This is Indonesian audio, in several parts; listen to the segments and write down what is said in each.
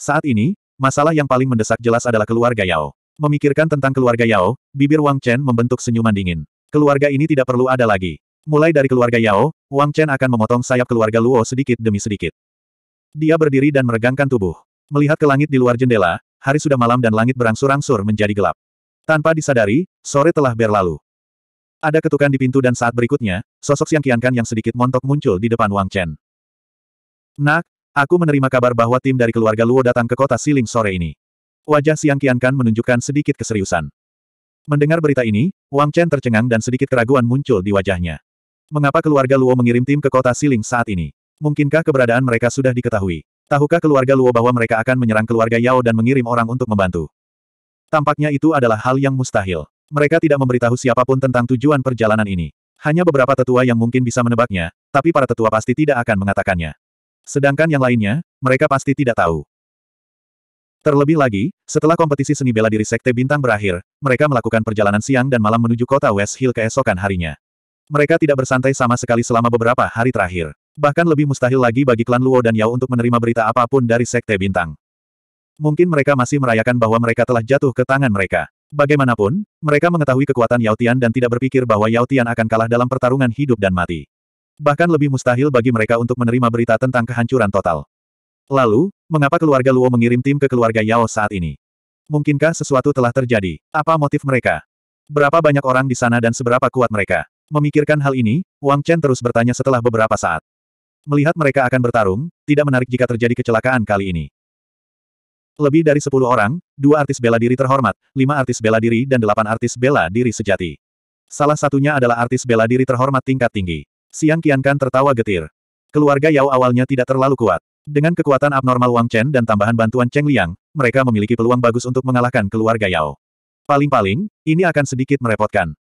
Saat ini, masalah yang paling mendesak jelas adalah keluarga Yao. Memikirkan tentang keluarga Yao, bibir Wang Chen membentuk senyuman dingin. Keluarga ini tidak perlu ada lagi. Mulai dari keluarga Yao, Wang Chen akan memotong sayap keluarga Luo sedikit demi sedikit. Dia berdiri dan meregangkan tubuh. Melihat ke langit di luar jendela, hari sudah malam dan langit berangsur-angsur menjadi gelap. Tanpa disadari, sore telah berlalu. Ada ketukan di pintu dan saat berikutnya, sosok Siang Kiankan yang sedikit montok muncul di depan Wang Chen. Nak, aku menerima kabar bahwa tim dari keluarga Luo datang ke kota Siling sore ini. Wajah Siang Kiankan menunjukkan sedikit keseriusan. Mendengar berita ini, Wang Chen tercengang dan sedikit keraguan muncul di wajahnya. Mengapa keluarga Luo mengirim tim ke kota Siling saat ini? Mungkinkah keberadaan mereka sudah diketahui? Tahukah keluarga Luo bahwa mereka akan menyerang keluarga Yao dan mengirim orang untuk membantu? Tampaknya itu adalah hal yang mustahil. Mereka tidak memberitahu siapapun tentang tujuan perjalanan ini. Hanya beberapa tetua yang mungkin bisa menebaknya, tapi para tetua pasti tidak akan mengatakannya. Sedangkan yang lainnya, mereka pasti tidak tahu. Terlebih lagi, setelah kompetisi seni bela diri Sekte Bintang berakhir, mereka melakukan perjalanan siang dan malam menuju kota West Hill keesokan harinya. Mereka tidak bersantai sama sekali selama beberapa hari terakhir. Bahkan lebih mustahil lagi bagi klan Luo dan Yao untuk menerima berita apapun dari Sekte Bintang mungkin mereka masih merayakan bahwa mereka telah jatuh ke tangan mereka. Bagaimanapun, mereka mengetahui kekuatan Yao Tian dan tidak berpikir bahwa Yao Tian akan kalah dalam pertarungan hidup dan mati. Bahkan lebih mustahil bagi mereka untuk menerima berita tentang kehancuran total. Lalu, mengapa keluarga Luo mengirim tim ke keluarga Yao saat ini? Mungkinkah sesuatu telah terjadi? Apa motif mereka? Berapa banyak orang di sana dan seberapa kuat mereka? Memikirkan hal ini, Wang Chen terus bertanya setelah beberapa saat. Melihat mereka akan bertarung, tidak menarik jika terjadi kecelakaan kali ini. Lebih dari sepuluh orang, dua artis bela diri terhormat, lima artis bela diri dan delapan artis bela diri sejati. Salah satunya adalah artis bela diri terhormat tingkat tinggi. Siang Kan tertawa getir. Keluarga Yao awalnya tidak terlalu kuat. Dengan kekuatan abnormal Wang Chen dan tambahan bantuan Cheng Liang, mereka memiliki peluang bagus untuk mengalahkan keluarga Yao. Paling-paling, ini akan sedikit merepotkan.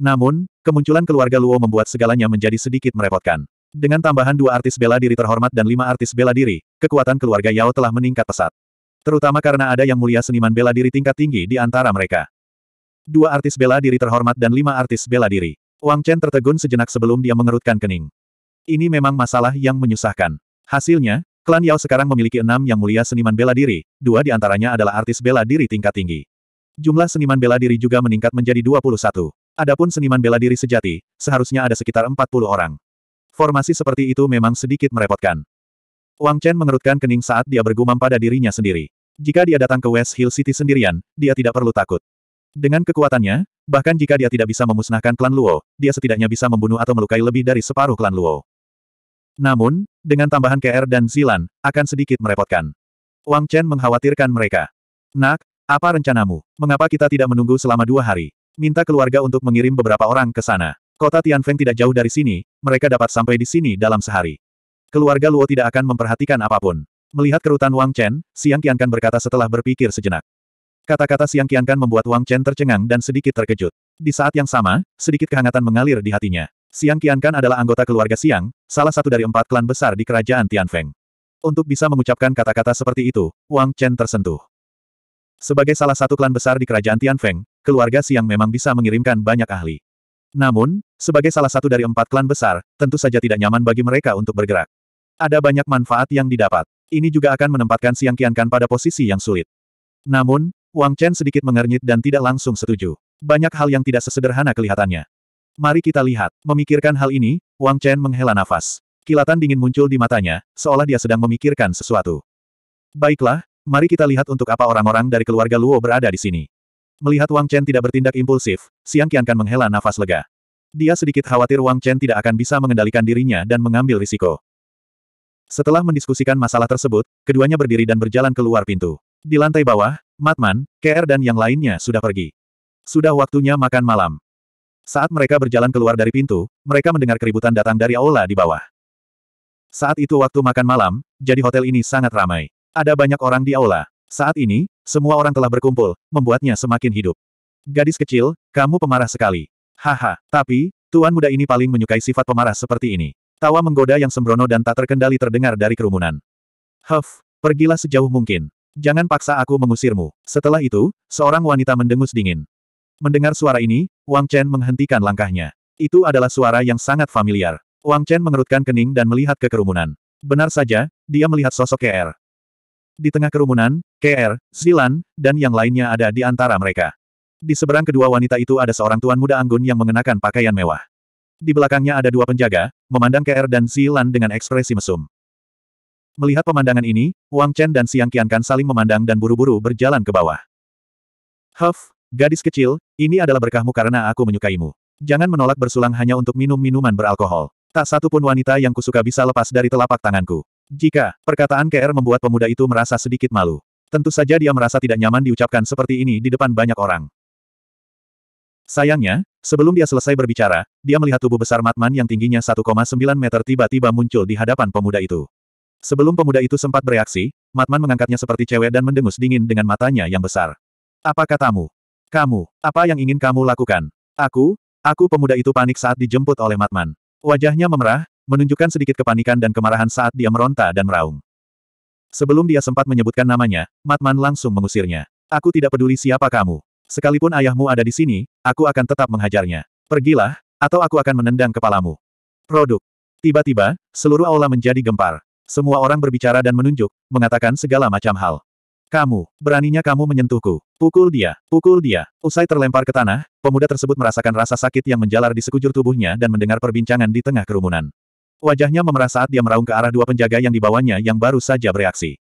Namun, kemunculan keluarga Luo membuat segalanya menjadi sedikit merepotkan. Dengan tambahan dua artis bela diri terhormat dan lima artis bela diri, kekuatan keluarga Yao telah meningkat pesat. Terutama karena ada yang mulia seniman bela diri tingkat tinggi di antara mereka. Dua artis bela diri terhormat dan lima artis bela diri. Wang Chen tertegun sejenak sebelum dia mengerutkan kening. Ini memang masalah yang menyusahkan. Hasilnya, klan Yao sekarang memiliki enam yang mulia seniman bela diri, dua di antaranya adalah artis bela diri tingkat tinggi. Jumlah seniman bela diri juga meningkat menjadi 21. Adapun seniman bela diri sejati, seharusnya ada sekitar 40 orang. Formasi seperti itu memang sedikit merepotkan. Wang Chen mengerutkan kening saat dia bergumam pada dirinya sendiri. Jika dia datang ke West Hill City sendirian, dia tidak perlu takut. Dengan kekuatannya, bahkan jika dia tidak bisa memusnahkan klan Luo, dia setidaknya bisa membunuh atau melukai lebih dari separuh klan Luo. Namun, dengan tambahan KR dan Zilan, akan sedikit merepotkan. Wang Chen mengkhawatirkan mereka. Nak, apa rencanamu? Mengapa kita tidak menunggu selama dua hari? Minta keluarga untuk mengirim beberapa orang ke sana. Kota Tianfeng tidak jauh dari sini, mereka dapat sampai di sini dalam sehari. Keluarga Luo tidak akan memperhatikan apapun. Melihat kerutan Wang Chen, Siang Qiankan berkata setelah berpikir sejenak. Kata-kata Siang Qiankan membuat Wang Chen tercengang dan sedikit terkejut. Di saat yang sama, sedikit kehangatan mengalir di hatinya. Siang Qiankan adalah anggota keluarga Siang, salah satu dari empat klan besar di kerajaan Tianfeng. Untuk bisa mengucapkan kata-kata seperti itu, Wang Chen tersentuh. Sebagai salah satu klan besar di kerajaan Tianfeng, keluarga Siang memang bisa mengirimkan banyak ahli. Namun, sebagai salah satu dari empat klan besar, tentu saja tidak nyaman bagi mereka untuk bergerak. Ada banyak manfaat yang didapat. Ini juga akan menempatkan Siang Qiankan pada posisi yang sulit. Namun, Wang Chen sedikit mengernyit dan tidak langsung setuju. Banyak hal yang tidak sesederhana kelihatannya. Mari kita lihat. Memikirkan hal ini, Wang Chen menghela nafas. Kilatan dingin muncul di matanya, seolah dia sedang memikirkan sesuatu. Baiklah, mari kita lihat untuk apa orang-orang dari keluarga Luo berada di sini. Melihat Wang Chen tidak bertindak impulsif, Siang Qiankan menghela nafas lega. Dia sedikit khawatir Wang Chen tidak akan bisa mengendalikan dirinya dan mengambil risiko. Setelah mendiskusikan masalah tersebut, keduanya berdiri dan berjalan keluar pintu. Di lantai bawah, Matman, KR dan yang lainnya sudah pergi. Sudah waktunya makan malam. Saat mereka berjalan keluar dari pintu, mereka mendengar keributan datang dari aula di bawah. Saat itu waktu makan malam, jadi hotel ini sangat ramai. Ada banyak orang di aula. Saat ini, semua orang telah berkumpul, membuatnya semakin hidup. Gadis kecil, kamu pemarah sekali. Haha, tapi, tuan muda ini paling menyukai sifat pemarah seperti ini. Tawa menggoda yang sembrono dan tak terkendali terdengar dari kerumunan. Huff, pergilah sejauh mungkin. Jangan paksa aku mengusirmu. Setelah itu, seorang wanita mendengus dingin. Mendengar suara ini, Wang Chen menghentikan langkahnya. Itu adalah suara yang sangat familiar. Wang Chen mengerutkan kening dan melihat ke kerumunan. Benar saja, dia melihat sosok KR. Er. Di tengah kerumunan, KR, er, Zilan, dan yang lainnya ada di antara mereka. Di seberang kedua wanita itu ada seorang tuan muda anggun yang mengenakan pakaian mewah. Di belakangnya ada dua penjaga, memandang KR dan Zilan dengan ekspresi mesum. Melihat pemandangan ini, Wang Chen dan Siang Qiankan saling memandang dan buru-buru berjalan ke bawah. Huff, gadis kecil, ini adalah berkahmu karena aku menyukaimu. Jangan menolak bersulang hanya untuk minum minuman beralkohol. Tak satu pun wanita yang kusuka bisa lepas dari telapak tanganku. Jika, perkataan KR membuat pemuda itu merasa sedikit malu. Tentu saja dia merasa tidak nyaman diucapkan seperti ini di depan banyak orang. Sayangnya, sebelum dia selesai berbicara, dia melihat tubuh besar Matman yang tingginya 1,9 meter tiba-tiba muncul di hadapan pemuda itu. Sebelum pemuda itu sempat bereaksi, Matman mengangkatnya seperti cewek dan mendengus dingin dengan matanya yang besar. Apa katamu? Kamu, apa yang ingin kamu lakukan? Aku, aku pemuda itu panik saat dijemput oleh Matman. Wajahnya memerah, menunjukkan sedikit kepanikan dan kemarahan saat dia meronta dan meraung. Sebelum dia sempat menyebutkan namanya, Matman langsung mengusirnya. Aku tidak peduli siapa kamu. Sekalipun ayahmu ada di sini, aku akan tetap menghajarnya. Pergilah, atau aku akan menendang kepalamu. Produk. Tiba-tiba, seluruh aula menjadi gempar. Semua orang berbicara dan menunjuk, mengatakan segala macam hal. Kamu, beraninya kamu menyentuhku. Pukul dia, pukul dia. Usai terlempar ke tanah, pemuda tersebut merasakan rasa sakit yang menjalar di sekujur tubuhnya dan mendengar perbincangan di tengah kerumunan. Wajahnya memerah saat dia meraung ke arah dua penjaga yang dibawanya yang baru saja bereaksi.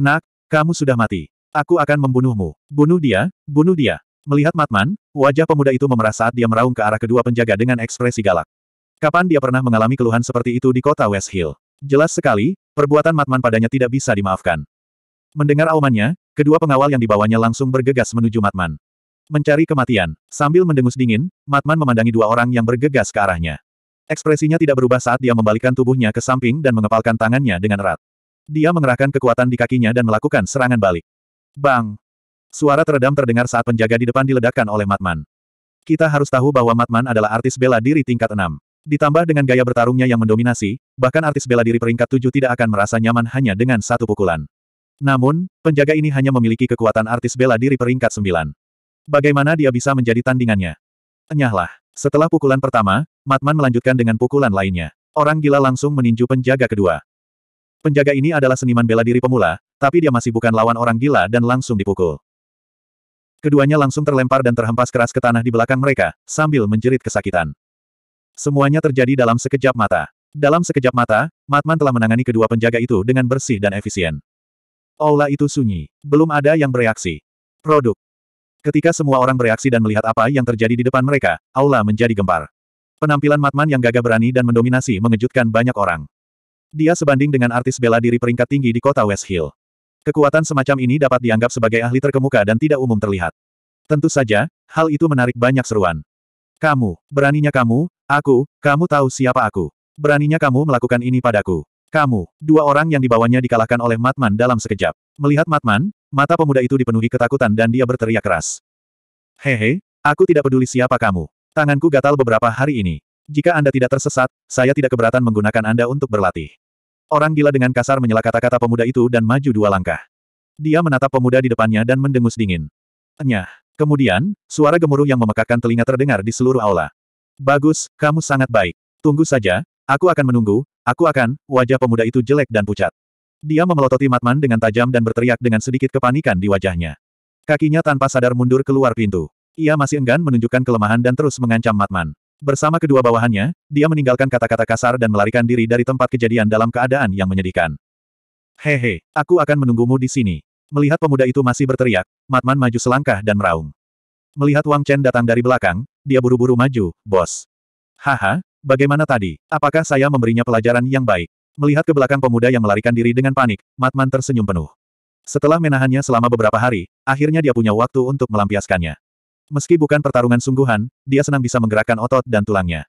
Nak, kamu sudah mati. Aku akan membunuhmu. Bunuh dia, bunuh dia. Melihat Matman, wajah pemuda itu memerah saat dia meraung ke arah kedua penjaga dengan ekspresi galak. Kapan dia pernah mengalami keluhan seperti itu di kota West Hill? Jelas sekali, perbuatan Matman padanya tidak bisa dimaafkan. Mendengar aumannya, kedua pengawal yang dibawanya langsung bergegas menuju Matman. Mencari kematian, sambil mendengus dingin, Matman memandangi dua orang yang bergegas ke arahnya. Ekspresinya tidak berubah saat dia membalikkan tubuhnya ke samping dan mengepalkan tangannya dengan erat. Dia mengerahkan kekuatan di kakinya dan melakukan serangan balik. Bang! Suara teredam terdengar saat penjaga di depan diledakkan oleh Matman. Kita harus tahu bahwa Matman adalah artis bela diri tingkat 6. Ditambah dengan gaya bertarungnya yang mendominasi, bahkan artis bela diri peringkat 7 tidak akan merasa nyaman hanya dengan satu pukulan. Namun, penjaga ini hanya memiliki kekuatan artis bela diri peringkat 9. Bagaimana dia bisa menjadi tandingannya? Enyahlah. Setelah pukulan pertama, Matman melanjutkan dengan pukulan lainnya. Orang gila langsung meninju penjaga kedua. Penjaga ini adalah seniman bela diri pemula, tapi dia masih bukan lawan orang gila dan langsung dipukul. Keduanya langsung terlempar dan terhempas keras ke tanah di belakang mereka, sambil menjerit kesakitan. Semuanya terjadi dalam sekejap mata. Dalam sekejap mata, Matman telah menangani kedua penjaga itu dengan bersih dan efisien. Aula itu sunyi. Belum ada yang bereaksi. Produk. Ketika semua orang bereaksi dan melihat apa yang terjadi di depan mereka, aula menjadi gempar. Penampilan Matman yang gagah berani dan mendominasi mengejutkan banyak orang. Dia sebanding dengan artis bela diri peringkat tinggi di kota West Hill. Kekuatan semacam ini dapat dianggap sebagai ahli terkemuka dan tidak umum terlihat. Tentu saja, hal itu menarik banyak seruan. Kamu, beraninya kamu, aku, kamu tahu siapa aku. Beraninya kamu melakukan ini padaku. Kamu, dua orang yang dibawanya dikalahkan oleh Matman dalam sekejap. Melihat Matman, mata pemuda itu dipenuhi ketakutan dan dia berteriak keras. Hehe, aku tidak peduli siapa kamu. Tanganku gatal beberapa hari ini. Jika Anda tidak tersesat, saya tidak keberatan menggunakan Anda untuk berlatih. Orang gila dengan kasar menyela kata-kata pemuda itu dan maju dua langkah. Dia menatap pemuda di depannya dan mendengus dingin. Enyah. Kemudian, suara gemuruh yang memekakkan telinga terdengar di seluruh aula. Bagus, kamu sangat baik. Tunggu saja, aku akan menunggu, aku akan, wajah pemuda itu jelek dan pucat. Dia memelototi Matman dengan tajam dan berteriak dengan sedikit kepanikan di wajahnya. Kakinya tanpa sadar mundur keluar pintu. Ia masih enggan menunjukkan kelemahan dan terus mengancam Matman. Bersama kedua bawahannya, dia meninggalkan kata-kata kasar dan melarikan diri dari tempat kejadian dalam keadaan yang menyedihkan. Hehe, aku akan menunggumu di sini. Melihat pemuda itu masih berteriak, Matman maju selangkah dan meraung. Melihat Wang Chen datang dari belakang, dia buru-buru maju, bos. Haha, bagaimana tadi? Apakah saya memberinya pelajaran yang baik? Melihat ke belakang pemuda yang melarikan diri dengan panik, Matman tersenyum penuh. Setelah menahannya selama beberapa hari, akhirnya dia punya waktu untuk melampiaskannya. Meski bukan pertarungan sungguhan, dia senang bisa menggerakkan otot dan tulangnya.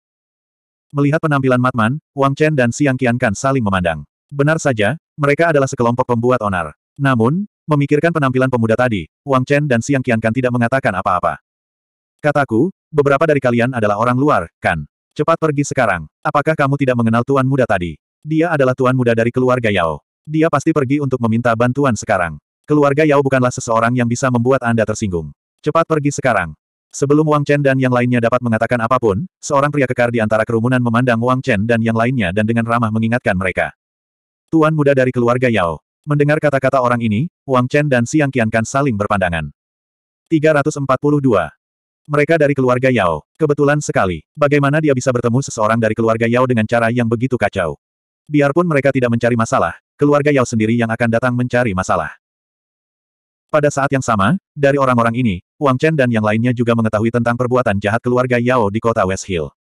Melihat penampilan Matman, Wang Chen dan Siang Kian Kan saling memandang. Benar saja, mereka adalah sekelompok pembuat onar. Namun, memikirkan penampilan pemuda tadi, Wang Chen dan Siang Kian Kan tidak mengatakan apa-apa. Kataku, beberapa dari kalian adalah orang luar, kan? Cepat pergi sekarang. Apakah kamu tidak mengenal tuan muda tadi? Dia adalah tuan muda dari keluarga Yao. Dia pasti pergi untuk meminta bantuan sekarang. Keluarga Yao bukanlah seseorang yang bisa membuat Anda tersinggung. Cepat pergi sekarang. Sebelum Wang Chen dan yang lainnya dapat mengatakan apapun, seorang pria kekar di antara kerumunan memandang Wang Chen dan yang lainnya dan dengan ramah mengingatkan mereka. Tuan muda dari keluarga Yao. Mendengar kata-kata orang ini, Wang Chen dan Siang Qiankan saling berpandangan. 342. Mereka dari keluarga Yao. Kebetulan sekali. Bagaimana dia bisa bertemu seseorang dari keluarga Yao dengan cara yang begitu kacau? Biarpun mereka tidak mencari masalah, keluarga Yao sendiri yang akan datang mencari masalah. Pada saat yang sama, dari orang-orang ini, Wang Chen dan yang lainnya juga mengetahui tentang perbuatan jahat keluarga Yao di kota West Hill.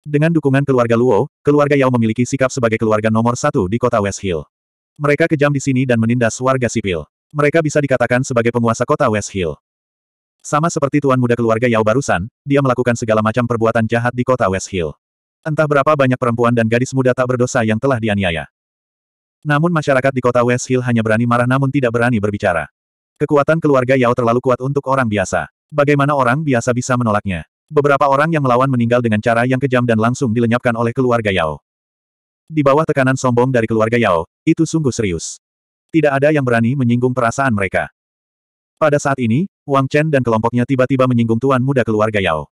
Dengan dukungan keluarga Luo, keluarga Yao memiliki sikap sebagai keluarga nomor satu di kota West Hill. Mereka kejam di sini dan menindas warga sipil. Mereka bisa dikatakan sebagai penguasa kota West Hill. Sama seperti tuan muda keluarga Yao barusan, dia melakukan segala macam perbuatan jahat di kota West Hill. Entah berapa banyak perempuan dan gadis muda tak berdosa yang telah dianiaya. Namun masyarakat di kota West Hill hanya berani marah namun tidak berani berbicara. Kekuatan keluarga Yao terlalu kuat untuk orang biasa. Bagaimana orang biasa bisa menolaknya? Beberapa orang yang melawan meninggal dengan cara yang kejam dan langsung dilenyapkan oleh keluarga Yao. Di bawah tekanan sombong dari keluarga Yao, itu sungguh serius. Tidak ada yang berani menyinggung perasaan mereka. Pada saat ini, Wang Chen dan kelompoknya tiba-tiba menyinggung tuan muda keluarga Yao.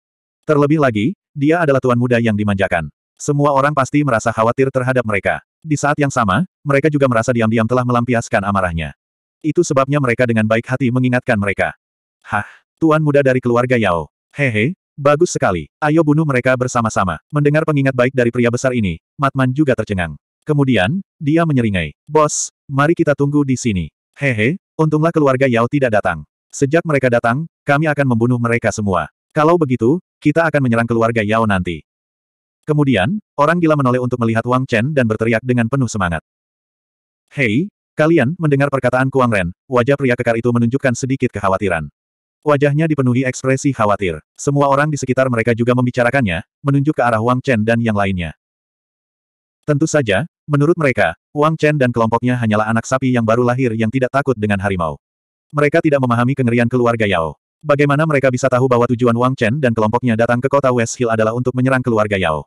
Terlebih lagi, dia adalah tuan muda yang dimanjakan. Semua orang pasti merasa khawatir terhadap mereka. Di saat yang sama, mereka juga merasa diam-diam telah melampiaskan amarahnya. Itu sebabnya mereka dengan baik hati mengingatkan mereka. Hah, tuan muda dari keluarga Yao. Hehe, bagus sekali. Ayo bunuh mereka bersama-sama. Mendengar pengingat baik dari pria besar ini, Matman juga tercengang. Kemudian, dia menyeringai. Bos, mari kita tunggu di sini. Hehe, untunglah keluarga Yao tidak datang. Sejak mereka datang, kami akan membunuh mereka semua. Kalau begitu, kita akan menyerang keluarga Yao nanti. Kemudian, orang gila menoleh untuk melihat Wang Chen dan berteriak dengan penuh semangat. Hei, kalian mendengar perkataan Kuang Ren, wajah pria kekar itu menunjukkan sedikit kekhawatiran. Wajahnya dipenuhi ekspresi khawatir. Semua orang di sekitar mereka juga membicarakannya, menunjuk ke arah Wang Chen dan yang lainnya. Tentu saja, menurut mereka, Wang Chen dan kelompoknya hanyalah anak sapi yang baru lahir yang tidak takut dengan harimau. Mereka tidak memahami kengerian keluarga Yao. Bagaimana mereka bisa tahu bahwa tujuan Wang Chen dan kelompoknya datang ke kota West Hill adalah untuk menyerang keluarga Yao?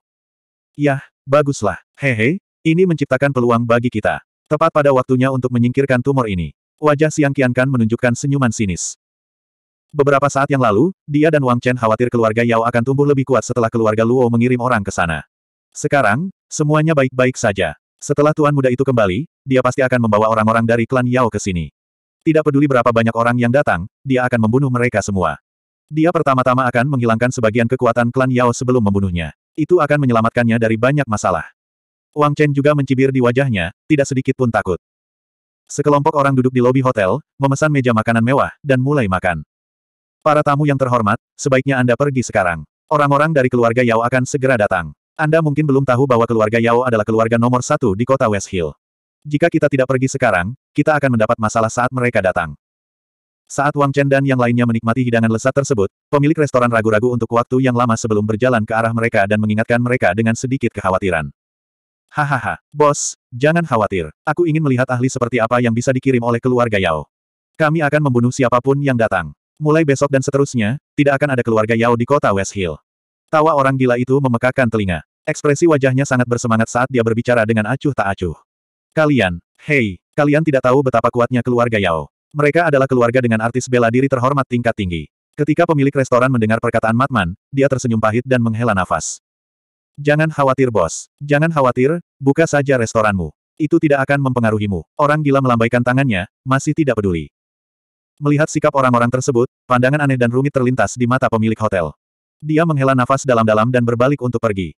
Yah, baguslah. Hehe, ini menciptakan peluang bagi kita. Tepat pada waktunya untuk menyingkirkan tumor ini. Wajah Siang Qiankan menunjukkan senyuman sinis. Beberapa saat yang lalu, dia dan Wang Chen khawatir keluarga Yao akan tumbuh lebih kuat setelah keluarga Luo mengirim orang ke sana. Sekarang, semuanya baik-baik saja. Setelah tuan muda itu kembali, dia pasti akan membawa orang-orang dari klan Yao ke sini. Tidak peduli berapa banyak orang yang datang, dia akan membunuh mereka semua. Dia pertama-tama akan menghilangkan sebagian kekuatan klan Yao sebelum membunuhnya. Itu akan menyelamatkannya dari banyak masalah. Wang Chen juga mencibir di wajahnya, tidak sedikit pun takut. Sekelompok orang duduk di lobi hotel, memesan meja makanan mewah, dan mulai makan. Para tamu yang terhormat, sebaiknya Anda pergi sekarang. Orang-orang dari keluarga Yao akan segera datang. Anda mungkin belum tahu bahwa keluarga Yao adalah keluarga nomor satu di kota West Hill. Jika kita tidak pergi sekarang, kita akan mendapat masalah saat mereka datang. Saat Wang Chen dan yang lainnya menikmati hidangan lesat tersebut, pemilik restoran ragu-ragu untuk waktu yang lama sebelum berjalan ke arah mereka dan mengingatkan mereka dengan sedikit kekhawatiran. Hahaha, bos, jangan khawatir. Aku ingin melihat ahli seperti apa yang bisa dikirim oleh keluarga Yao. Kami akan membunuh siapapun yang datang. Mulai besok dan seterusnya, tidak akan ada keluarga Yao di kota West Hill. Tawa orang gila itu memekakan telinga. Ekspresi wajahnya sangat bersemangat saat dia berbicara dengan acuh tak acuh. Kalian, hei, kalian tidak tahu betapa kuatnya keluarga Yao. Mereka adalah keluarga dengan artis bela diri terhormat tingkat tinggi. Ketika pemilik restoran mendengar perkataan Matman, dia tersenyum pahit dan menghela nafas. Jangan khawatir bos. Jangan khawatir, buka saja restoranmu. Itu tidak akan mempengaruhimu. Orang gila melambaikan tangannya, masih tidak peduli. Melihat sikap orang-orang tersebut, pandangan aneh dan rumit terlintas di mata pemilik hotel. Dia menghela nafas dalam-dalam dan berbalik untuk pergi.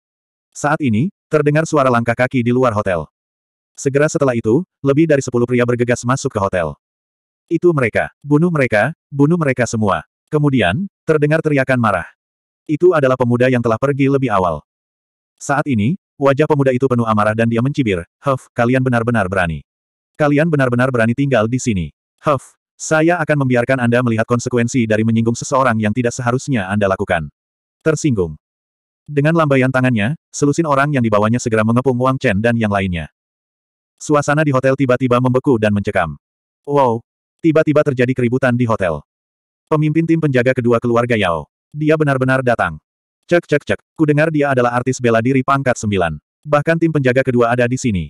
Saat ini, terdengar suara langkah kaki di luar hotel. Segera setelah itu, lebih dari sepuluh pria bergegas masuk ke hotel. Itu mereka. Bunuh mereka, bunuh mereka semua. Kemudian, terdengar teriakan marah. Itu adalah pemuda yang telah pergi lebih awal. Saat ini, wajah pemuda itu penuh amarah dan dia mencibir, Huff, kalian benar-benar berani. Kalian benar-benar berani tinggal di sini. Huff, saya akan membiarkan Anda melihat konsekuensi dari menyinggung seseorang yang tidak seharusnya Anda lakukan. Tersinggung. Dengan lambaian tangannya, selusin orang yang dibawanya segera mengepung Wang Chen dan yang lainnya. Suasana di hotel tiba-tiba membeku dan mencekam. Wow, Tiba-tiba terjadi keributan di hotel. Pemimpin tim penjaga kedua keluarga Yao. Dia benar-benar datang. Cek cek cek, ku dengar dia adalah artis bela diri pangkat sembilan. Bahkan tim penjaga kedua ada di sini.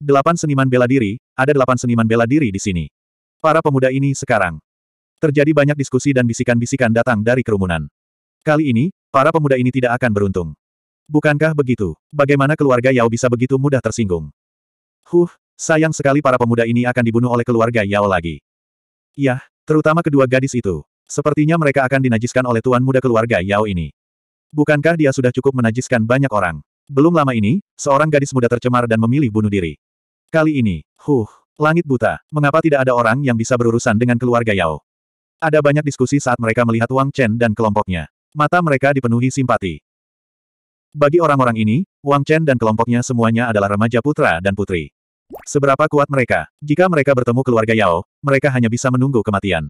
Delapan seniman bela diri, ada delapan seniman bela diri di sini. Para pemuda ini sekarang. Terjadi banyak diskusi dan bisikan-bisikan datang dari kerumunan. Kali ini, para pemuda ini tidak akan beruntung. Bukankah begitu? Bagaimana keluarga Yao bisa begitu mudah tersinggung? Huh, sayang sekali para pemuda ini akan dibunuh oleh keluarga Yao lagi. Yah, terutama kedua gadis itu. Sepertinya mereka akan dinajiskan oleh tuan muda keluarga Yao ini. Bukankah dia sudah cukup menajiskan banyak orang? Belum lama ini, seorang gadis muda tercemar dan memilih bunuh diri. Kali ini, huh, langit buta, mengapa tidak ada orang yang bisa berurusan dengan keluarga Yao? Ada banyak diskusi saat mereka melihat Wang Chen dan kelompoknya. Mata mereka dipenuhi simpati. Bagi orang-orang ini, Wang Chen dan kelompoknya semuanya adalah remaja putra dan putri. Seberapa kuat mereka? Jika mereka bertemu keluarga Yao, mereka hanya bisa menunggu kematian.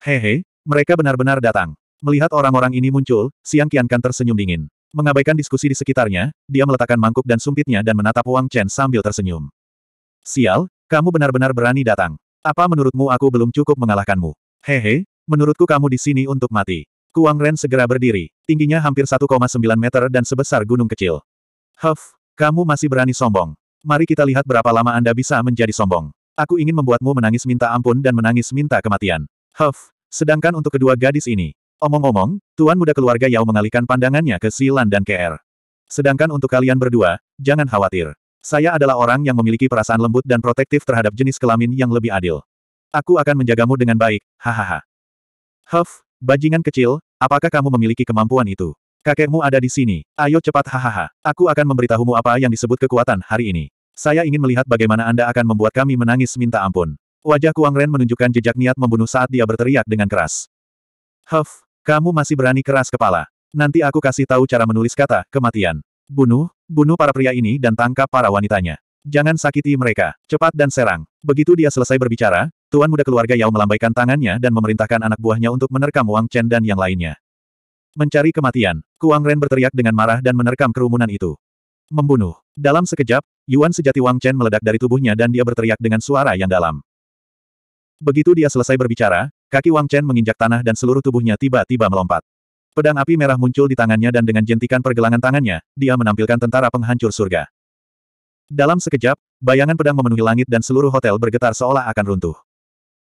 Hehe, mereka benar-benar datang. Melihat orang-orang ini muncul, Siang Qiankan tersenyum dingin. Mengabaikan diskusi di sekitarnya, dia meletakkan mangkuk dan sumpitnya dan menatap Wang Chen sambil tersenyum. Sial, kamu benar-benar berani datang. Apa menurutmu aku belum cukup mengalahkanmu? Hehe, menurutku kamu di sini untuk mati. Kuang Ren segera berdiri. Tingginya hampir 1,9 meter dan sebesar gunung kecil. Huff, kamu masih berani sombong. Mari kita lihat berapa lama Anda bisa menjadi sombong. Aku ingin membuatmu menangis minta ampun dan menangis minta kematian. Huff. Sedangkan untuk kedua gadis ini. Omong-omong, tuan muda keluarga Yao mengalihkan pandangannya ke Silan dan KR. Er. Sedangkan untuk kalian berdua, jangan khawatir. Saya adalah orang yang memiliki perasaan lembut dan protektif terhadap jenis kelamin yang lebih adil. Aku akan menjagamu dengan baik, hahaha. Huff, bajingan kecil, apakah kamu memiliki kemampuan itu? Kakekmu ada di sini. Ayo cepat hahaha. Aku akan memberitahumu apa yang disebut kekuatan hari ini. Saya ingin melihat bagaimana Anda akan membuat kami menangis minta ampun. Wajah Kuang Ren menunjukkan jejak niat membunuh saat dia berteriak dengan keras. Huff, kamu masih berani keras kepala. Nanti aku kasih tahu cara menulis kata, kematian. Bunuh, bunuh para pria ini dan tangkap para wanitanya. Jangan sakiti mereka, cepat dan serang. Begitu dia selesai berbicara, Tuan muda keluarga Yao melambaikan tangannya dan memerintahkan anak buahnya untuk menerkam Wang Chen dan yang lainnya. Mencari kematian, Kuang Ren berteriak dengan marah dan menerkam kerumunan itu. Membunuh. Dalam sekejap, Yuan sejati Wang Chen meledak dari tubuhnya dan dia berteriak dengan suara yang dalam. Begitu dia selesai berbicara, kaki Wang Chen menginjak tanah dan seluruh tubuhnya tiba-tiba melompat. Pedang api merah muncul di tangannya dan dengan jentikan pergelangan tangannya, dia menampilkan tentara penghancur surga. Dalam sekejap, bayangan pedang memenuhi langit dan seluruh hotel bergetar seolah akan runtuh.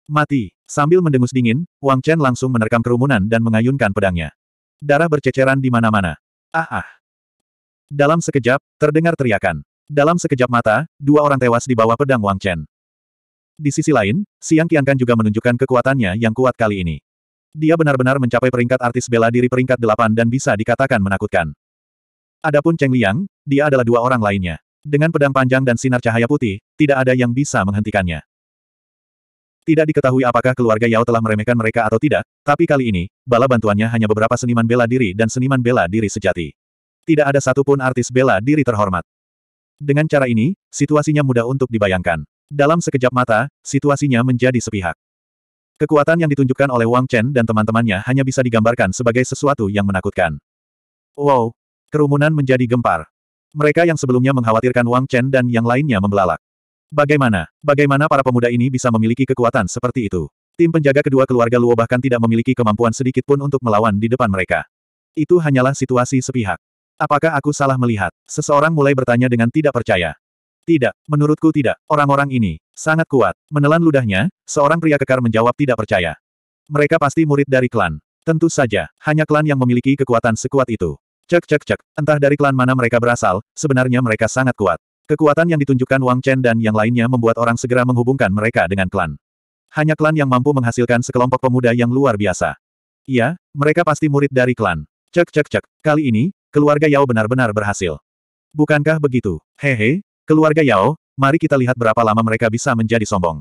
Mati. Sambil mendengus dingin, Wang Chen langsung menerkam kerumunan dan mengayunkan pedangnya. Darah berceceran di mana-mana. Ah ah. Dalam sekejap, terdengar teriakan. Dalam sekejap mata, dua orang tewas di bawah pedang Wang Chen. Di sisi lain, Siang Qiankan juga menunjukkan kekuatannya yang kuat kali ini. Dia benar-benar mencapai peringkat artis bela diri peringkat delapan dan bisa dikatakan menakutkan. Adapun Cheng Liang, dia adalah dua orang lainnya. Dengan pedang panjang dan sinar cahaya putih, tidak ada yang bisa menghentikannya. Tidak diketahui apakah keluarga Yao telah meremehkan mereka atau tidak, tapi kali ini, bala bantuannya hanya beberapa seniman bela diri dan seniman bela diri sejati. Tidak ada satupun artis bela diri terhormat. Dengan cara ini, situasinya mudah untuk dibayangkan. Dalam sekejap mata, situasinya menjadi sepihak. Kekuatan yang ditunjukkan oleh Wang Chen dan teman-temannya hanya bisa digambarkan sebagai sesuatu yang menakutkan. Wow! Kerumunan menjadi gempar. Mereka yang sebelumnya mengkhawatirkan Wang Chen dan yang lainnya membelalak. Bagaimana? Bagaimana para pemuda ini bisa memiliki kekuatan seperti itu? Tim penjaga kedua keluarga Luo bahkan tidak memiliki kemampuan sedikit pun untuk melawan di depan mereka. Itu hanyalah situasi sepihak. Apakah aku salah melihat? Seseorang mulai bertanya dengan tidak percaya. Tidak, menurutku tidak. Orang-orang ini sangat kuat. Menelan ludahnya, seorang pria kekar menjawab tidak percaya. Mereka pasti murid dari klan. Tentu saja, hanya klan yang memiliki kekuatan sekuat itu. Cek cek cek, entah dari klan mana mereka berasal, sebenarnya mereka sangat kuat. Kekuatan yang ditunjukkan Wang Chen dan yang lainnya membuat orang segera menghubungkan mereka dengan klan. Hanya klan yang mampu menghasilkan sekelompok pemuda yang luar biasa. Iya, mereka pasti murid dari klan. Cek cek cek, kali ini, keluarga Yao benar-benar berhasil. Bukankah begitu? Hehe, keluarga Yao, mari kita lihat berapa lama mereka bisa menjadi sombong.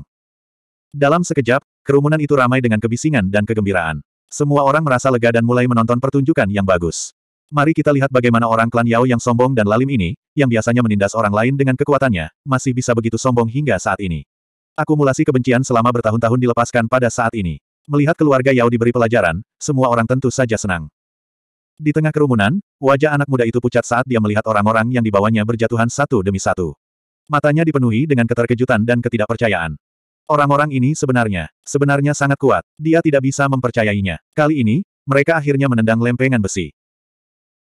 Dalam sekejap, kerumunan itu ramai dengan kebisingan dan kegembiraan. Semua orang merasa lega dan mulai menonton pertunjukan yang bagus. Mari kita lihat bagaimana orang klan Yao yang sombong dan lalim ini, yang biasanya menindas orang lain dengan kekuatannya, masih bisa begitu sombong hingga saat ini. Akumulasi kebencian selama bertahun-tahun dilepaskan pada saat ini. Melihat keluarga Yao diberi pelajaran, semua orang tentu saja senang. Di tengah kerumunan, wajah anak muda itu pucat saat dia melihat orang-orang yang dibawanya berjatuhan satu demi satu. Matanya dipenuhi dengan keterkejutan dan ketidakpercayaan. Orang-orang ini sebenarnya, sebenarnya sangat kuat. Dia tidak bisa mempercayainya. Kali ini, mereka akhirnya menendang lempengan besi.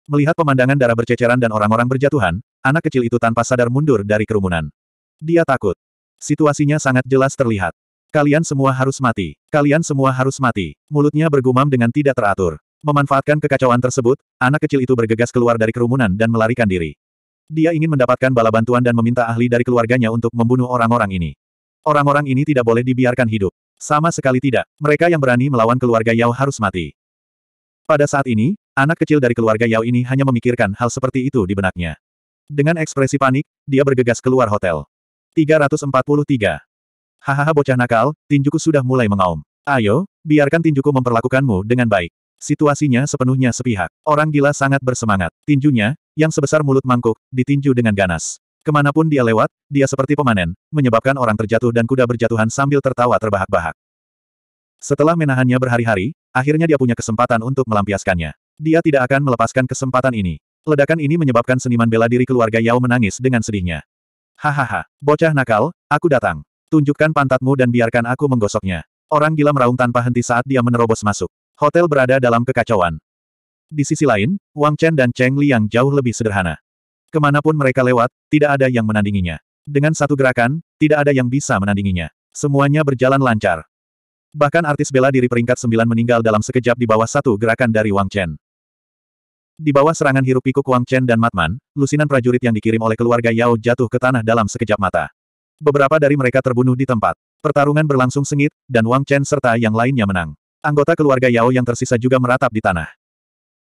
Melihat pemandangan darah berceceran dan orang-orang berjatuhan, anak kecil itu tanpa sadar mundur dari kerumunan. Dia takut. Situasinya sangat jelas terlihat. Kalian semua harus mati. Kalian semua harus mati. Mulutnya bergumam dengan tidak teratur. Memanfaatkan kekacauan tersebut, anak kecil itu bergegas keluar dari kerumunan dan melarikan diri. Dia ingin mendapatkan bala bantuan dan meminta ahli dari keluarganya untuk membunuh orang-orang ini. Orang-orang ini tidak boleh dibiarkan hidup. Sama sekali tidak. Mereka yang berani melawan keluarga Yao harus mati. Pada saat ini, anak kecil dari keluarga Yao ini hanya memikirkan hal seperti itu di benaknya. Dengan ekspresi panik, dia bergegas keluar hotel. 343. Hahaha bocah nakal, tinjuku sudah mulai mengaum. Ayo, biarkan tinjuku memperlakukanmu dengan baik. Situasinya sepenuhnya sepihak. Orang gila sangat bersemangat. Tinjunya, yang sebesar mulut mangkuk, ditinju dengan ganas. Kemanapun dia lewat, dia seperti pemanen, menyebabkan orang terjatuh dan kuda berjatuhan sambil tertawa terbahak-bahak. Setelah menahannya berhari-hari, akhirnya dia punya kesempatan untuk melampiaskannya. Dia tidak akan melepaskan kesempatan ini. Ledakan ini menyebabkan seniman bela diri keluarga Yao menangis dengan sedihnya. Hahaha, bocah nakal, aku datang. Tunjukkan pantatmu dan biarkan aku menggosoknya. Orang gila meraung tanpa henti saat dia menerobos masuk. Hotel berada dalam kekacauan. Di sisi lain, Wang Chen dan Cheng Li yang jauh lebih sederhana. Kemanapun mereka lewat, tidak ada yang menandinginya. Dengan satu gerakan, tidak ada yang bisa menandinginya. Semuanya berjalan lancar. Bahkan artis bela diri peringkat 9 meninggal dalam sekejap di bawah satu gerakan dari Wang Chen. Di bawah serangan hirup pikuk Wang Chen dan Matman, lusinan prajurit yang dikirim oleh keluarga Yao jatuh ke tanah dalam sekejap mata. Beberapa dari mereka terbunuh di tempat. Pertarungan berlangsung sengit, dan Wang Chen serta yang lainnya menang. Anggota keluarga Yao yang tersisa juga meratap di tanah.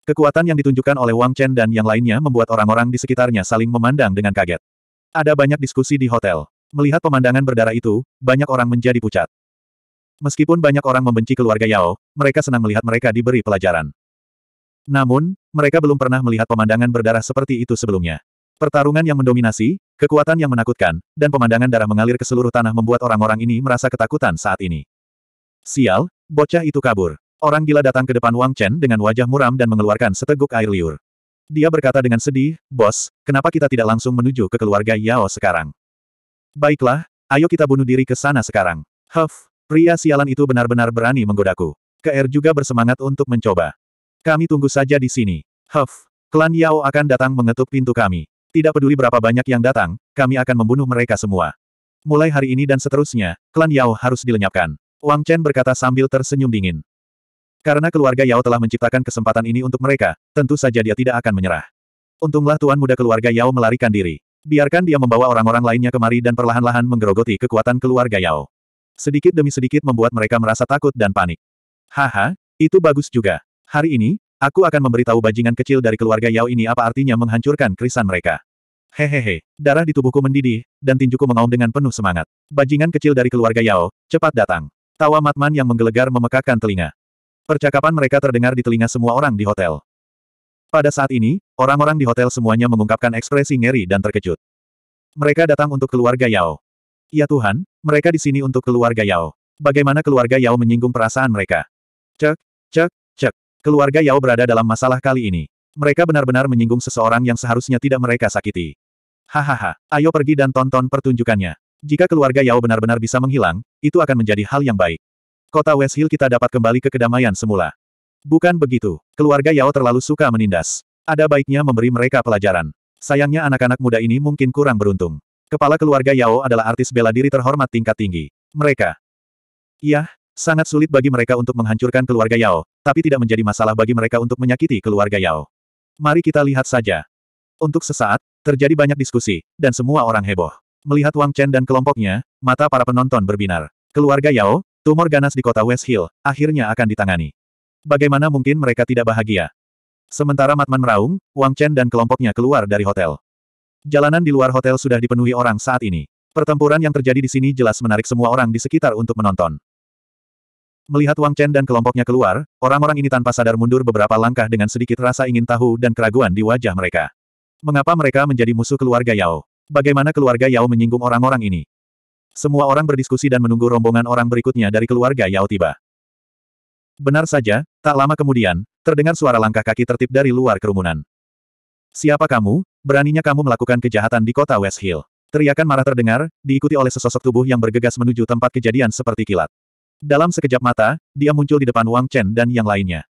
Kekuatan yang ditunjukkan oleh Wang Chen dan yang lainnya membuat orang-orang di sekitarnya saling memandang dengan kaget. Ada banyak diskusi di hotel. Melihat pemandangan berdarah itu, banyak orang menjadi pucat. Meskipun banyak orang membenci keluarga Yao, mereka senang melihat mereka diberi pelajaran. Namun, mereka belum pernah melihat pemandangan berdarah seperti itu sebelumnya. Pertarungan yang mendominasi, kekuatan yang menakutkan, dan pemandangan darah mengalir ke seluruh tanah membuat orang-orang ini merasa ketakutan saat ini. Sial, bocah itu kabur. Orang gila datang ke depan Wang Chen dengan wajah muram dan mengeluarkan seteguk air liur. Dia berkata dengan sedih, Bos, kenapa kita tidak langsung menuju ke keluarga Yao sekarang? Baiklah, ayo kita bunuh diri ke sana sekarang. Huff, Pria sialan itu benar-benar berani menggodaku. KR juga bersemangat untuk mencoba. Kami tunggu saja di sini. Huff, klan Yao akan datang mengetuk pintu kami. Tidak peduli berapa banyak yang datang, kami akan membunuh mereka semua. Mulai hari ini dan seterusnya, klan Yao harus dilenyapkan. Wang Chen berkata sambil tersenyum dingin. Karena keluarga Yao telah menciptakan kesempatan ini untuk mereka, tentu saja dia tidak akan menyerah. Untunglah tuan muda keluarga Yao melarikan diri. Biarkan dia membawa orang-orang lainnya kemari dan perlahan-lahan menggerogoti kekuatan keluarga Yao. Sedikit demi sedikit membuat mereka merasa takut dan panik. Haha, itu bagus juga. Hari ini, aku akan memberitahu bajingan kecil dari keluarga Yao ini apa artinya menghancurkan krisan mereka. Hehehe, darah di tubuhku mendidih, dan tinjuku mengaum dengan penuh semangat. Bajingan kecil dari keluarga Yao, cepat datang. Tawa Matman yang menggelegar memekakan telinga. Percakapan mereka terdengar di telinga semua orang di hotel. Pada saat ini, orang-orang di hotel semuanya mengungkapkan ekspresi ngeri dan terkejut. Mereka datang untuk keluarga Yao. Ya Tuhan, mereka di sini untuk keluarga Yao. Bagaimana keluarga Yao menyinggung perasaan mereka? Cek, cek, cek. Keluarga Yao berada dalam masalah kali ini. Mereka benar-benar menyinggung seseorang yang seharusnya tidak mereka sakiti. Hahaha, ayo pergi dan tonton pertunjukannya. Jika keluarga Yao benar-benar bisa menghilang, itu akan menjadi hal yang baik. Kota West Hill kita dapat kembali ke kedamaian semula. Bukan begitu, keluarga Yao terlalu suka menindas. Ada baiknya memberi mereka pelajaran. Sayangnya anak-anak muda ini mungkin kurang beruntung. Kepala keluarga Yao adalah artis bela diri terhormat tingkat tinggi. Mereka. Iya, sangat sulit bagi mereka untuk menghancurkan keluarga Yao, tapi tidak menjadi masalah bagi mereka untuk menyakiti keluarga Yao. Mari kita lihat saja. Untuk sesaat, terjadi banyak diskusi, dan semua orang heboh. Melihat Wang Chen dan kelompoknya, mata para penonton berbinar. Keluarga Yao, tumor ganas di kota West Hill, akhirnya akan ditangani. Bagaimana mungkin mereka tidak bahagia? Sementara Matman meraung, Wang Chen dan kelompoknya keluar dari hotel. Jalanan di luar hotel sudah dipenuhi orang saat ini. Pertempuran yang terjadi di sini jelas menarik semua orang di sekitar untuk menonton. Melihat Wang Chen dan kelompoknya keluar, orang-orang ini tanpa sadar mundur beberapa langkah dengan sedikit rasa ingin tahu dan keraguan di wajah mereka. Mengapa mereka menjadi musuh keluarga Yao? Bagaimana keluarga Yao menyinggung orang-orang ini? Semua orang berdiskusi dan menunggu rombongan orang berikutnya dari keluarga Yao tiba. Benar saja, tak lama kemudian, terdengar suara langkah kaki tertib dari luar kerumunan. Siapa kamu? Beraninya kamu melakukan kejahatan di kota West Hill. Teriakan marah terdengar, diikuti oleh sesosok tubuh yang bergegas menuju tempat kejadian seperti kilat. Dalam sekejap mata, dia muncul di depan Wang Chen dan yang lainnya.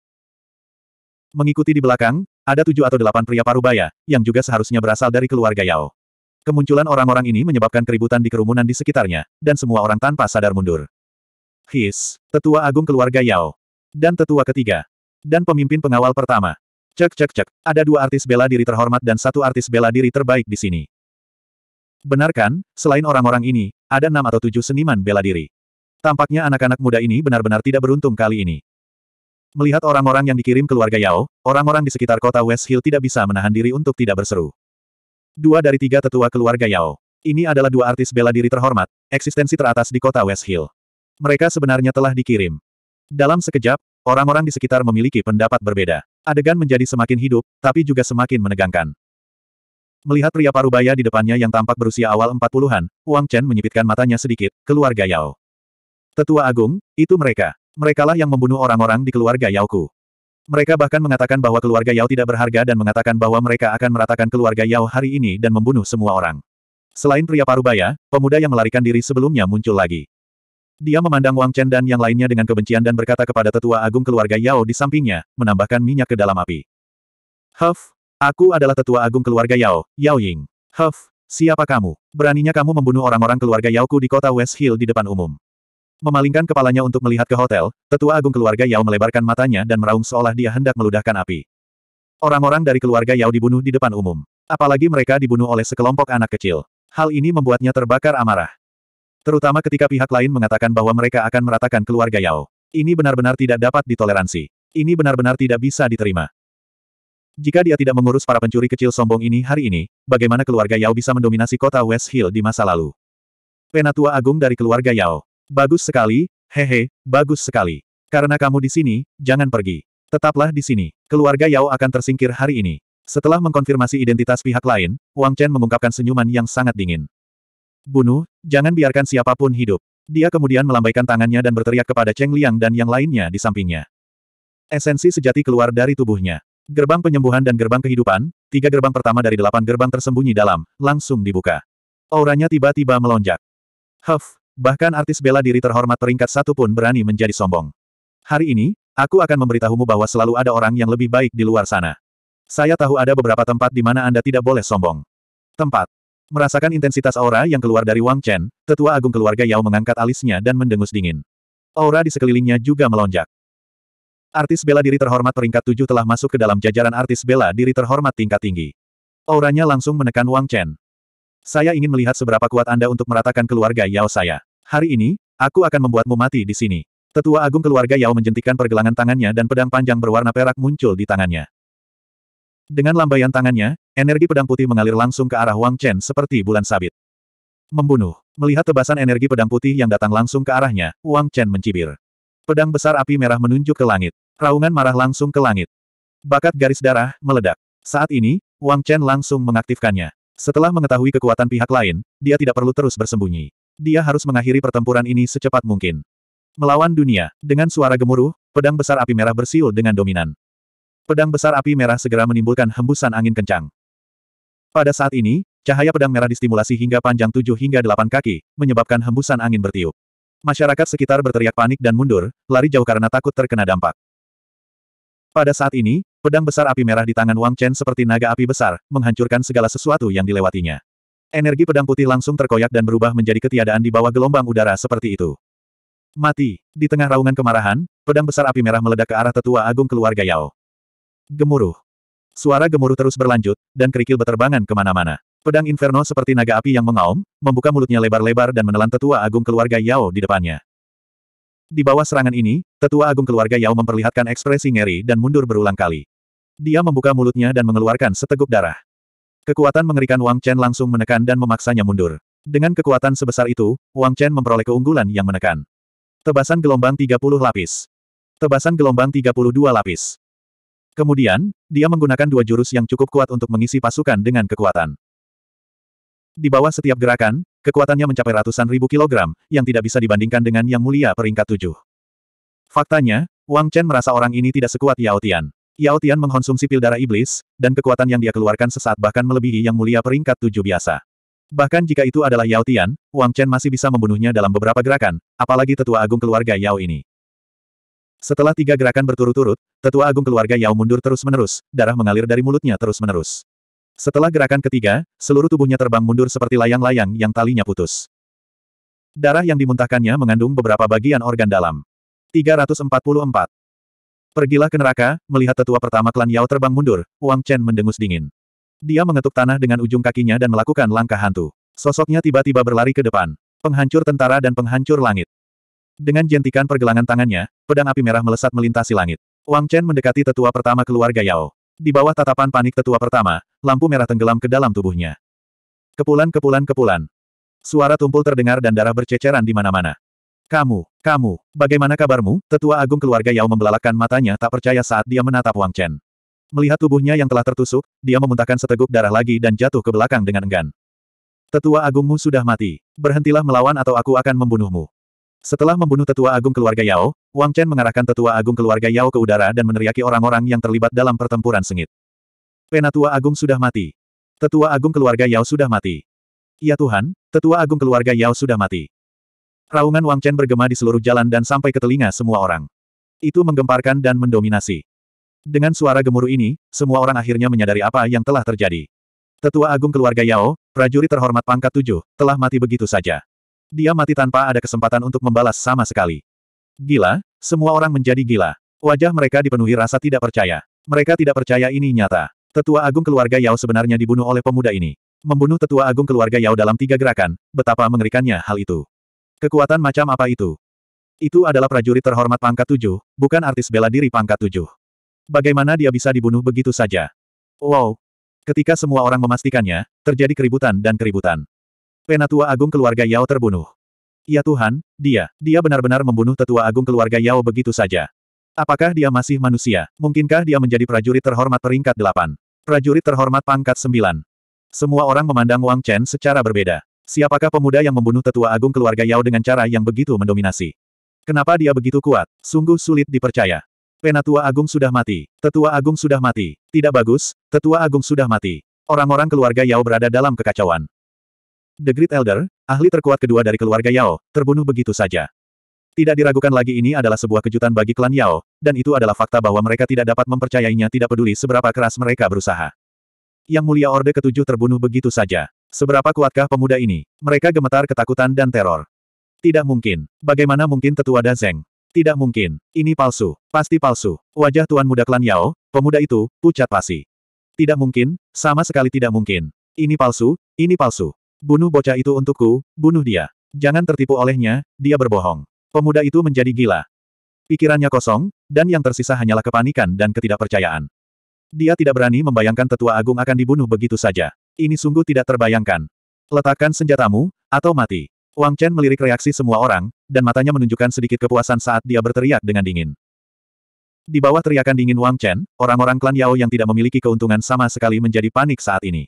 Mengikuti di belakang, ada tujuh atau delapan pria parubaya, yang juga seharusnya berasal dari keluarga Yao. Kemunculan orang-orang ini menyebabkan keributan di kerumunan di sekitarnya, dan semua orang tanpa sadar mundur. His, tetua agung keluarga Yao. Dan tetua ketiga. Dan pemimpin pengawal pertama. Cek cek cek, ada dua artis bela diri terhormat dan satu artis bela diri terbaik di sini. Benarkan? selain orang-orang ini, ada enam atau tujuh seniman bela diri. Tampaknya anak-anak muda ini benar-benar tidak beruntung kali ini. Melihat orang-orang yang dikirim keluarga Yao, orang-orang di sekitar kota West Hill tidak bisa menahan diri untuk tidak berseru. Dua dari tiga tetua keluarga Yao. Ini adalah dua artis bela diri terhormat, eksistensi teratas di kota West Hill. Mereka sebenarnya telah dikirim. Dalam sekejap, orang-orang di sekitar memiliki pendapat berbeda. Adegan menjadi semakin hidup, tapi juga semakin menegangkan. Melihat pria parubaya di depannya yang tampak berusia awal 40-an, Wang Chen menyipitkan matanya sedikit, keluarga Yao. Tetua Agung, itu mereka. Merekalah yang membunuh orang-orang di keluarga Yaoku. Mereka bahkan mengatakan bahwa keluarga Yao tidak berharga dan mengatakan bahwa mereka akan meratakan keluarga Yao hari ini dan membunuh semua orang. Selain pria parubaya, pemuda yang melarikan diri sebelumnya muncul lagi. Dia memandang Wang Chen dan yang lainnya dengan kebencian dan berkata kepada tetua agung keluarga Yao di sampingnya, menambahkan minyak ke dalam api. Huff, aku adalah tetua agung keluarga Yao, Yao Ying. Huff, siapa kamu? Beraninya kamu membunuh orang-orang keluarga Yao ku di kota West Hill di depan umum. Memalingkan kepalanya untuk melihat ke hotel, tetua agung keluarga Yao melebarkan matanya dan meraung seolah dia hendak meludahkan api. Orang-orang dari keluarga Yao dibunuh di depan umum. Apalagi mereka dibunuh oleh sekelompok anak kecil. Hal ini membuatnya terbakar amarah. Terutama ketika pihak lain mengatakan bahwa mereka akan meratakan keluarga Yao. Ini benar-benar tidak dapat ditoleransi. Ini benar-benar tidak bisa diterima. Jika dia tidak mengurus para pencuri kecil sombong ini hari ini, bagaimana keluarga Yao bisa mendominasi kota West Hill di masa lalu? Penatua Agung dari keluarga Yao. Bagus sekali, hehe, bagus sekali. Karena kamu di sini, jangan pergi. Tetaplah di sini. Keluarga Yao akan tersingkir hari ini. Setelah mengkonfirmasi identitas pihak lain, Wang Chen mengungkapkan senyuman yang sangat dingin. Bunuh, jangan biarkan siapapun hidup. Dia kemudian melambaikan tangannya dan berteriak kepada Cheng Liang dan yang lainnya di sampingnya. Esensi sejati keluar dari tubuhnya. Gerbang penyembuhan dan gerbang kehidupan, tiga gerbang pertama dari delapan gerbang tersembunyi dalam, langsung dibuka. Auranya tiba-tiba melonjak. Huff, bahkan artis bela diri terhormat peringkat satu pun berani menjadi sombong. Hari ini, aku akan memberitahumu bahwa selalu ada orang yang lebih baik di luar sana. Saya tahu ada beberapa tempat di mana Anda tidak boleh sombong. Tempat Merasakan intensitas aura yang keluar dari Wang Chen, tetua agung keluarga Yao mengangkat alisnya dan mendengus dingin. Aura di sekelilingnya juga melonjak. Artis bela diri terhormat peringkat tujuh telah masuk ke dalam jajaran artis bela diri terhormat tingkat tinggi. Auranya langsung menekan Wang Chen. Saya ingin melihat seberapa kuat Anda untuk meratakan keluarga Yao saya. Hari ini, aku akan membuatmu mati di sini. Tetua agung keluarga Yao menjentikan pergelangan tangannya dan pedang panjang berwarna perak muncul di tangannya. Dengan lambaian tangannya, energi pedang putih mengalir langsung ke arah Wang Chen seperti bulan sabit. Membunuh. Melihat tebasan energi pedang putih yang datang langsung ke arahnya, Wang Chen mencibir. Pedang besar api merah menunjuk ke langit. Raungan marah langsung ke langit. Bakat garis darah, meledak. Saat ini, Wang Chen langsung mengaktifkannya. Setelah mengetahui kekuatan pihak lain, dia tidak perlu terus bersembunyi. Dia harus mengakhiri pertempuran ini secepat mungkin. Melawan dunia, dengan suara gemuruh, pedang besar api merah bersiul dengan dominan. Pedang besar api merah segera menimbulkan hembusan angin kencang. Pada saat ini, cahaya pedang merah distimulasi hingga panjang tujuh hingga delapan kaki, menyebabkan hembusan angin bertiup. Masyarakat sekitar berteriak panik dan mundur, lari jauh karena takut terkena dampak. Pada saat ini, pedang besar api merah di tangan Wang Chen seperti naga api besar, menghancurkan segala sesuatu yang dilewatinya. Energi pedang putih langsung terkoyak dan berubah menjadi ketiadaan di bawah gelombang udara seperti itu. Mati. Di tengah raungan kemarahan, pedang besar api merah meledak ke arah tetua agung keluarga Yao. Gemuruh. Suara gemuruh terus berlanjut, dan kerikil beterbangan kemana-mana. Pedang Inferno seperti naga api yang mengaum, membuka mulutnya lebar-lebar dan menelan tetua agung keluarga Yao di depannya. Di bawah serangan ini, tetua agung keluarga Yao memperlihatkan ekspresi ngeri dan mundur berulang kali. Dia membuka mulutnya dan mengeluarkan seteguk darah. Kekuatan mengerikan Wang Chen langsung menekan dan memaksanya mundur. Dengan kekuatan sebesar itu, Wang Chen memperoleh keunggulan yang menekan. Tebasan gelombang 30 lapis. Tebasan gelombang 32 lapis. Kemudian, dia menggunakan dua jurus yang cukup kuat untuk mengisi pasukan dengan kekuatan. Di bawah setiap gerakan, kekuatannya mencapai ratusan ribu kilogram, yang tidak bisa dibandingkan dengan yang mulia peringkat tujuh. Faktanya, Wang Chen merasa orang ini tidak sekuat Yao Tian. Yao Tian mengkonsumsi pil darah iblis, dan kekuatan yang dia keluarkan sesaat bahkan melebihi yang mulia peringkat tujuh biasa. Bahkan jika itu adalah Yao Tian, Wang Chen masih bisa membunuhnya dalam beberapa gerakan, apalagi tetua agung keluarga Yao ini. Setelah tiga gerakan berturut-turut, tetua agung keluarga Yao mundur terus-menerus, darah mengalir dari mulutnya terus-menerus. Setelah gerakan ketiga, seluruh tubuhnya terbang mundur seperti layang-layang yang talinya putus. Darah yang dimuntahkannya mengandung beberapa bagian organ dalam. 344. Pergilah ke neraka, melihat tetua pertama klan Yao terbang mundur, Wang Chen mendengus dingin. Dia mengetuk tanah dengan ujung kakinya dan melakukan langkah hantu. Sosoknya tiba-tiba berlari ke depan. Penghancur tentara dan penghancur langit. Dengan jentikan pergelangan tangannya, pedang api merah melesat melintasi langit. Wang Chen mendekati tetua pertama keluarga Yao. Di bawah tatapan panik tetua pertama, lampu merah tenggelam ke dalam tubuhnya. Kepulan kepulan kepulan. Suara tumpul terdengar dan darah berceceran di mana-mana. Kamu, kamu, bagaimana kabarmu? Tetua agung keluarga Yao membelalakan matanya tak percaya saat dia menatap Wang Chen. Melihat tubuhnya yang telah tertusuk, dia memuntahkan seteguk darah lagi dan jatuh ke belakang dengan enggan. Tetua agungmu sudah mati. Berhentilah melawan atau aku akan membunuhmu. Setelah membunuh tetua agung keluarga Yao, Wang Chen mengarahkan tetua agung keluarga Yao ke udara dan meneriaki orang-orang yang terlibat dalam pertempuran sengit. Penatua agung sudah mati. Tetua agung keluarga Yao sudah mati. Ya Tuhan, tetua agung keluarga Yao sudah mati. Raungan Wang Chen bergema di seluruh jalan dan sampai ke telinga semua orang. Itu menggemparkan dan mendominasi. Dengan suara gemuruh ini, semua orang akhirnya menyadari apa yang telah terjadi. Tetua agung keluarga Yao, prajurit terhormat pangkat tujuh, telah mati begitu saja. Dia mati tanpa ada kesempatan untuk membalas sama sekali. Gila, semua orang menjadi gila. Wajah mereka dipenuhi rasa tidak percaya. Mereka tidak percaya ini nyata. Tetua Agung keluarga Yao sebenarnya dibunuh oleh pemuda ini. Membunuh Tetua Agung keluarga Yao dalam tiga gerakan, betapa mengerikannya hal itu. Kekuatan macam apa itu? Itu adalah prajurit terhormat pangkat tujuh, bukan artis bela diri pangkat tujuh. Bagaimana dia bisa dibunuh begitu saja? Wow! Ketika semua orang memastikannya, terjadi keributan dan keributan. Penatua Agung keluarga Yao terbunuh. Ya Tuhan, dia, dia benar-benar membunuh tetua agung keluarga Yao begitu saja. Apakah dia masih manusia? Mungkinkah dia menjadi prajurit terhormat peringkat 8? Prajurit terhormat pangkat 9. Semua orang memandang Wang Chen secara berbeda. Siapakah pemuda yang membunuh tetua agung keluarga Yao dengan cara yang begitu mendominasi? Kenapa dia begitu kuat? Sungguh sulit dipercaya. Penatua agung sudah mati. Tetua agung sudah mati. Tidak bagus, tetua agung sudah mati. Orang-orang keluarga Yao berada dalam kekacauan. The Great Elder, ahli terkuat kedua dari keluarga Yao, terbunuh begitu saja. Tidak diragukan lagi ini adalah sebuah kejutan bagi klan Yao, dan itu adalah fakta bahwa mereka tidak dapat mempercayainya tidak peduli seberapa keras mereka berusaha. Yang mulia Orde Ketujuh terbunuh begitu saja. Seberapa kuatkah pemuda ini? Mereka gemetar ketakutan dan teror. Tidak mungkin. Bagaimana mungkin tetua Zeng? Tidak mungkin. Ini palsu. Pasti palsu. Wajah tuan muda klan Yao, pemuda itu, pucat pasi. Tidak mungkin, sama sekali tidak mungkin. Ini palsu, ini palsu. Bunuh bocah itu untukku, bunuh dia. Jangan tertipu olehnya, dia berbohong. Pemuda itu menjadi gila. Pikirannya kosong, dan yang tersisa hanyalah kepanikan dan ketidakpercayaan. Dia tidak berani membayangkan tetua agung akan dibunuh begitu saja. Ini sungguh tidak terbayangkan. Letakkan senjatamu, atau mati. Wang Chen melirik reaksi semua orang, dan matanya menunjukkan sedikit kepuasan saat dia berteriak dengan dingin. Di bawah teriakan dingin Wang Chen, orang-orang klan Yao yang tidak memiliki keuntungan sama sekali menjadi panik saat ini.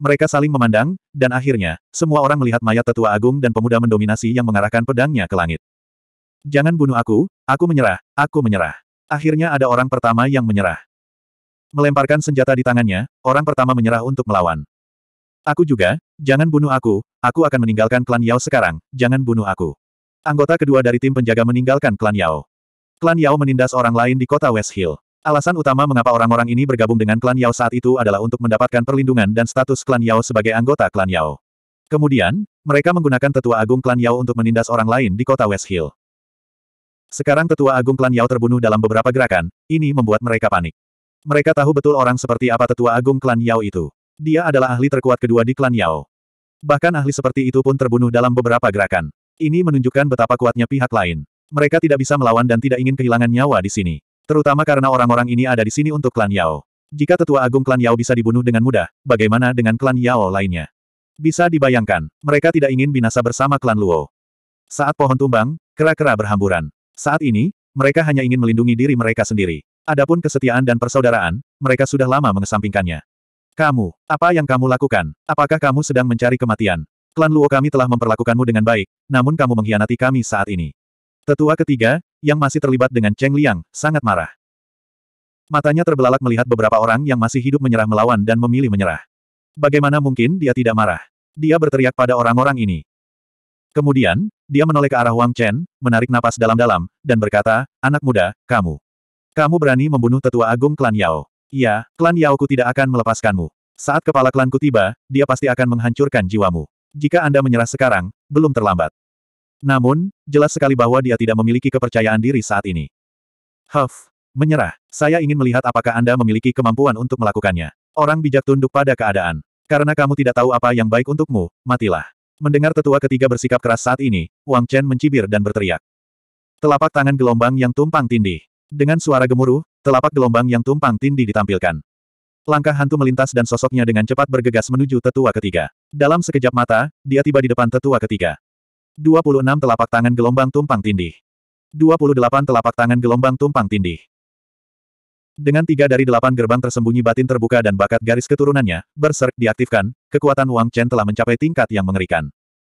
Mereka saling memandang, dan akhirnya, semua orang melihat mayat tetua agung dan pemuda mendominasi yang mengarahkan pedangnya ke langit. Jangan bunuh aku, aku menyerah, aku menyerah. Akhirnya ada orang pertama yang menyerah. Melemparkan senjata di tangannya, orang pertama menyerah untuk melawan. Aku juga, jangan bunuh aku, aku akan meninggalkan klan Yao sekarang, jangan bunuh aku. Anggota kedua dari tim penjaga meninggalkan klan Yao. Klan Yao menindas orang lain di kota West Hill. Alasan utama mengapa orang-orang ini bergabung dengan klan Yao saat itu adalah untuk mendapatkan perlindungan dan status klan Yao sebagai anggota klan Yao. Kemudian, mereka menggunakan tetua agung klan Yao untuk menindas orang lain di kota West Hill. Sekarang tetua agung klan Yao terbunuh dalam beberapa gerakan, ini membuat mereka panik. Mereka tahu betul orang seperti apa tetua agung klan Yao itu. Dia adalah ahli terkuat kedua di klan Yao. Bahkan ahli seperti itu pun terbunuh dalam beberapa gerakan. Ini menunjukkan betapa kuatnya pihak lain. Mereka tidak bisa melawan dan tidak ingin kehilangan nyawa di sini. Terutama karena orang-orang ini ada di sini untuk klan Yao. Jika tetua agung klan Yao bisa dibunuh dengan mudah, bagaimana dengan klan Yao lainnya? Bisa dibayangkan, mereka tidak ingin binasa bersama klan Luo. Saat pohon tumbang, kera-kera berhamburan. Saat ini, mereka hanya ingin melindungi diri mereka sendiri. Adapun kesetiaan dan persaudaraan, mereka sudah lama mengesampingkannya. Kamu, apa yang kamu lakukan? Apakah kamu sedang mencari kematian? Klan Luo kami telah memperlakukanmu dengan baik, namun kamu mengkhianati kami saat ini. Tetua ketiga, yang masih terlibat dengan Cheng Liang, sangat marah. Matanya terbelalak melihat beberapa orang yang masih hidup menyerah melawan dan memilih menyerah. Bagaimana mungkin dia tidak marah? Dia berteriak pada orang-orang ini. Kemudian, dia menoleh ke arah Wang Chen, menarik napas dalam-dalam, dan berkata, Anak muda, kamu. Kamu berani membunuh tetua agung klan Yao. Ya, klan Yao ku tidak akan melepaskanmu. Saat kepala klanku tiba, dia pasti akan menghancurkan jiwamu. Jika Anda menyerah sekarang, belum terlambat. Namun, jelas sekali bahwa dia tidak memiliki kepercayaan diri saat ini. Huff, menyerah. Saya ingin melihat apakah Anda memiliki kemampuan untuk melakukannya. Orang bijak tunduk pada keadaan. Karena kamu tidak tahu apa yang baik untukmu, matilah. Mendengar tetua ketiga bersikap keras saat ini, Wang Chen mencibir dan berteriak. Telapak tangan gelombang yang tumpang tindih. Dengan suara gemuruh, telapak gelombang yang tumpang tindih ditampilkan. Langkah hantu melintas dan sosoknya dengan cepat bergegas menuju tetua ketiga. Dalam sekejap mata, dia tiba di depan tetua ketiga. 26 telapak tangan gelombang tumpang tindih. 28 telapak tangan gelombang tumpang tindih. Dengan tiga dari delapan gerbang tersembunyi batin terbuka dan bakat garis keturunannya, berserk diaktifkan, kekuatan Wang Chen telah mencapai tingkat yang mengerikan.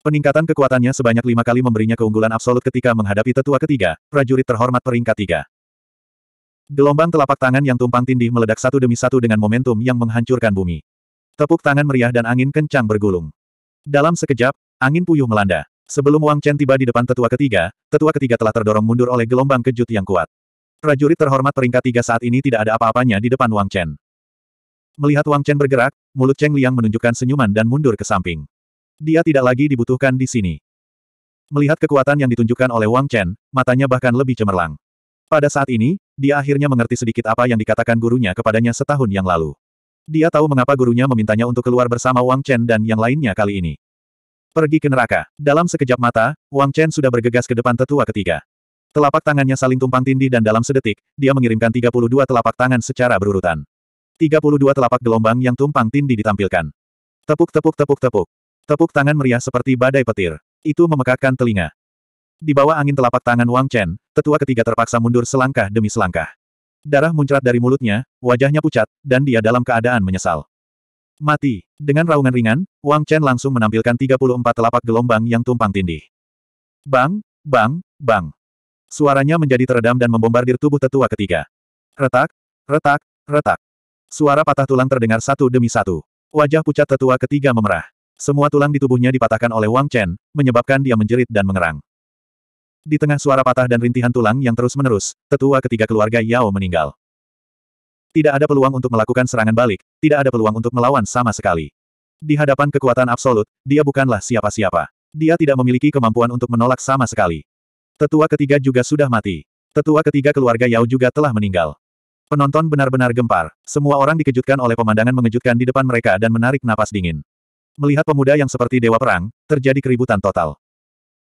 Peningkatan kekuatannya sebanyak lima kali memberinya keunggulan absolut ketika menghadapi tetua ketiga, prajurit terhormat peringkat tiga. Gelombang telapak tangan yang tumpang tindih meledak satu demi satu dengan momentum yang menghancurkan bumi. Tepuk tangan meriah dan angin kencang bergulung. Dalam sekejap, angin puyuh melanda. Sebelum Wang Chen tiba di depan tetua ketiga, tetua ketiga telah terdorong mundur oleh gelombang kejut yang kuat. Prajurit terhormat peringkat tiga saat ini tidak ada apa-apanya di depan Wang Chen. Melihat Wang Chen bergerak, mulut Cheng Liang menunjukkan senyuman dan mundur ke samping. Dia tidak lagi dibutuhkan di sini. Melihat kekuatan yang ditunjukkan oleh Wang Chen, matanya bahkan lebih cemerlang. Pada saat ini, dia akhirnya mengerti sedikit apa yang dikatakan gurunya kepadanya setahun yang lalu. Dia tahu mengapa gurunya memintanya untuk keluar bersama Wang Chen dan yang lainnya kali ini. Pergi ke neraka. Dalam sekejap mata, Wang Chen sudah bergegas ke depan tetua ketiga. Telapak tangannya saling tumpang tindih dan dalam sedetik, dia mengirimkan 32 telapak tangan secara berurutan. 32 telapak gelombang yang tumpang tindih ditampilkan. Tepuk-tepuk-tepuk-tepuk. Tepuk tangan meriah seperti badai petir. Itu memekakkan telinga. Di bawah angin telapak tangan Wang Chen, tetua ketiga terpaksa mundur selangkah demi selangkah. Darah muncrat dari mulutnya, wajahnya pucat, dan dia dalam keadaan menyesal. Mati. Dengan raungan ringan, Wang Chen langsung menampilkan 34 telapak gelombang yang tumpang tindih. Bang, bang, bang. Suaranya menjadi teredam dan membombardir tubuh tetua ketiga. Retak, retak, retak. Suara patah tulang terdengar satu demi satu. Wajah pucat tetua ketiga memerah. Semua tulang di tubuhnya dipatahkan oleh Wang Chen, menyebabkan dia menjerit dan mengerang. Di tengah suara patah dan rintihan tulang yang terus-menerus, tetua ketiga keluarga Yao meninggal. Tidak ada peluang untuk melakukan serangan balik, tidak ada peluang untuk melawan sama sekali. Di hadapan kekuatan absolut, dia bukanlah siapa-siapa. Dia tidak memiliki kemampuan untuk menolak sama sekali. Tetua ketiga juga sudah mati. Tetua ketiga keluarga Yao juga telah meninggal. Penonton benar-benar gempar. Semua orang dikejutkan oleh pemandangan mengejutkan di depan mereka dan menarik napas dingin. Melihat pemuda yang seperti dewa perang, terjadi keributan total.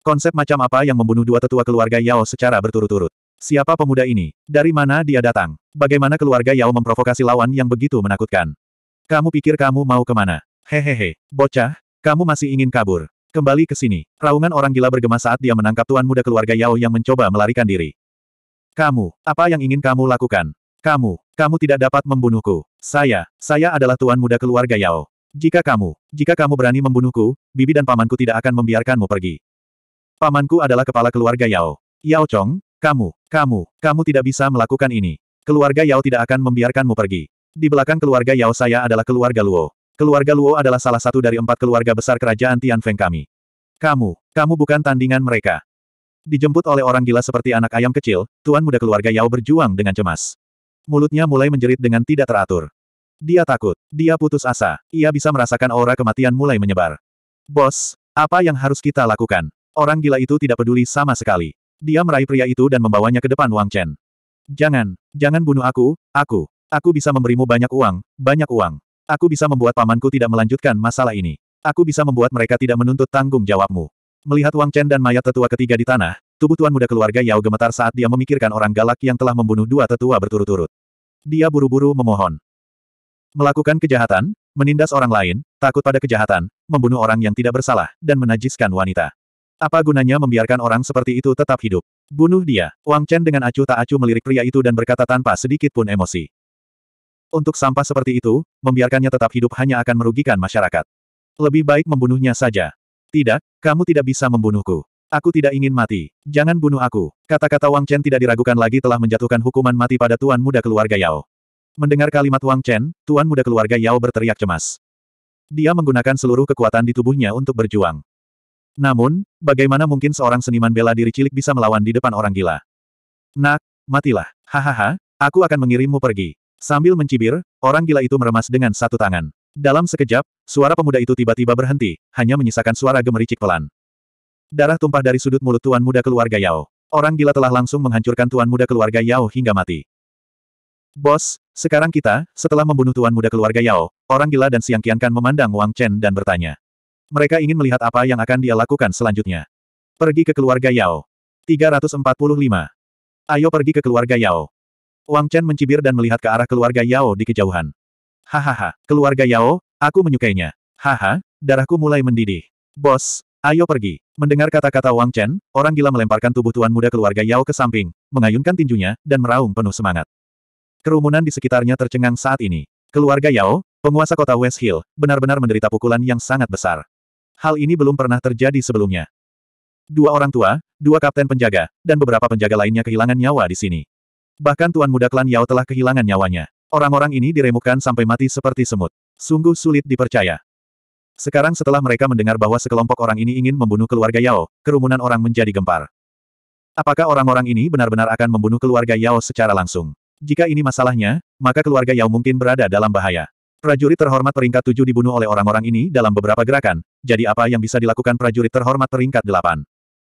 Konsep macam apa yang membunuh dua tetua keluarga Yao secara berturut-turut? Siapa pemuda ini? Dari mana dia datang? Bagaimana keluarga Yao memprovokasi lawan yang begitu menakutkan? Kamu pikir kamu mau kemana? Hehehe, bocah, kamu masih ingin kabur. Kembali ke sini. Raungan orang gila bergema saat dia menangkap tuan muda keluarga Yao yang mencoba melarikan diri. Kamu, apa yang ingin kamu lakukan? Kamu, kamu tidak dapat membunuhku. Saya, saya adalah tuan muda keluarga Yao. Jika kamu, jika kamu berani membunuhku, bibi dan pamanku tidak akan membiarkanmu pergi. Pamanku adalah kepala keluarga Yao. Yao Chong, kamu, kamu, kamu tidak bisa melakukan ini. Keluarga Yao tidak akan membiarkanmu pergi. Di belakang keluarga Yao saya adalah keluarga Luo. Keluarga Luo adalah salah satu dari empat keluarga besar kerajaan Tianfeng kami. Kamu, kamu bukan tandingan mereka. Dijemput oleh orang gila seperti anak ayam kecil, tuan muda keluarga Yao berjuang dengan cemas. Mulutnya mulai menjerit dengan tidak teratur. Dia takut, dia putus asa, ia bisa merasakan aura kematian mulai menyebar. Bos, apa yang harus kita lakukan? Orang gila itu tidak peduli sama sekali. Dia meraih pria itu dan membawanya ke depan Wang Chen. Jangan, jangan bunuh aku, aku. Aku bisa memberimu banyak uang, banyak uang. Aku bisa membuat pamanku tidak melanjutkan masalah ini. Aku bisa membuat mereka tidak menuntut tanggung jawabmu. Melihat Wang Chen dan mayat tetua ketiga di tanah, tubuh tuan muda keluarga Yao gemetar saat dia memikirkan orang galak yang telah membunuh dua tetua berturut-turut. Dia buru-buru memohon. Melakukan kejahatan, menindas orang lain, takut pada kejahatan, membunuh orang yang tidak bersalah, dan menajiskan wanita. Apa gunanya membiarkan orang seperti itu tetap hidup? Bunuh dia. Wang Chen dengan acuh tak acuh melirik pria itu dan berkata tanpa sedikit pun emosi. Untuk sampah seperti itu, membiarkannya tetap hidup hanya akan merugikan masyarakat. Lebih baik membunuhnya saja. Tidak, kamu tidak bisa membunuhku. Aku tidak ingin mati. Jangan bunuh aku. Kata-kata Wang Chen tidak diragukan lagi telah menjatuhkan hukuman mati pada tuan muda keluarga Yao. Mendengar kalimat Wang Chen, tuan muda keluarga Yao berteriak cemas. Dia menggunakan seluruh kekuatan di tubuhnya untuk berjuang. Namun, bagaimana mungkin seorang seniman bela diri cilik bisa melawan di depan orang gila? Nak, matilah. Hahaha, aku akan mengirimmu pergi. Sambil mencibir, orang gila itu meremas dengan satu tangan. Dalam sekejap, suara pemuda itu tiba-tiba berhenti, hanya menyisakan suara gemericik pelan. Darah tumpah dari sudut mulut tuan muda keluarga Yao. Orang gila telah langsung menghancurkan tuan muda keluarga Yao hingga mati. Bos, sekarang kita, setelah membunuh tuan muda keluarga Yao, orang gila dan Siang kiankan memandang Wang Chen dan bertanya. Mereka ingin melihat apa yang akan dia lakukan selanjutnya. Pergi ke keluarga Yao. 345. Ayo pergi ke keluarga Yao. Wang Chen mencibir dan melihat ke arah keluarga Yao di kejauhan. Hahaha, keluarga Yao, aku menyukainya. Haha, darahku mulai mendidih. Bos, ayo pergi. Mendengar kata-kata Wang Chen, orang gila melemparkan tubuh tuan muda keluarga Yao ke samping, mengayunkan tinjunya, dan meraung penuh semangat. Kerumunan di sekitarnya tercengang saat ini. Keluarga Yao, penguasa kota West Hill, benar-benar menderita pukulan yang sangat besar. Hal ini belum pernah terjadi sebelumnya. Dua orang tua, dua kapten penjaga, dan beberapa penjaga lainnya kehilangan nyawa di sini. Bahkan Tuan Muda Klan Yao telah kehilangan nyawanya. Orang-orang ini diremukkan sampai mati seperti semut. Sungguh sulit dipercaya. Sekarang setelah mereka mendengar bahwa sekelompok orang ini ingin membunuh keluarga Yao, kerumunan orang menjadi gempar. Apakah orang-orang ini benar-benar akan membunuh keluarga Yao secara langsung? Jika ini masalahnya, maka keluarga Yao mungkin berada dalam bahaya. Prajurit terhormat peringkat tujuh dibunuh oleh orang-orang ini dalam beberapa gerakan, jadi apa yang bisa dilakukan prajurit terhormat peringkat delapan?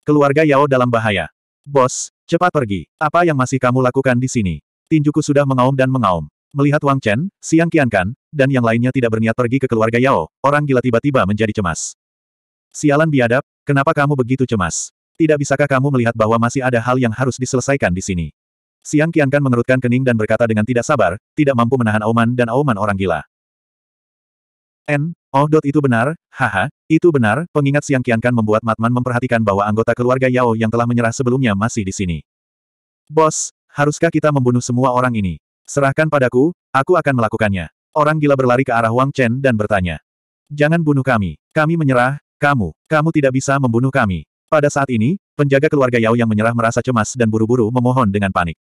Keluarga Yao dalam bahaya. Bos, cepat pergi. Apa yang masih kamu lakukan di sini? Tinjuku sudah mengaum dan mengaum. Melihat Wang Chen, Siang Qiankan, dan yang lainnya tidak berniat pergi ke keluarga Yao, orang gila tiba-tiba menjadi cemas. Sialan biadab, kenapa kamu begitu cemas? Tidak bisakah kamu melihat bahwa masih ada hal yang harus diselesaikan di sini? Siang Qiankan mengerutkan kening dan berkata dengan tidak sabar, tidak mampu menahan auman dan auman orang gila. N, oh dot itu benar, haha, itu benar, pengingat siang kiankan membuat Matman memperhatikan bahwa anggota keluarga Yao yang telah menyerah sebelumnya masih di sini. Bos, haruskah kita membunuh semua orang ini? Serahkan padaku, aku akan melakukannya. Orang gila berlari ke arah Wang Chen dan bertanya. Jangan bunuh kami, kami menyerah, kamu, kamu tidak bisa membunuh kami. Pada saat ini, penjaga keluarga Yao yang menyerah merasa cemas dan buru-buru memohon dengan panik.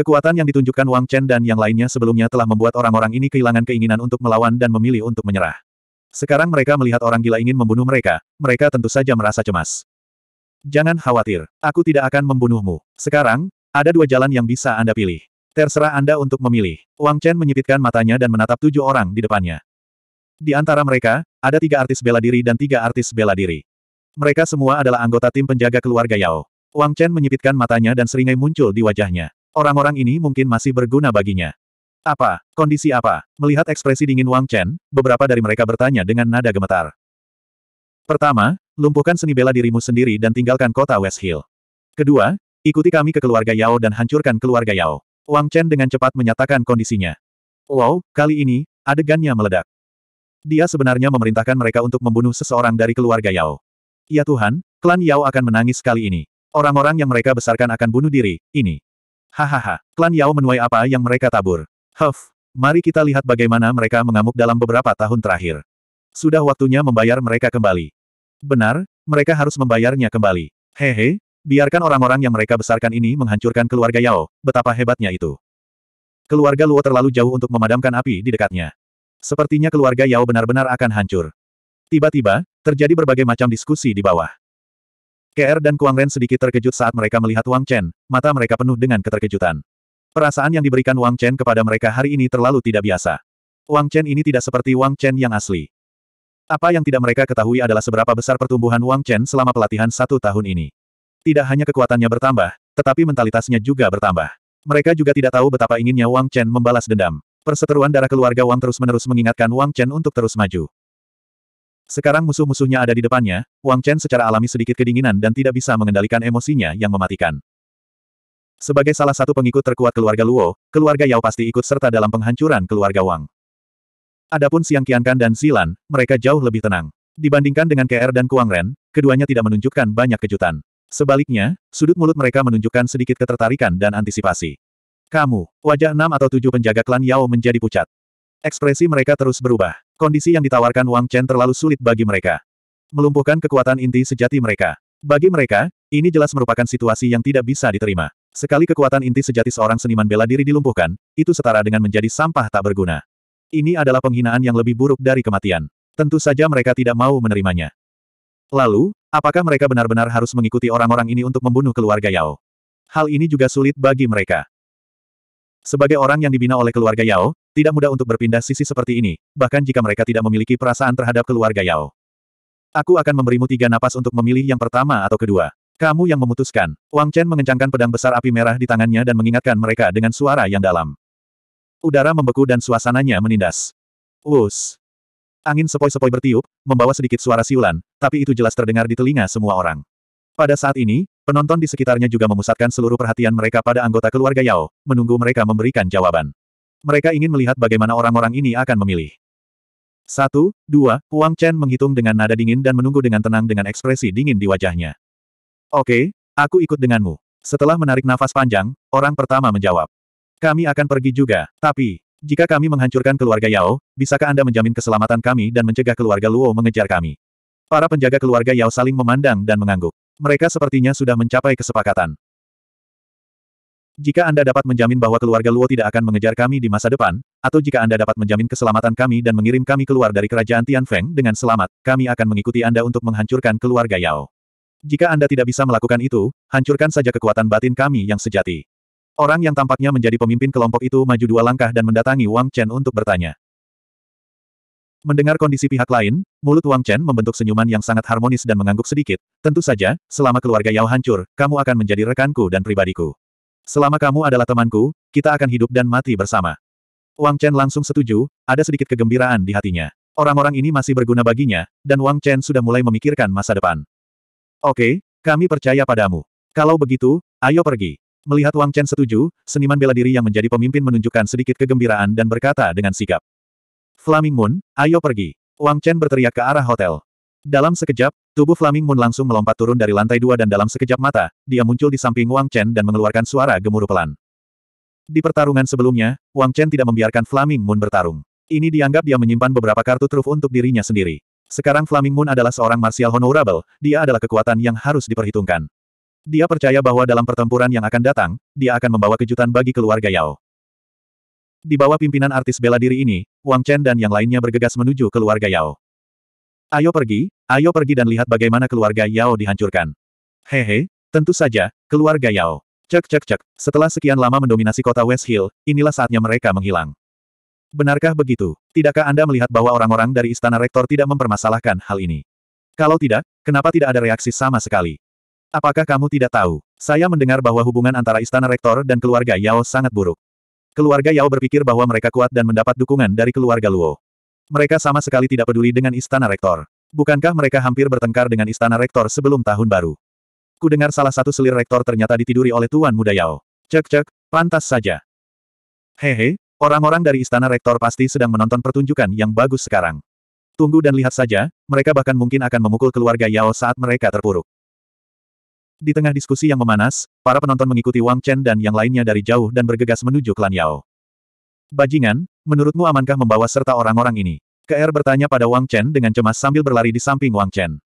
Kekuatan yang ditunjukkan Wang Chen dan yang lainnya sebelumnya telah membuat orang-orang ini kehilangan keinginan untuk melawan dan memilih untuk menyerah. Sekarang mereka melihat orang gila ingin membunuh mereka, mereka tentu saja merasa cemas. Jangan khawatir, aku tidak akan membunuhmu. Sekarang, ada dua jalan yang bisa Anda pilih. Terserah Anda untuk memilih. Wang Chen menyipitkan matanya dan menatap tujuh orang di depannya. Di antara mereka, ada tiga artis bela diri dan tiga artis bela diri. Mereka semua adalah anggota tim penjaga keluarga Yao. Wang Chen menyipitkan matanya dan seringai muncul di wajahnya. Orang-orang ini mungkin masih berguna baginya. Apa? Kondisi apa? Melihat ekspresi dingin Wang Chen, beberapa dari mereka bertanya dengan nada gemetar. Pertama, lumpuhkan seni bela dirimu sendiri dan tinggalkan kota West Hill. Kedua, ikuti kami ke keluarga Yao dan hancurkan keluarga Yao. Wang Chen dengan cepat menyatakan kondisinya. Wow, kali ini, adegannya meledak. Dia sebenarnya memerintahkan mereka untuk membunuh seseorang dari keluarga Yao. Ya Tuhan, klan Yao akan menangis kali ini. Orang-orang yang mereka besarkan akan bunuh diri, ini. Hahaha, klan Yao menuai apa yang mereka tabur. Huff, mari kita lihat bagaimana mereka mengamuk dalam beberapa tahun terakhir. Sudah waktunya membayar mereka kembali. Benar, mereka harus membayarnya kembali. Hehe, biarkan orang-orang yang mereka besarkan ini menghancurkan keluarga Yao, betapa hebatnya itu. Keluarga Luo terlalu jauh untuk memadamkan api di dekatnya. Sepertinya keluarga Yao benar-benar akan hancur. Tiba-tiba, terjadi berbagai macam diskusi di bawah. KR dan Kuang Ren sedikit terkejut saat mereka melihat Wang Chen, mata mereka penuh dengan keterkejutan. Perasaan yang diberikan Wang Chen kepada mereka hari ini terlalu tidak biasa. Wang Chen ini tidak seperti Wang Chen yang asli. Apa yang tidak mereka ketahui adalah seberapa besar pertumbuhan Wang Chen selama pelatihan satu tahun ini. Tidak hanya kekuatannya bertambah, tetapi mentalitasnya juga bertambah. Mereka juga tidak tahu betapa inginnya Wang Chen membalas dendam. Perseteruan darah keluarga Wang terus-menerus mengingatkan Wang Chen untuk terus maju. Sekarang musuh-musuhnya ada di depannya, Wang Chen secara alami sedikit kedinginan dan tidak bisa mengendalikan emosinya yang mematikan. Sebagai salah satu pengikut terkuat keluarga Luo, keluarga Yao pasti ikut serta dalam penghancuran keluarga Wang. Adapun Siang Qiankan dan Silan, mereka jauh lebih tenang. Dibandingkan dengan KR dan Kuang Ren, keduanya tidak menunjukkan banyak kejutan. Sebaliknya, sudut mulut mereka menunjukkan sedikit ketertarikan dan antisipasi. Kamu, wajah enam atau tujuh penjaga klan Yao menjadi pucat. Ekspresi mereka terus berubah. Kondisi yang ditawarkan Wang Chen terlalu sulit bagi mereka. Melumpuhkan kekuatan inti sejati mereka. Bagi mereka, ini jelas merupakan situasi yang tidak bisa diterima. Sekali kekuatan inti sejati seorang seniman bela diri dilumpuhkan, itu setara dengan menjadi sampah tak berguna. Ini adalah penghinaan yang lebih buruk dari kematian. Tentu saja mereka tidak mau menerimanya. Lalu, apakah mereka benar-benar harus mengikuti orang-orang ini untuk membunuh keluarga Yao? Hal ini juga sulit bagi mereka. Sebagai orang yang dibina oleh keluarga Yao, tidak mudah untuk berpindah sisi seperti ini, bahkan jika mereka tidak memiliki perasaan terhadap keluarga Yao. Aku akan memberimu tiga napas untuk memilih yang pertama atau kedua. Kamu yang memutuskan. Wang Chen mengencangkan pedang besar api merah di tangannya dan mengingatkan mereka dengan suara yang dalam. Udara membeku dan suasananya menindas. Wus. Angin sepoi-sepoi bertiup, membawa sedikit suara siulan, tapi itu jelas terdengar di telinga semua orang. Pada saat ini, penonton di sekitarnya juga memusatkan seluruh perhatian mereka pada anggota keluarga Yao, menunggu mereka memberikan jawaban. Mereka ingin melihat bagaimana orang-orang ini akan memilih. Satu, dua, Wang Chen menghitung dengan nada dingin dan menunggu dengan tenang dengan ekspresi dingin di wajahnya. Oke, aku ikut denganmu. Setelah menarik nafas panjang, orang pertama menjawab. Kami akan pergi juga, tapi, jika kami menghancurkan keluarga Yao, bisakah Anda menjamin keselamatan kami dan mencegah keluarga Luo mengejar kami? Para penjaga keluarga Yao saling memandang dan mengangguk. Mereka sepertinya sudah mencapai kesepakatan. Jika Anda dapat menjamin bahwa keluarga Luo tidak akan mengejar kami di masa depan, atau jika Anda dapat menjamin keselamatan kami dan mengirim kami keluar dari kerajaan Tian Feng dengan selamat, kami akan mengikuti Anda untuk menghancurkan keluarga Yao. Jika Anda tidak bisa melakukan itu, hancurkan saja kekuatan batin kami yang sejati. Orang yang tampaknya menjadi pemimpin kelompok itu maju dua langkah dan mendatangi Wang Chen untuk bertanya. Mendengar kondisi pihak lain, mulut Wang Chen membentuk senyuman yang sangat harmonis dan mengangguk sedikit. Tentu saja, selama keluarga Yao hancur, kamu akan menjadi rekanku dan pribadiku. Selama kamu adalah temanku, kita akan hidup dan mati bersama. Wang Chen langsung setuju, ada sedikit kegembiraan di hatinya. Orang-orang ini masih berguna baginya, dan Wang Chen sudah mulai memikirkan masa depan. Oke, kami percaya padamu. Kalau begitu, ayo pergi. Melihat Wang Chen setuju, seniman bela diri yang menjadi pemimpin menunjukkan sedikit kegembiraan dan berkata dengan sigap. Flaming Moon, ayo pergi. Wang Chen berteriak ke arah hotel. Dalam sekejap, tubuh Flaming Moon langsung melompat turun dari lantai dua dan dalam sekejap mata, dia muncul di samping Wang Chen dan mengeluarkan suara gemuruh pelan. Di pertarungan sebelumnya, Wang Chen tidak membiarkan Flaming Moon bertarung. Ini dianggap dia menyimpan beberapa kartu truf untuk dirinya sendiri. Sekarang Flaming Moon adalah seorang martial honorable, dia adalah kekuatan yang harus diperhitungkan. Dia percaya bahwa dalam pertempuran yang akan datang, dia akan membawa kejutan bagi keluarga Yao. Di bawah pimpinan artis bela diri ini, Wang Chen dan yang lainnya bergegas menuju keluarga Yao. Ayo pergi, ayo pergi dan lihat bagaimana keluarga Yao dihancurkan. Hehe, tentu saja, keluarga Yao. Cek cek cek, setelah sekian lama mendominasi kota West Hill, inilah saatnya mereka menghilang. Benarkah begitu? Tidakkah Anda melihat bahwa orang-orang dari Istana Rektor tidak mempermasalahkan hal ini? Kalau tidak, kenapa tidak ada reaksi sama sekali? Apakah kamu tidak tahu? Saya mendengar bahwa hubungan antara Istana Rektor dan keluarga Yao sangat buruk. Keluarga Yao berpikir bahwa mereka kuat dan mendapat dukungan dari keluarga Luo. Mereka sama sekali tidak peduli dengan Istana Rektor. Bukankah mereka hampir bertengkar dengan Istana Rektor sebelum tahun baru? Ku dengar salah satu selir Rektor ternyata ditiduri oleh Tuan Muda Yao. Cek-cek, pantas saja. Hehe, orang-orang dari Istana Rektor pasti sedang menonton pertunjukan yang bagus sekarang. Tunggu dan lihat saja, mereka bahkan mungkin akan memukul keluarga Yao saat mereka terpuruk. Di tengah diskusi yang memanas, para penonton mengikuti Wang Chen dan yang lainnya dari jauh dan bergegas menuju klan Yao. Bajingan, Menurutmu amankah membawa serta orang-orang ini? KR er bertanya pada Wang Chen dengan cemas sambil berlari di samping Wang Chen.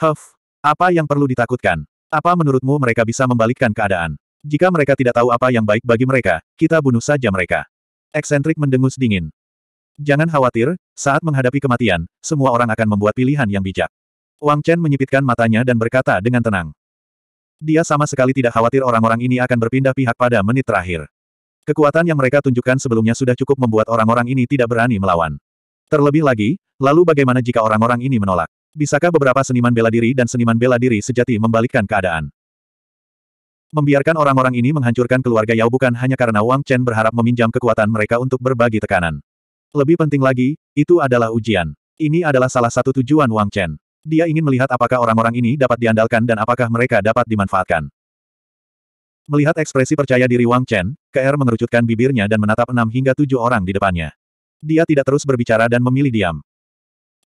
Huff, apa yang perlu ditakutkan? Apa menurutmu mereka bisa membalikkan keadaan? Jika mereka tidak tahu apa yang baik bagi mereka, kita bunuh saja mereka. Eksentrik mendengus dingin. Jangan khawatir, saat menghadapi kematian, semua orang akan membuat pilihan yang bijak. Wang Chen menyipitkan matanya dan berkata dengan tenang. Dia sama sekali tidak khawatir orang-orang ini akan berpindah pihak pada menit terakhir. Kekuatan yang mereka tunjukkan sebelumnya sudah cukup membuat orang-orang ini tidak berani melawan. Terlebih lagi, lalu bagaimana jika orang-orang ini menolak? Bisakah beberapa seniman bela diri dan seniman bela diri sejati membalikkan keadaan? Membiarkan orang-orang ini menghancurkan keluarga Yao bukan hanya karena Wang Chen berharap meminjam kekuatan mereka untuk berbagi tekanan. Lebih penting lagi, itu adalah ujian. Ini adalah salah satu tujuan Wang Chen. Dia ingin melihat apakah orang-orang ini dapat diandalkan dan apakah mereka dapat dimanfaatkan. Melihat ekspresi percaya diri Wang Chen, KR mengerucutkan bibirnya dan menatap enam hingga tujuh orang di depannya. Dia tidak terus berbicara dan memilih diam.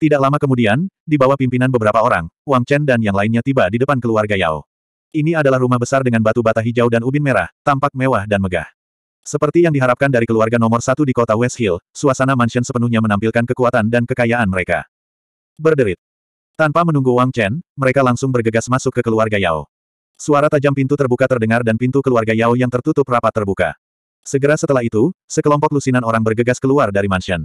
Tidak lama kemudian, di bawah pimpinan beberapa orang, Wang Chen dan yang lainnya tiba di depan keluarga Yao. Ini adalah rumah besar dengan batu bata hijau dan ubin merah, tampak mewah dan megah. Seperti yang diharapkan dari keluarga nomor satu di kota West Hill, suasana mansion sepenuhnya menampilkan kekuatan dan kekayaan mereka. Berderit. Tanpa menunggu Wang Chen, mereka langsung bergegas masuk ke keluarga Yao. Suara tajam pintu terbuka terdengar dan pintu keluarga Yao yang tertutup rapat terbuka. Segera setelah itu, sekelompok lusinan orang bergegas keluar dari mansion.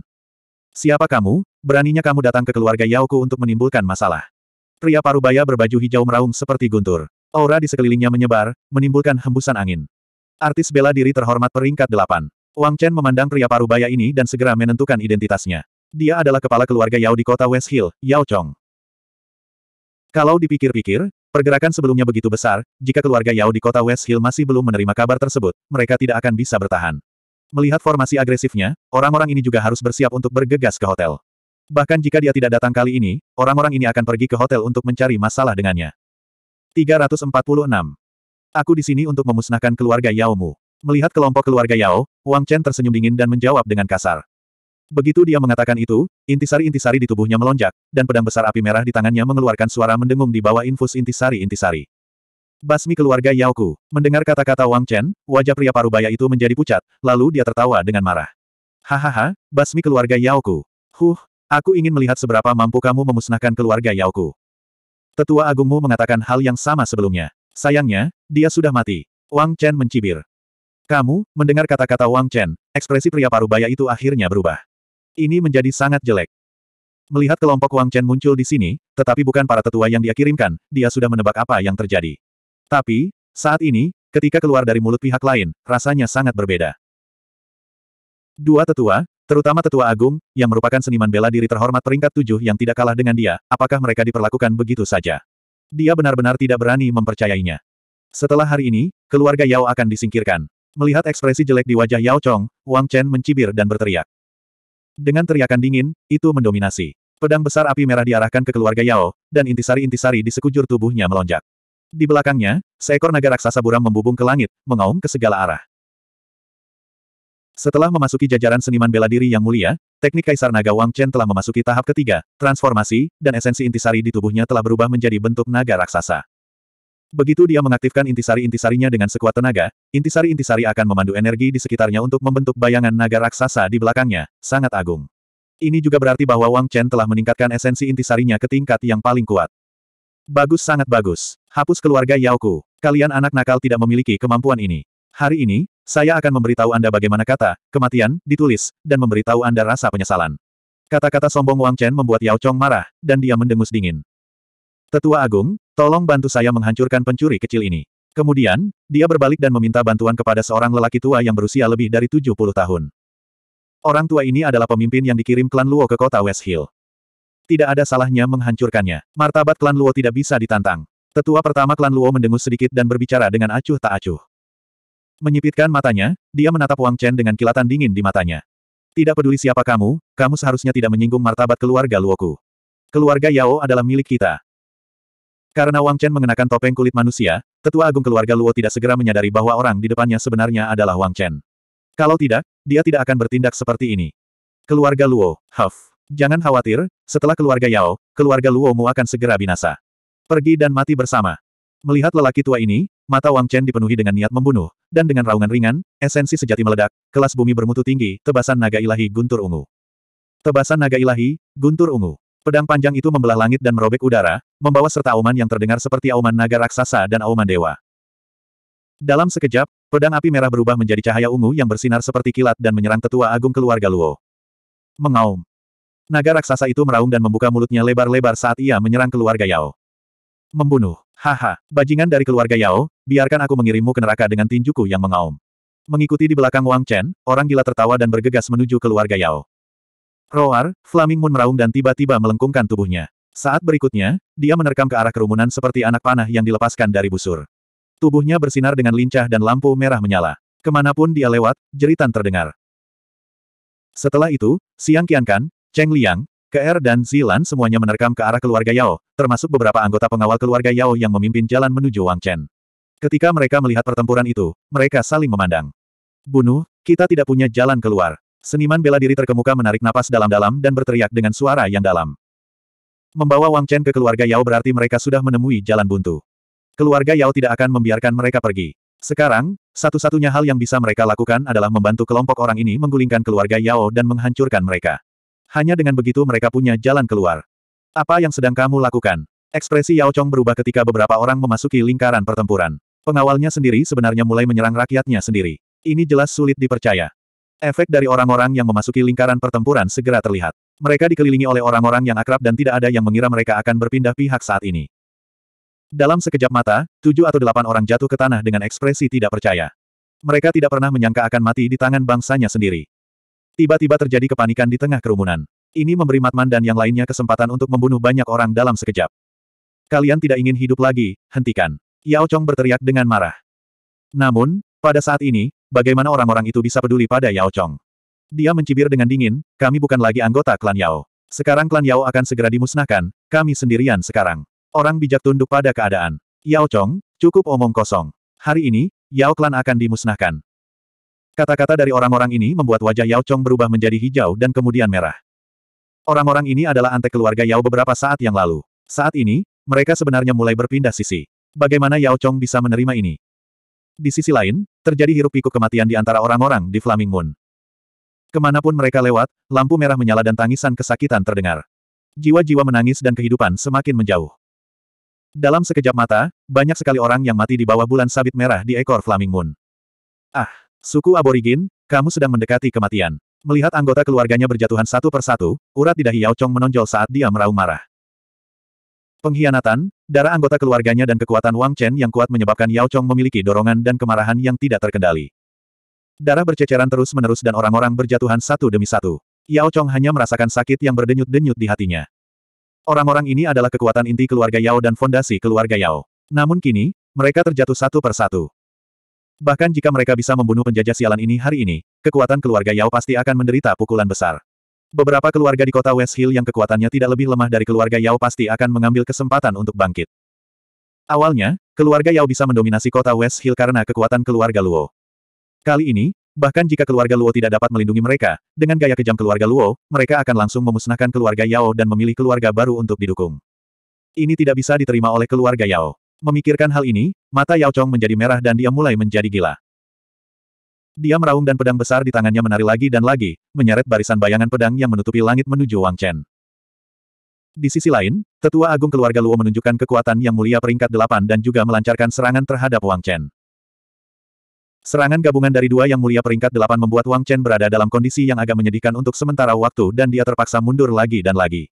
Siapa kamu? Beraninya kamu datang ke keluarga Yaoku untuk menimbulkan masalah. Pria parubaya berbaju hijau meraung seperti guntur. Aura di sekelilingnya menyebar, menimbulkan hembusan angin. Artis bela diri terhormat peringkat delapan. Wang Chen memandang pria parubaya ini dan segera menentukan identitasnya. Dia adalah kepala keluarga Yao di kota West Hill, Yao Chong. Kalau dipikir-pikir, Pergerakan sebelumnya begitu besar, jika keluarga Yao di kota West Hill masih belum menerima kabar tersebut, mereka tidak akan bisa bertahan. Melihat formasi agresifnya, orang-orang ini juga harus bersiap untuk bergegas ke hotel. Bahkan jika dia tidak datang kali ini, orang-orang ini akan pergi ke hotel untuk mencari masalah dengannya. 346. Aku di sini untuk memusnahkan keluarga Yao Mu. Melihat kelompok keluarga Yao, Wang Chen tersenyum dingin dan menjawab dengan kasar. Begitu dia mengatakan itu, intisari-intisari di tubuhnya melonjak, dan pedang besar api merah di tangannya mengeluarkan suara mendengung di bawah infus intisari-intisari. Basmi keluarga Yaoku. Mendengar kata-kata Wang Chen, wajah pria parubaya itu menjadi pucat, lalu dia tertawa dengan marah. Hahaha, basmi keluarga Yaoku. Huh, aku ingin melihat seberapa mampu kamu memusnahkan keluarga Yaoku. Tetua agungmu mengatakan hal yang sama sebelumnya. Sayangnya, dia sudah mati. Wang Chen mencibir. Kamu, mendengar kata-kata Wang Chen, ekspresi pria parubaya itu akhirnya berubah. Ini menjadi sangat jelek. Melihat kelompok Wang Chen muncul di sini, tetapi bukan para tetua yang dia kirimkan, dia sudah menebak apa yang terjadi. Tapi, saat ini, ketika keluar dari mulut pihak lain, rasanya sangat berbeda. Dua tetua, terutama tetua agung, yang merupakan seniman bela diri terhormat peringkat tujuh yang tidak kalah dengan dia, apakah mereka diperlakukan begitu saja? Dia benar-benar tidak berani mempercayainya. Setelah hari ini, keluarga Yao akan disingkirkan. Melihat ekspresi jelek di wajah Yao Chong, Wang Chen mencibir dan berteriak. Dengan teriakan dingin, itu mendominasi. Pedang besar api merah diarahkan ke keluarga Yao, dan intisari-intisari di sekujur tubuhnya melonjak. Di belakangnya, seekor naga raksasa buram membubung ke langit, mengaum ke segala arah. Setelah memasuki jajaran seniman bela diri yang mulia, teknik Kaisar Naga Wang Chen telah memasuki tahap ketiga, transformasi, dan esensi intisari di tubuhnya telah berubah menjadi bentuk naga raksasa. Begitu dia mengaktifkan intisari-intisarinya dengan sekuat tenaga, intisari-intisari akan memandu energi di sekitarnya untuk membentuk bayangan naga raksasa di belakangnya, sangat agung. Ini juga berarti bahwa Wang Chen telah meningkatkan esensi intisarinya ke tingkat yang paling kuat. Bagus sangat bagus. Hapus keluarga Yaoku. Kalian anak nakal tidak memiliki kemampuan ini. Hari ini, saya akan memberitahu Anda bagaimana kata, kematian, ditulis, dan memberitahu Anda rasa penyesalan. Kata-kata sombong Wang Chen membuat Yao Chong marah, dan dia mendengus dingin. Tetua Agung, tolong bantu saya menghancurkan pencuri kecil ini. Kemudian, dia berbalik dan meminta bantuan kepada seorang lelaki tua yang berusia lebih dari 70 tahun. Orang tua ini adalah pemimpin yang dikirim klan Luo ke kota West Hill. Tidak ada salahnya menghancurkannya. Martabat klan Luo tidak bisa ditantang. Tetua pertama klan Luo mendengus sedikit dan berbicara dengan acuh tak acuh. Menyipitkan matanya, dia menatap Wang Chen dengan kilatan dingin di matanya. Tidak peduli siapa kamu, kamu seharusnya tidak menyinggung martabat keluarga Luoku. Keluarga Yao adalah milik kita. Karena Wang Chen mengenakan topeng kulit manusia, tetua agung keluarga Luo tidak segera menyadari bahwa orang di depannya sebenarnya adalah Wang Chen. Kalau tidak, dia tidak akan bertindak seperti ini. Keluarga Luo, Huff. Jangan khawatir, setelah keluarga Yao, keluarga Luo mu akan segera binasa. Pergi dan mati bersama. Melihat lelaki tua ini, mata Wang Chen dipenuhi dengan niat membunuh, dan dengan raungan ringan, esensi sejati meledak, kelas bumi bermutu tinggi, tebasan naga ilahi guntur ungu. Tebasan naga ilahi, guntur ungu. Pedang panjang itu membelah langit dan merobek udara, membawa serta auman yang terdengar seperti auman naga raksasa dan auman dewa. Dalam sekejap, pedang api merah berubah menjadi cahaya ungu yang bersinar seperti kilat dan menyerang tetua agung keluarga Luo. Mengaum. Naga raksasa itu meraung dan membuka mulutnya lebar-lebar saat ia menyerang keluarga Yao. Membunuh. Haha, bajingan dari keluarga Yao, biarkan aku mengirimmu ke neraka dengan tinjuku yang mengaum. Mengikuti di belakang Wang Chen, orang gila tertawa dan bergegas menuju keluarga Yao. Roar, Flaming Moon meraung dan tiba-tiba melengkungkan tubuhnya. Saat berikutnya, dia menerkam ke arah kerumunan seperti anak panah yang dilepaskan dari busur. Tubuhnya bersinar dengan lincah dan lampu merah menyala. Kemanapun dia lewat, jeritan terdengar. Setelah itu, Siang Qiankan, Cheng Liang, KR er dan Zilan semuanya menerkam ke arah keluarga Yao, termasuk beberapa anggota pengawal keluarga Yao yang memimpin jalan menuju Wang Chen. Ketika mereka melihat pertempuran itu, mereka saling memandang. Bunuh, kita tidak punya jalan keluar. Seniman bela diri terkemuka menarik napas dalam-dalam dan berteriak dengan suara yang dalam. Membawa Wang Chen ke keluarga Yao berarti mereka sudah menemui jalan buntu. Keluarga Yao tidak akan membiarkan mereka pergi. Sekarang, satu-satunya hal yang bisa mereka lakukan adalah membantu kelompok orang ini menggulingkan keluarga Yao dan menghancurkan mereka. Hanya dengan begitu mereka punya jalan keluar. Apa yang sedang kamu lakukan? Ekspresi Yao Chong berubah ketika beberapa orang memasuki lingkaran pertempuran. Pengawalnya sendiri sebenarnya mulai menyerang rakyatnya sendiri. Ini jelas sulit dipercaya. Efek dari orang-orang yang memasuki lingkaran pertempuran segera terlihat. Mereka dikelilingi oleh orang-orang yang akrab dan tidak ada yang mengira mereka akan berpindah pihak saat ini. Dalam sekejap mata, tujuh atau delapan orang jatuh ke tanah dengan ekspresi tidak percaya. Mereka tidak pernah menyangka akan mati di tangan bangsanya sendiri. Tiba-tiba terjadi kepanikan di tengah kerumunan. Ini memberi Matman dan yang lainnya kesempatan untuk membunuh banyak orang dalam sekejap. Kalian tidak ingin hidup lagi, hentikan. Yao Chong berteriak dengan marah. Namun, pada saat ini, Bagaimana orang-orang itu bisa peduli pada Yao Chong? Dia mencibir dengan dingin, kami bukan lagi anggota klan Yao. Sekarang klan Yao akan segera dimusnahkan, kami sendirian sekarang. Orang bijak tunduk pada keadaan. Yao Chong, cukup omong kosong. Hari ini, Yao klan akan dimusnahkan. Kata-kata dari orang-orang ini membuat wajah Yao Chong berubah menjadi hijau dan kemudian merah. Orang-orang ini adalah antek keluarga Yao beberapa saat yang lalu. Saat ini, mereka sebenarnya mulai berpindah sisi. Bagaimana Yao Chong bisa menerima ini? Di sisi lain, terjadi hiruk pikuk kematian di antara orang-orang di Flaming Moon. Kemanapun mereka lewat, lampu merah menyala dan tangisan kesakitan terdengar. Jiwa-jiwa menangis dan kehidupan semakin menjauh. Dalam sekejap mata, banyak sekali orang yang mati di bawah bulan sabit merah di ekor Flaming Moon. Ah, suku aborigin, kamu sedang mendekati kematian. Melihat anggota keluarganya berjatuhan satu persatu, urat di dahi Yao Chong menonjol saat dia meraung marah. Pengkhianatan, darah anggota keluarganya dan kekuatan Wang Chen yang kuat menyebabkan Yao Chong memiliki dorongan dan kemarahan yang tidak terkendali. Darah berceceran terus-menerus dan orang-orang berjatuhan satu demi satu. Yao Chong hanya merasakan sakit yang berdenyut-denyut di hatinya. Orang-orang ini adalah kekuatan inti keluarga Yao dan fondasi keluarga Yao. Namun kini, mereka terjatuh satu per satu. Bahkan jika mereka bisa membunuh penjajah sialan ini hari ini, kekuatan keluarga Yao pasti akan menderita pukulan besar. Beberapa keluarga di kota West Hill yang kekuatannya tidak lebih lemah dari keluarga Yao pasti akan mengambil kesempatan untuk bangkit. Awalnya, keluarga Yao bisa mendominasi kota West Hill karena kekuatan keluarga Luo. Kali ini, bahkan jika keluarga Luo tidak dapat melindungi mereka, dengan gaya kejam keluarga Luo, mereka akan langsung memusnahkan keluarga Yao dan memilih keluarga baru untuk didukung. Ini tidak bisa diterima oleh keluarga Yao. Memikirkan hal ini, mata Yao Chong menjadi merah dan dia mulai menjadi gila. Dia meraung dan pedang besar di tangannya menari lagi dan lagi, menyeret barisan bayangan pedang yang menutupi langit menuju Wang Chen. Di sisi lain, tetua agung keluarga Luo menunjukkan kekuatan yang mulia peringkat delapan dan juga melancarkan serangan terhadap Wang Chen. Serangan gabungan dari dua yang mulia peringkat delapan membuat Wang Chen berada dalam kondisi yang agak menyedihkan untuk sementara waktu dan dia terpaksa mundur lagi dan lagi.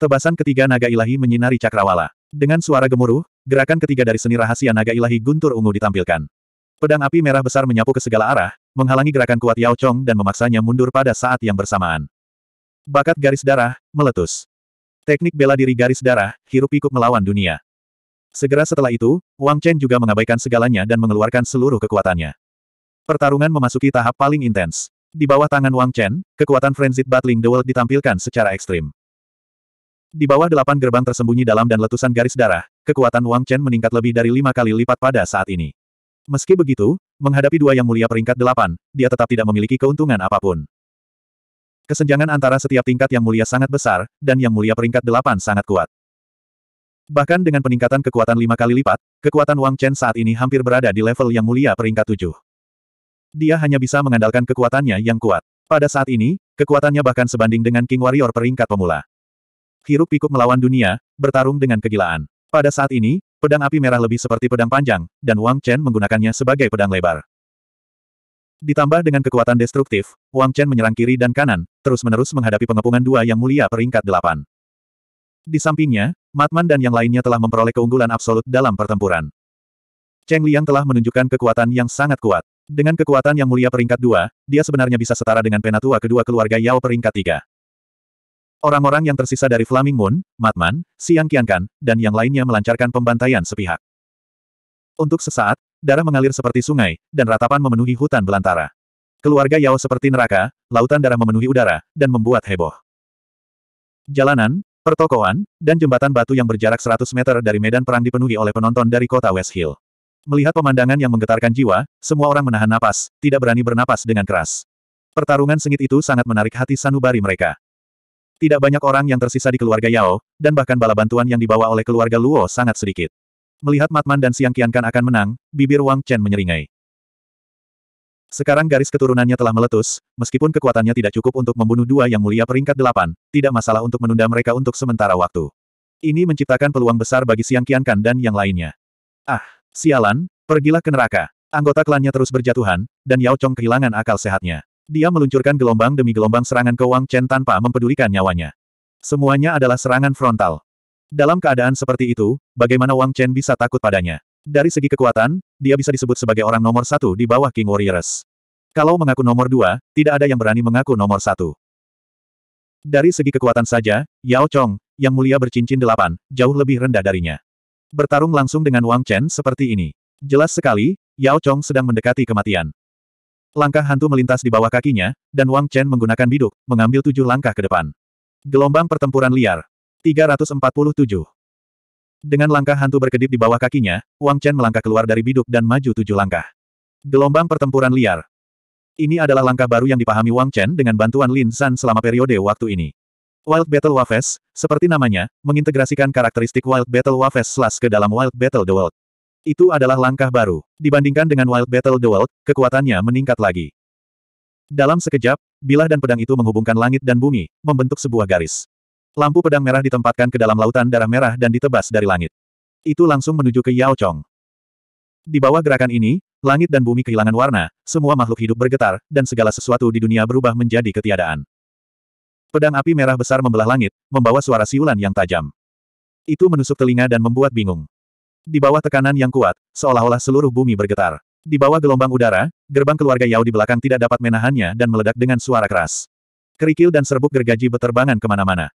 Tebasan ketiga naga ilahi menyinari cakrawala. Dengan suara gemuruh, gerakan ketiga dari seni rahasia naga ilahi guntur ungu ditampilkan. Pedang api merah besar menyapu ke segala arah, menghalangi gerakan kuat Yao Chong dan memaksanya mundur pada saat yang bersamaan. Bakat garis darah, meletus. Teknik bela diri garis darah, hirup-pikuk melawan dunia. Segera setelah itu, Wang Chen juga mengabaikan segalanya dan mengeluarkan seluruh kekuatannya. Pertarungan memasuki tahap paling intens. Di bawah tangan Wang Chen, kekuatan Frenzied Battling the world ditampilkan secara ekstrim. Di bawah delapan gerbang tersembunyi dalam dan letusan garis darah, kekuatan Wang Chen meningkat lebih dari lima kali lipat pada saat ini. Meski begitu, menghadapi dua yang mulia peringkat delapan, dia tetap tidak memiliki keuntungan apapun. Kesenjangan antara setiap tingkat yang mulia sangat besar, dan yang mulia peringkat delapan sangat kuat. Bahkan dengan peningkatan kekuatan lima kali lipat, kekuatan Wang Chen saat ini hampir berada di level yang mulia peringkat tujuh. Dia hanya bisa mengandalkan kekuatannya yang kuat. Pada saat ini, kekuatannya bahkan sebanding dengan King Warrior peringkat pemula. Hiruk pikuk melawan dunia, bertarung dengan kegilaan. Pada saat ini, Pedang api merah lebih seperti pedang panjang, dan Wang Chen menggunakannya sebagai pedang lebar. Ditambah dengan kekuatan destruktif, Wang Chen menyerang kiri dan kanan, terus-menerus menghadapi pengepungan dua yang mulia peringkat delapan. Di sampingnya, Matman dan yang lainnya telah memperoleh keunggulan absolut dalam pertempuran. Cheng Liang telah menunjukkan kekuatan yang sangat kuat. Dengan kekuatan yang mulia peringkat dua, dia sebenarnya bisa setara dengan penatua kedua keluarga Yao peringkat tiga. Orang-orang yang tersisa dari Flaming Moon, Matman, Siang Kiankan, dan yang lainnya melancarkan pembantaian sepihak. Untuk sesaat, darah mengalir seperti sungai, dan ratapan memenuhi hutan belantara. Keluarga Yao seperti neraka, lautan darah memenuhi udara, dan membuat heboh. Jalanan, pertokoan, dan jembatan batu yang berjarak 100 meter dari medan perang dipenuhi oleh penonton dari kota West Hill. Melihat pemandangan yang menggetarkan jiwa, semua orang menahan napas, tidak berani bernapas dengan keras. Pertarungan sengit itu sangat menarik hati sanubari mereka. Tidak banyak orang yang tersisa di keluarga Yao, dan bahkan bala bantuan yang dibawa oleh keluarga Luo sangat sedikit. Melihat Matman dan Siang Kiankan akan menang, bibir Wang Chen menyeringai. Sekarang garis keturunannya telah meletus, meskipun kekuatannya tidak cukup untuk membunuh dua yang mulia peringkat delapan, tidak masalah untuk menunda mereka untuk sementara waktu. Ini menciptakan peluang besar bagi Siang Kiankan dan yang lainnya. Ah, sialan, pergilah ke neraka. Anggota klannya terus berjatuhan, dan Yao Chong kehilangan akal sehatnya. Dia meluncurkan gelombang demi gelombang serangan ke Wang Chen tanpa mempedulikan nyawanya. Semuanya adalah serangan frontal. Dalam keadaan seperti itu, bagaimana Wang Chen bisa takut padanya? Dari segi kekuatan, dia bisa disebut sebagai orang nomor satu di bawah King Warriors. Kalau mengaku nomor dua, tidak ada yang berani mengaku nomor satu. Dari segi kekuatan saja, Yao Chong, yang mulia bercincin delapan, jauh lebih rendah darinya. Bertarung langsung dengan Wang Chen seperti ini. Jelas sekali, Yao Chong sedang mendekati kematian. Langkah hantu melintas di bawah kakinya, dan Wang Chen menggunakan biduk, mengambil tujuh langkah ke depan. Gelombang pertempuran liar. 347. Dengan langkah hantu berkedip di bawah kakinya, Wang Chen melangkah keluar dari biduk dan maju tujuh langkah. Gelombang pertempuran liar. Ini adalah langkah baru yang dipahami Wang Chen dengan bantuan Lin San selama periode waktu ini. Wild Battle Waves, seperti namanya, mengintegrasikan karakteristik Wild Battle Waves Slash ke dalam Wild Battle The World. Itu adalah langkah baru. Dibandingkan dengan Wild Battle Duel, kekuatannya meningkat lagi. Dalam sekejap, bilah dan pedang itu menghubungkan langit dan bumi, membentuk sebuah garis. Lampu pedang merah ditempatkan ke dalam lautan darah merah dan ditebas dari langit. Itu langsung menuju ke Yao Chong. Di bawah gerakan ini, langit dan bumi kehilangan warna, semua makhluk hidup bergetar, dan segala sesuatu di dunia berubah menjadi ketiadaan. Pedang api merah besar membelah langit, membawa suara siulan yang tajam. Itu menusuk telinga dan membuat bingung. Di bawah tekanan yang kuat, seolah-olah seluruh bumi bergetar. Di bawah gelombang udara, gerbang keluarga Yao di belakang tidak dapat menahannya dan meledak dengan suara keras. Kerikil dan serbuk gergaji beterbangan kemana-mana.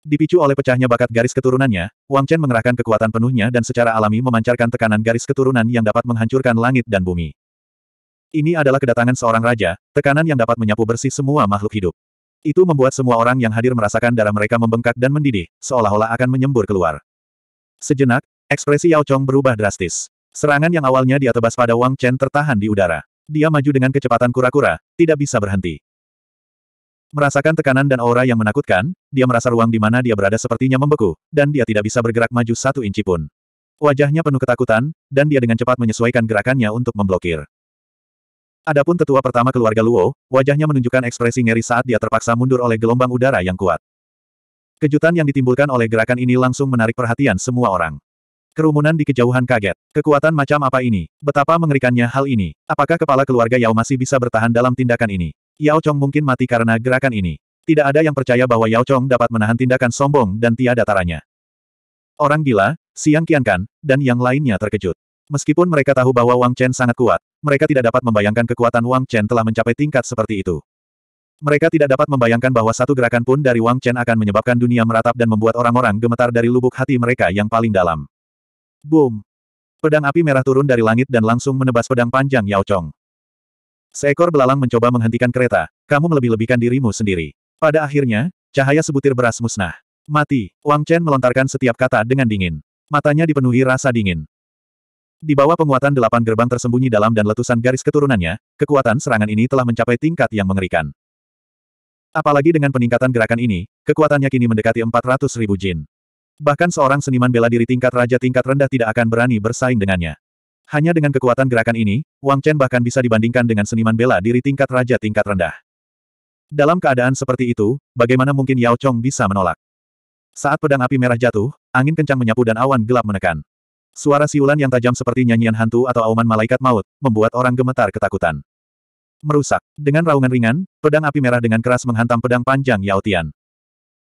Dipicu oleh pecahnya bakat garis keturunannya, Wang Chen mengerahkan kekuatan penuhnya dan secara alami memancarkan tekanan garis keturunan yang dapat menghancurkan langit dan bumi. Ini adalah kedatangan seorang raja, tekanan yang dapat menyapu bersih semua makhluk hidup. Itu membuat semua orang yang hadir merasakan darah mereka membengkak dan mendidih, seolah-olah akan menyembur keluar. Sejenak, Ekspresi Yao Chong berubah drastis. Serangan yang awalnya dia tebas pada Wang Chen tertahan di udara. Dia maju dengan kecepatan kura-kura, tidak bisa berhenti. Merasakan tekanan dan aura yang menakutkan, dia merasa ruang di mana dia berada sepertinya membeku, dan dia tidak bisa bergerak maju satu inci pun. Wajahnya penuh ketakutan, dan dia dengan cepat menyesuaikan gerakannya untuk memblokir. Adapun tetua pertama keluarga Luo, wajahnya menunjukkan ekspresi ngeri saat dia terpaksa mundur oleh gelombang udara yang kuat. Kejutan yang ditimbulkan oleh gerakan ini langsung menarik perhatian semua orang. Kerumunan di kejauhan kaget. Kekuatan macam apa ini? Betapa mengerikannya hal ini. Apakah kepala keluarga Yao masih bisa bertahan dalam tindakan ini? Yao Chong mungkin mati karena gerakan ini. Tidak ada yang percaya bahwa Yao Chong dapat menahan tindakan sombong dan tiada taranya. Orang gila, Siang Kian Kan, dan yang lainnya terkejut. Meskipun mereka tahu bahwa Wang Chen sangat kuat, mereka tidak dapat membayangkan kekuatan Wang Chen telah mencapai tingkat seperti itu. Mereka tidak dapat membayangkan bahwa satu gerakan pun dari Wang Chen akan menyebabkan dunia meratap dan membuat orang-orang gemetar dari lubuk hati mereka yang paling dalam. Boom! Pedang api merah turun dari langit dan langsung menebas pedang panjang Yao Chong. Seekor belalang mencoba menghentikan kereta, kamu melebih-lebihkan dirimu sendiri. Pada akhirnya, cahaya sebutir beras musnah. Mati, Wang Chen melontarkan setiap kata dengan dingin. Matanya dipenuhi rasa dingin. Di bawah penguatan delapan gerbang tersembunyi dalam dan letusan garis keturunannya, kekuatan serangan ini telah mencapai tingkat yang mengerikan. Apalagi dengan peningkatan gerakan ini, kekuatannya kini mendekati 400 ribu jin. Bahkan seorang seniman bela diri tingkat raja tingkat rendah tidak akan berani bersaing dengannya. Hanya dengan kekuatan gerakan ini, Wang Chen bahkan bisa dibandingkan dengan seniman bela diri tingkat raja tingkat rendah. Dalam keadaan seperti itu, bagaimana mungkin Yao Chong bisa menolak? Saat pedang api merah jatuh, angin kencang menyapu dan awan gelap menekan. Suara siulan yang tajam seperti nyanyian hantu atau auman malaikat maut, membuat orang gemetar ketakutan. Merusak. Dengan raungan ringan, pedang api merah dengan keras menghantam pedang panjang Yao Tian.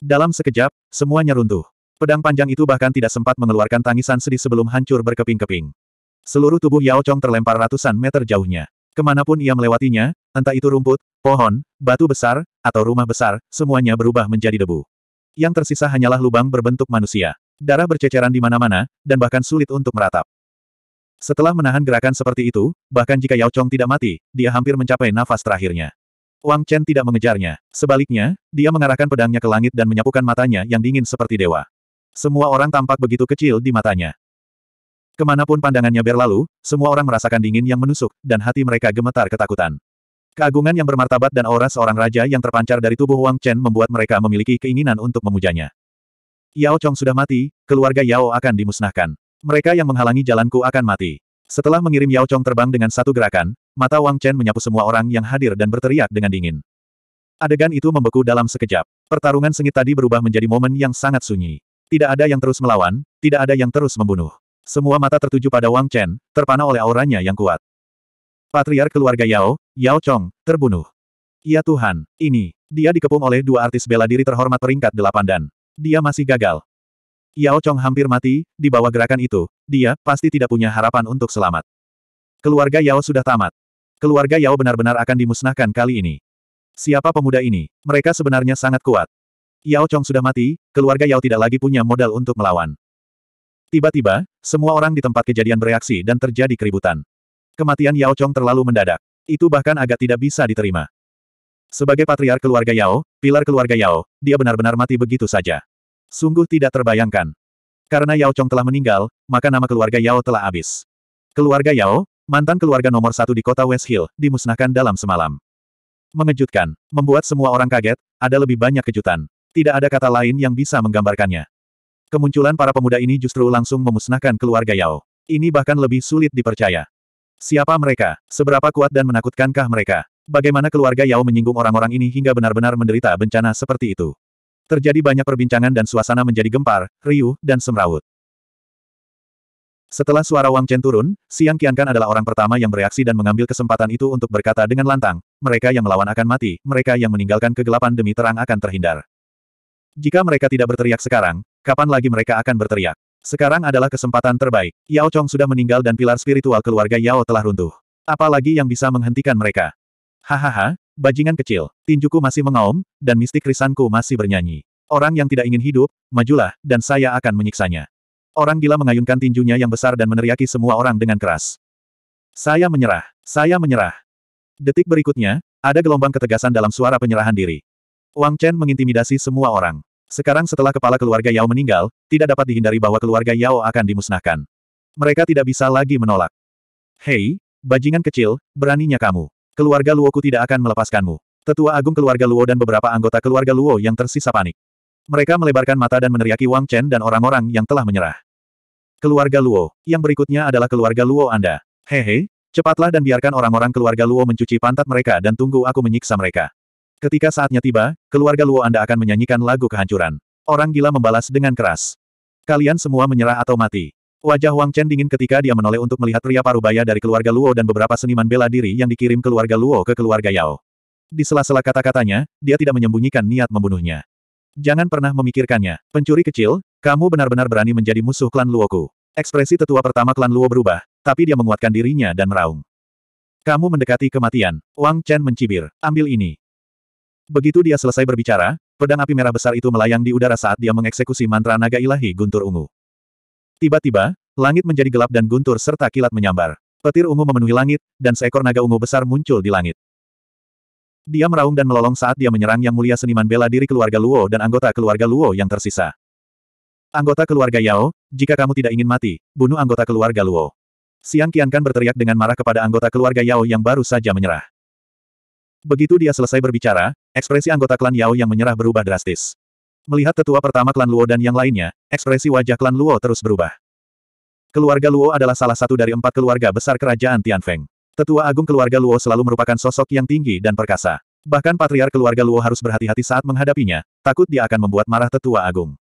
Dalam sekejap, semuanya runtuh. Pedang panjang itu bahkan tidak sempat mengeluarkan tangisan sedih sebelum hancur berkeping-keping. Seluruh tubuh Yao Chong terlempar ratusan meter jauhnya. Kemanapun ia melewatinya, entah itu rumput, pohon, batu besar, atau rumah besar, semuanya berubah menjadi debu. Yang tersisa hanyalah lubang berbentuk manusia. Darah berceceran di mana-mana, dan bahkan sulit untuk meratap. Setelah menahan gerakan seperti itu, bahkan jika Yao Chong tidak mati, dia hampir mencapai nafas terakhirnya. Wang Chen tidak mengejarnya. Sebaliknya, dia mengarahkan pedangnya ke langit dan menyapukan matanya yang dingin seperti dewa. Semua orang tampak begitu kecil di matanya. Kemanapun pandangannya berlalu, semua orang merasakan dingin yang menusuk, dan hati mereka gemetar ketakutan. Keagungan yang bermartabat dan aura seorang raja yang terpancar dari tubuh Wang Chen membuat mereka memiliki keinginan untuk memujanya. Yao Chong sudah mati, keluarga Yao akan dimusnahkan. Mereka yang menghalangi jalanku akan mati. Setelah mengirim Yao Chong terbang dengan satu gerakan, mata Wang Chen menyapu semua orang yang hadir dan berteriak dengan dingin. Adegan itu membeku dalam sekejap. Pertarungan sengit tadi berubah menjadi momen yang sangat sunyi. Tidak ada yang terus melawan, tidak ada yang terus membunuh. Semua mata tertuju pada Wang Chen, terpana oleh auranya yang kuat. Patriar keluarga Yao, Yao Chong, terbunuh. Ya Tuhan, ini, dia dikepung oleh dua artis bela diri terhormat peringkat delapan dan dia masih gagal. Yao Chong hampir mati, di bawah gerakan itu, dia pasti tidak punya harapan untuk selamat. Keluarga Yao sudah tamat. Keluarga Yao benar-benar akan dimusnahkan kali ini. Siapa pemuda ini? Mereka sebenarnya sangat kuat. Yao Chong sudah mati, keluarga Yao tidak lagi punya modal untuk melawan. Tiba-tiba, semua orang di tempat kejadian bereaksi dan terjadi keributan. Kematian Yao Chong terlalu mendadak. Itu bahkan agak tidak bisa diterima. Sebagai patriar keluarga Yao, pilar keluarga Yao, dia benar-benar mati begitu saja. Sungguh tidak terbayangkan. Karena Yao Chong telah meninggal, maka nama keluarga Yao telah habis. Keluarga Yao, mantan keluarga nomor satu di kota West Hill, dimusnahkan dalam semalam. Mengejutkan, membuat semua orang kaget, ada lebih banyak kejutan. Tidak ada kata lain yang bisa menggambarkannya. Kemunculan para pemuda ini justru langsung memusnahkan keluarga Yao. Ini bahkan lebih sulit dipercaya. Siapa mereka? Seberapa kuat dan menakutkankah mereka? Bagaimana keluarga Yao menyinggung orang-orang ini hingga benar-benar menderita bencana seperti itu? Terjadi banyak perbincangan dan suasana menjadi gempar, riuh, dan semrawut. Setelah suara Wang Chen turun, Siang Qiankan adalah orang pertama yang bereaksi dan mengambil kesempatan itu untuk berkata dengan lantang, mereka yang melawan akan mati, mereka yang meninggalkan kegelapan demi terang akan terhindar. Jika mereka tidak berteriak sekarang, kapan lagi mereka akan berteriak? Sekarang adalah kesempatan terbaik. Yao Chong sudah meninggal dan pilar spiritual keluarga Yao telah runtuh. Apalagi yang bisa menghentikan mereka? Hahaha, bajingan kecil, tinjuku masih mengaum, dan mistik risanku masih bernyanyi. Orang yang tidak ingin hidup, majulah, dan saya akan menyiksanya. Orang gila mengayunkan tinjunya yang besar dan meneriaki semua orang dengan keras. Saya menyerah, saya menyerah. Detik berikutnya, ada gelombang ketegasan dalam suara penyerahan diri. Wang Chen mengintimidasi semua orang. Sekarang setelah kepala keluarga Yao meninggal, tidak dapat dihindari bahwa keluarga Yao akan dimusnahkan. Mereka tidak bisa lagi menolak. Hei, bajingan kecil, beraninya kamu. Keluarga Luoku tidak akan melepaskanmu. Tetua agung keluarga Luo dan beberapa anggota keluarga Luo yang tersisa panik. Mereka melebarkan mata dan meneriaki Wang Chen dan orang-orang yang telah menyerah. Keluarga Luo, yang berikutnya adalah keluarga Luo Anda. Hehe, cepatlah dan biarkan orang-orang keluarga Luo mencuci pantat mereka dan tunggu aku menyiksa mereka. Ketika saatnya tiba, keluarga Luo Anda akan menyanyikan lagu kehancuran. Orang gila membalas dengan keras. Kalian semua menyerah atau mati. Wajah Wang Chen dingin ketika dia menoleh untuk melihat pria parubaya dari keluarga Luo dan beberapa seniman bela diri yang dikirim keluarga Luo ke keluarga Yao. Di sela-sela kata-katanya, dia tidak menyembunyikan niat membunuhnya. Jangan pernah memikirkannya. Pencuri kecil, kamu benar-benar berani menjadi musuh klan Luo ku. Ekspresi tetua pertama klan Luo berubah, tapi dia menguatkan dirinya dan meraung. Kamu mendekati kematian. Wang Chen mencibir. Ambil ini. Begitu dia selesai berbicara, pedang api merah besar itu melayang di udara saat dia mengeksekusi mantra naga ilahi guntur ungu. Tiba-tiba, langit menjadi gelap dan guntur serta kilat menyambar. Petir ungu memenuhi langit, dan seekor naga ungu besar muncul di langit. Dia meraung dan melolong saat dia menyerang yang mulia seniman bela diri keluarga Luo dan anggota keluarga Luo yang tersisa. Anggota keluarga Yao, jika kamu tidak ingin mati, bunuh anggota keluarga Luo. Siang Kiankan berteriak dengan marah kepada anggota keluarga Yao yang baru saja menyerah. Begitu dia selesai berbicara, ekspresi anggota klan Yao yang menyerah berubah drastis. Melihat tetua pertama klan Luo dan yang lainnya, ekspresi wajah klan Luo terus berubah. Keluarga Luo adalah salah satu dari empat keluarga besar kerajaan Tianfeng. Tetua agung keluarga Luo selalu merupakan sosok yang tinggi dan perkasa. Bahkan patriar keluarga Luo harus berhati-hati saat menghadapinya, takut dia akan membuat marah tetua agung.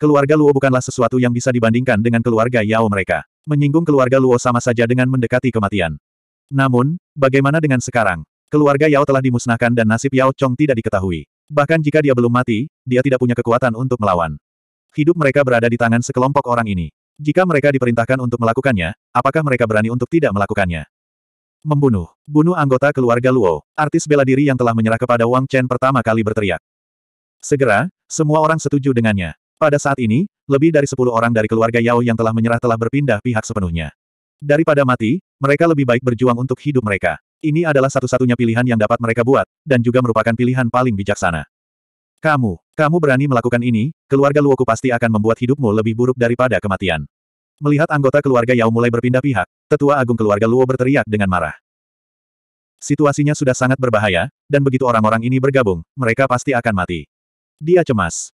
Keluarga Luo bukanlah sesuatu yang bisa dibandingkan dengan keluarga Yao mereka. Menyinggung keluarga Luo sama saja dengan mendekati kematian. Namun, bagaimana dengan sekarang? Keluarga Yao telah dimusnahkan dan nasib Yao Chong tidak diketahui. Bahkan jika dia belum mati, dia tidak punya kekuatan untuk melawan. Hidup mereka berada di tangan sekelompok orang ini. Jika mereka diperintahkan untuk melakukannya, apakah mereka berani untuk tidak melakukannya? Membunuh. Bunuh anggota keluarga Luo, artis bela diri yang telah menyerah kepada Wang Chen pertama kali berteriak. Segera, semua orang setuju dengannya. Pada saat ini, lebih dari sepuluh orang dari keluarga Yao yang telah menyerah telah berpindah pihak sepenuhnya. Daripada mati, mereka lebih baik berjuang untuk hidup mereka. Ini adalah satu-satunya pilihan yang dapat mereka buat, dan juga merupakan pilihan paling bijaksana. Kamu, kamu berani melakukan ini, keluarga Luoku pasti akan membuat hidupmu lebih buruk daripada kematian. Melihat anggota keluarga Yao mulai berpindah pihak, tetua agung keluarga Luo berteriak dengan marah. Situasinya sudah sangat berbahaya, dan begitu orang-orang ini bergabung, mereka pasti akan mati. Dia cemas.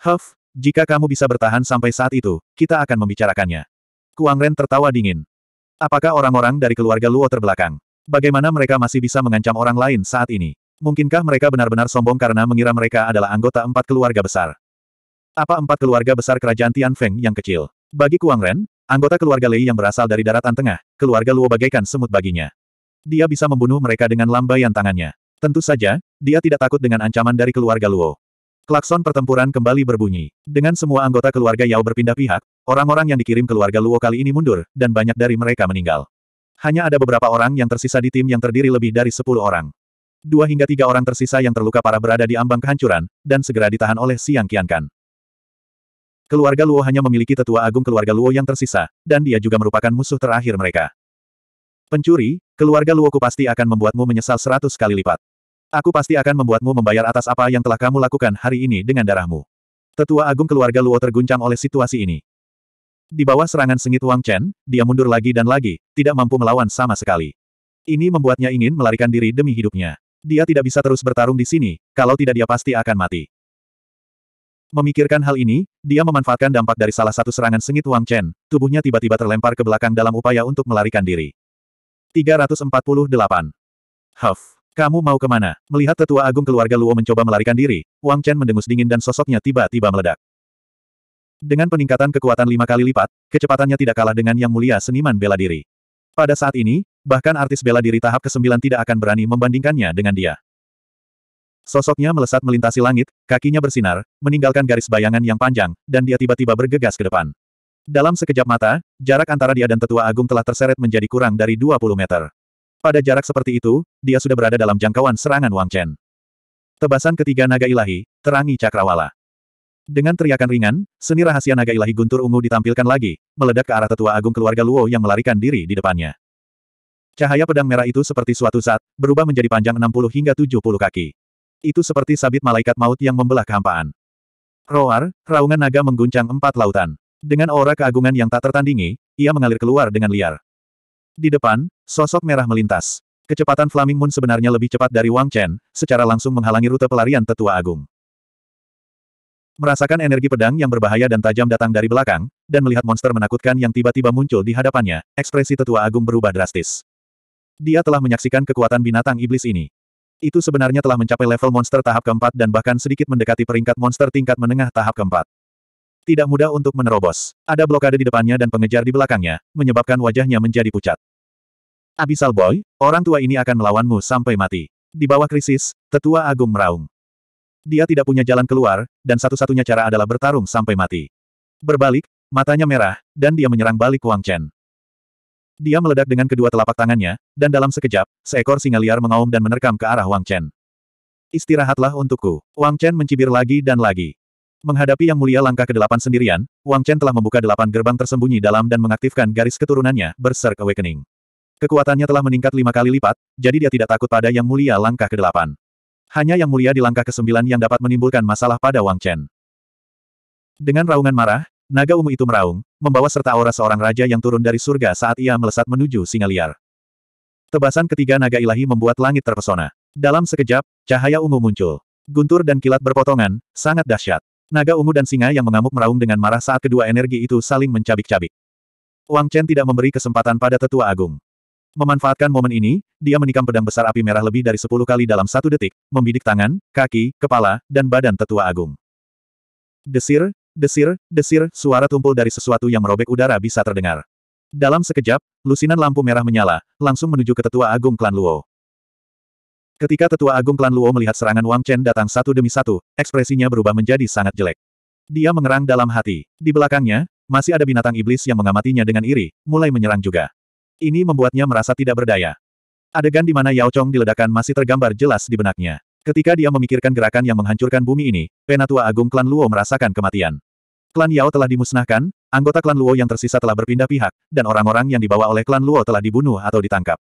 Huff, jika kamu bisa bertahan sampai saat itu, kita akan membicarakannya. Kuang Ren tertawa dingin. Apakah orang-orang dari keluarga Luo terbelakang? Bagaimana mereka masih bisa mengancam orang lain saat ini? Mungkinkah mereka benar-benar sombong karena mengira mereka adalah anggota empat keluarga besar? Apa empat keluarga besar kerajaan Tianfeng yang kecil? Bagi Kuang Ren, anggota keluarga Lei yang berasal dari daratan tengah, keluarga Luo bagaikan semut baginya. Dia bisa membunuh mereka dengan lambaian tangannya. Tentu saja, dia tidak takut dengan ancaman dari keluarga Luo. Klakson pertempuran kembali berbunyi. Dengan semua anggota keluarga Yao berpindah pihak, orang-orang yang dikirim keluarga Luo kali ini mundur, dan banyak dari mereka meninggal. Hanya ada beberapa orang yang tersisa di tim yang terdiri lebih dari sepuluh orang. Dua hingga tiga orang tersisa yang terluka parah berada di ambang kehancuran, dan segera ditahan oleh Siang Qiankan. Keluarga Luo hanya memiliki tetua agung keluarga Luo yang tersisa, dan dia juga merupakan musuh terakhir mereka. Pencuri, keluarga Luo ku pasti akan membuatmu menyesal seratus kali lipat. Aku pasti akan membuatmu membayar atas apa yang telah kamu lakukan hari ini dengan darahmu. Tetua agung keluarga Luo terguncang oleh situasi ini. Di bawah serangan sengit Wang Chen, dia mundur lagi dan lagi, tidak mampu melawan sama sekali. Ini membuatnya ingin melarikan diri demi hidupnya. Dia tidak bisa terus bertarung di sini, kalau tidak dia pasti akan mati. Memikirkan hal ini, dia memanfaatkan dampak dari salah satu serangan sengit Wang Chen, tubuhnya tiba-tiba terlempar ke belakang dalam upaya untuk melarikan diri. 348. Huff. Kamu mau kemana? Melihat tetua agung keluarga Luo mencoba melarikan diri, Wang Chen mendengus dingin dan sosoknya tiba-tiba meledak. Dengan peningkatan kekuatan lima kali lipat, kecepatannya tidak kalah dengan yang mulia seniman bela diri. Pada saat ini, bahkan artis bela diri tahap ke-9 tidak akan berani membandingkannya dengan dia. Sosoknya melesat melintasi langit, kakinya bersinar, meninggalkan garis bayangan yang panjang, dan dia tiba-tiba bergegas ke depan. Dalam sekejap mata, jarak antara dia dan tetua agung telah terseret menjadi kurang dari 20 meter. Pada jarak seperti itu, dia sudah berada dalam jangkauan serangan Wang Chen. Tebasan ketiga naga ilahi, terangi cakrawala. Dengan teriakan ringan, seni rahasia naga ilahi guntur ungu ditampilkan lagi, meledak ke arah tetua agung keluarga Luo yang melarikan diri di depannya. Cahaya pedang merah itu seperti suatu saat, berubah menjadi panjang 60 hingga 70 kaki. Itu seperti sabit malaikat maut yang membelah kehampaan. Roar, raungan naga mengguncang empat lautan. Dengan aura keagungan yang tak tertandingi, ia mengalir keluar dengan liar. Di depan, sosok merah melintas. Kecepatan Flaming Moon sebenarnya lebih cepat dari Wang Chen, secara langsung menghalangi rute pelarian tetua agung. Merasakan energi pedang yang berbahaya dan tajam datang dari belakang, dan melihat monster menakutkan yang tiba-tiba muncul di hadapannya, ekspresi tetua agung berubah drastis. Dia telah menyaksikan kekuatan binatang iblis ini. Itu sebenarnya telah mencapai level monster tahap keempat dan bahkan sedikit mendekati peringkat monster tingkat menengah tahap keempat. Tidak mudah untuk menerobos. Ada blokade di depannya dan pengejar di belakangnya, menyebabkan wajahnya menjadi pucat. Abisal Boy, orang tua ini akan melawanmu sampai mati. Di bawah krisis, tetua agung meraung. Dia tidak punya jalan keluar, dan satu-satunya cara adalah bertarung sampai mati. Berbalik, matanya merah, dan dia menyerang balik Wang Chen. Dia meledak dengan kedua telapak tangannya, dan dalam sekejap, seekor singa liar mengaum dan menerkam ke arah Wang Chen. Istirahatlah untukku. Wang Chen mencibir lagi dan lagi. Menghadapi yang mulia langkah ke-8 sendirian, Wang Chen telah membuka delapan gerbang tersembunyi dalam dan mengaktifkan garis keturunannya, Berserk Awakening. Kekuatannya telah meningkat lima kali lipat, jadi dia tidak takut pada yang mulia langkah ke-8. Hanya yang mulia di langkah kesembilan yang dapat menimbulkan masalah pada Wang Chen. Dengan raungan marah, naga ungu itu meraung, membawa serta aura seorang raja yang turun dari surga saat ia melesat menuju singa liar. Tebasan ketiga naga ilahi membuat langit terpesona. Dalam sekejap, cahaya ungu muncul. Guntur dan kilat berpotongan, sangat dahsyat. Naga ungu dan singa yang mengamuk meraung dengan marah saat kedua energi itu saling mencabik-cabik. Wang Chen tidak memberi kesempatan pada tetua agung. Memanfaatkan momen ini, dia menikam pedang besar api merah lebih dari sepuluh kali dalam satu detik, membidik tangan, kaki, kepala, dan badan tetua agung. Desir, desir, desir, suara tumpul dari sesuatu yang merobek udara bisa terdengar. Dalam sekejap, lusinan lampu merah menyala, langsung menuju ke tetua agung klan Luo. Ketika tetua agung klan Luo melihat serangan Wang Chen datang satu demi satu, ekspresinya berubah menjadi sangat jelek. Dia mengerang dalam hati. Di belakangnya, masih ada binatang iblis yang mengamatinya dengan iri, mulai menyerang juga. Ini membuatnya merasa tidak berdaya. Adegan di mana Yao Chong diledakkan masih tergambar jelas di benaknya. Ketika dia memikirkan gerakan yang menghancurkan bumi ini, Penatua Agung Klan Luo merasakan kematian. Klan Yao telah dimusnahkan, anggota Klan Luo yang tersisa telah berpindah pihak, dan orang-orang yang dibawa oleh Klan Luo telah dibunuh atau ditangkap.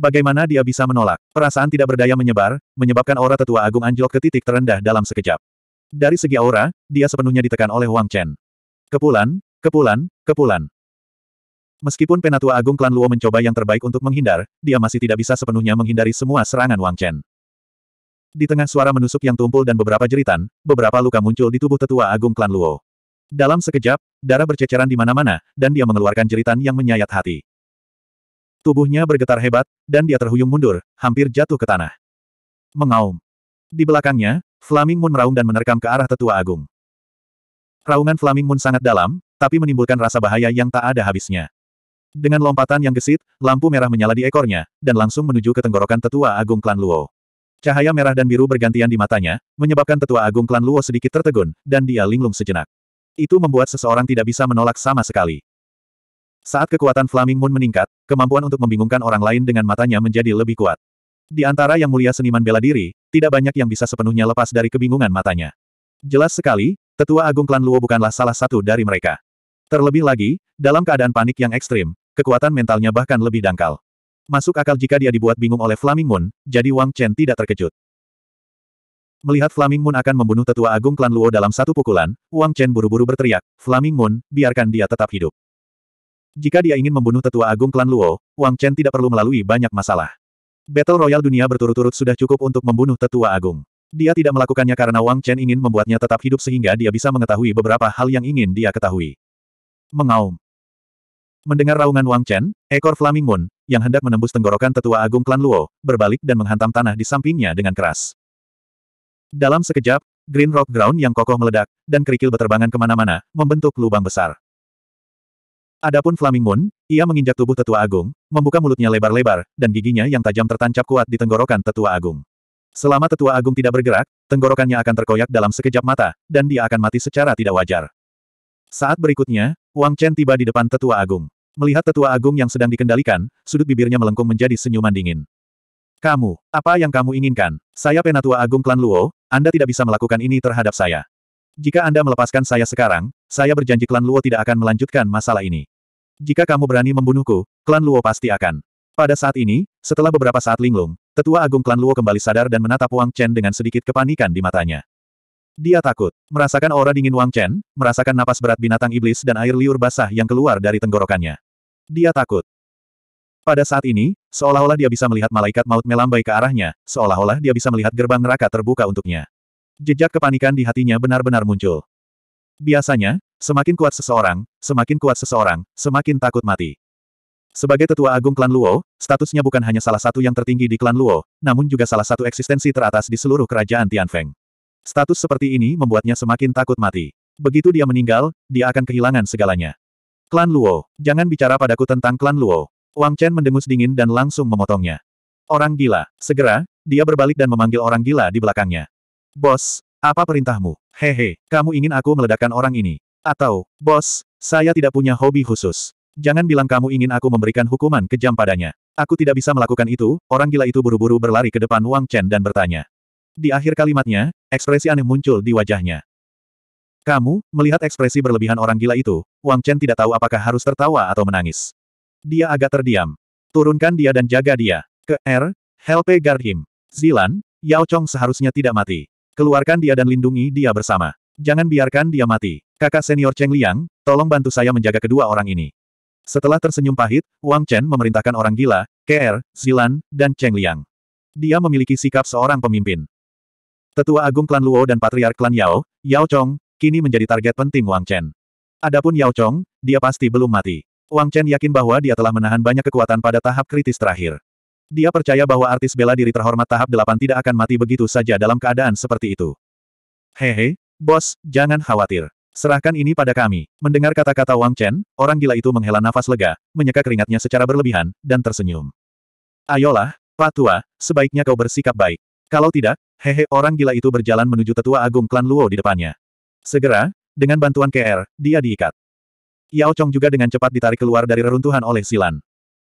Bagaimana dia bisa menolak? Perasaan tidak berdaya menyebar, menyebabkan aura tetua agung anjlok ke titik terendah dalam sekejap. Dari segi aura, dia sepenuhnya ditekan oleh Wang Chen. Kepulan, kepulan, kepulan. Meskipun Penatua Agung Klan Luo mencoba yang terbaik untuk menghindar, dia masih tidak bisa sepenuhnya menghindari semua serangan Wang Chen. Di tengah suara menusuk yang tumpul dan beberapa jeritan, beberapa luka muncul di tubuh Tetua Agung Klan Luo. Dalam sekejap, darah berceceran di mana-mana, dan dia mengeluarkan jeritan yang menyayat hati. Tubuhnya bergetar hebat, dan dia terhuyung mundur, hampir jatuh ke tanah. Mengaum. Di belakangnya, Flaming Moon meraung dan menerkam ke arah Tetua Agung. Raungan Flaming Moon sangat dalam, tapi menimbulkan rasa bahaya yang tak ada habisnya. Dengan lompatan yang gesit, lampu merah menyala di ekornya, dan langsung menuju ke tenggorokan tetua agung klan Luo. Cahaya merah dan biru bergantian di matanya, menyebabkan tetua agung klan Luo sedikit tertegun, dan dia linglung sejenak. Itu membuat seseorang tidak bisa menolak sama sekali. Saat kekuatan Flaming Moon meningkat, kemampuan untuk membingungkan orang lain dengan matanya menjadi lebih kuat. Di antara yang mulia seniman bela diri, tidak banyak yang bisa sepenuhnya lepas dari kebingungan matanya. Jelas sekali, tetua agung klan Luo bukanlah salah satu dari mereka. Terlebih lagi, dalam keadaan panik yang ekstrim, kekuatan mentalnya bahkan lebih dangkal. Masuk akal jika dia dibuat bingung oleh Flaming Moon, jadi Wang Chen tidak terkejut. Melihat Flaming Moon akan membunuh tetua agung klan Luo dalam satu pukulan, Wang Chen buru-buru berteriak, Flaming Moon, biarkan dia tetap hidup. Jika dia ingin membunuh tetua agung klan Luo, Wang Chen tidak perlu melalui banyak masalah. Battle Royal dunia berturut-turut sudah cukup untuk membunuh tetua agung. Dia tidak melakukannya karena Wang Chen ingin membuatnya tetap hidup sehingga dia bisa mengetahui beberapa hal yang ingin dia ketahui. Mengaum. Mendengar raungan Wang Chen, ekor Flaming Moon, yang hendak menembus tenggorokan tetua agung klan Luo, berbalik dan menghantam tanah di sampingnya dengan keras. Dalam sekejap, Green Rock Ground yang kokoh meledak, dan kerikil berterbangan kemana-mana, membentuk lubang besar. Adapun Flaming Moon, ia menginjak tubuh tetua agung, membuka mulutnya lebar-lebar, dan giginya yang tajam tertancap kuat di tenggorokan tetua agung. Selama tetua agung tidak bergerak, tenggorokannya akan terkoyak dalam sekejap mata, dan dia akan mati secara tidak wajar. Saat berikutnya, Wang Chen tiba di depan tetua agung. Melihat tetua agung yang sedang dikendalikan, sudut bibirnya melengkung menjadi senyuman dingin. Kamu, apa yang kamu inginkan? Saya penatua agung klan Luo, Anda tidak bisa melakukan ini terhadap saya. Jika Anda melepaskan saya sekarang, saya berjanji klan Luo tidak akan melanjutkan masalah ini. Jika kamu berani membunuhku, klan Luo pasti akan. Pada saat ini, setelah beberapa saat linglung, tetua agung klan Luo kembali sadar dan menatap Wang Chen dengan sedikit kepanikan di matanya. Dia takut. Merasakan aura dingin Wang Chen, merasakan napas berat binatang iblis dan air liur basah yang keluar dari tenggorokannya. Dia takut. Pada saat ini, seolah-olah dia bisa melihat malaikat maut melambai ke arahnya, seolah-olah dia bisa melihat gerbang neraka terbuka untuknya. Jejak kepanikan di hatinya benar-benar muncul. Biasanya, semakin kuat seseorang, semakin kuat seseorang, semakin takut mati. Sebagai tetua agung klan Luo, statusnya bukan hanya salah satu yang tertinggi di klan Luo, namun juga salah satu eksistensi teratas di seluruh kerajaan Tianfeng. Status seperti ini membuatnya semakin takut mati. Begitu dia meninggal, dia akan kehilangan segalanya. Klan Luo, jangan bicara padaku tentang klan Luo. Wang Chen mendengus dingin dan langsung memotongnya. Orang gila. Segera, dia berbalik dan memanggil orang gila di belakangnya. Bos, apa perintahmu? Hehe, kamu ingin aku meledakkan orang ini? Atau, bos, saya tidak punya hobi khusus. Jangan bilang kamu ingin aku memberikan hukuman kejam padanya. Aku tidak bisa melakukan itu, orang gila itu buru-buru berlari ke depan Wang Chen dan bertanya. Di akhir kalimatnya, ekspresi aneh muncul di wajahnya. Kamu, melihat ekspresi berlebihan orang gila itu, Wang Chen tidak tahu apakah harus tertawa atau menangis. Dia agak terdiam. Turunkan dia dan jaga dia. Ke R, help guard Zilan, Yao Chong seharusnya tidak mati. Keluarkan dia dan lindungi dia bersama. Jangan biarkan dia mati. Kakak senior Cheng Liang, tolong bantu saya menjaga kedua orang ini. Setelah tersenyum pahit, Wang Chen memerintahkan orang gila, KR, Zilan, dan Cheng Liang. Dia memiliki sikap seorang pemimpin. Tetua Agung Klan Luo dan Patriark Klan Yao, Yao Chong, kini menjadi target penting Wang Chen. Adapun Yao Chong, dia pasti belum mati. Wang Chen yakin bahwa dia telah menahan banyak kekuatan pada tahap kritis terakhir. Dia percaya bahwa artis bela diri terhormat tahap 8 tidak akan mati begitu saja dalam keadaan seperti itu. Hehe, bos, jangan khawatir. Serahkan ini pada kami. Mendengar kata-kata Wang Chen, orang gila itu menghela nafas lega, menyeka keringatnya secara berlebihan, dan tersenyum. Ayolah, Pak Tua, sebaiknya kau bersikap baik. Kalau tidak, hehe orang gila itu berjalan menuju tetua agung klan Luo di depannya. Segera, dengan bantuan KR, dia diikat. Yao Chong juga dengan cepat ditarik keluar dari reruntuhan oleh Silan.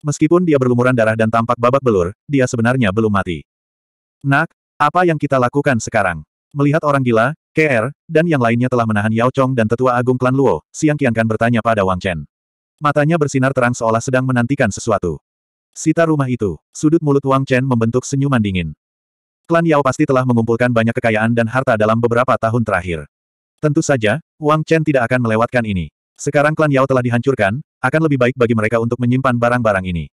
Meskipun dia berlumuran darah dan tampak babak belur, dia sebenarnya belum mati. Nak, apa yang kita lakukan sekarang? Melihat orang gila, KR, dan yang lainnya telah menahan Yao Chong dan Tetua Agung Klan Luo, Siang Qiankan bertanya pada Wang Chen. Matanya bersinar terang seolah sedang menantikan sesuatu. Sita rumah itu, sudut mulut Wang Chen membentuk senyuman dingin. Klan Yao pasti telah mengumpulkan banyak kekayaan dan harta dalam beberapa tahun terakhir. Tentu saja, Wang Chen tidak akan melewatkan ini. Sekarang klan Yao telah dihancurkan, akan lebih baik bagi mereka untuk menyimpan barang-barang ini.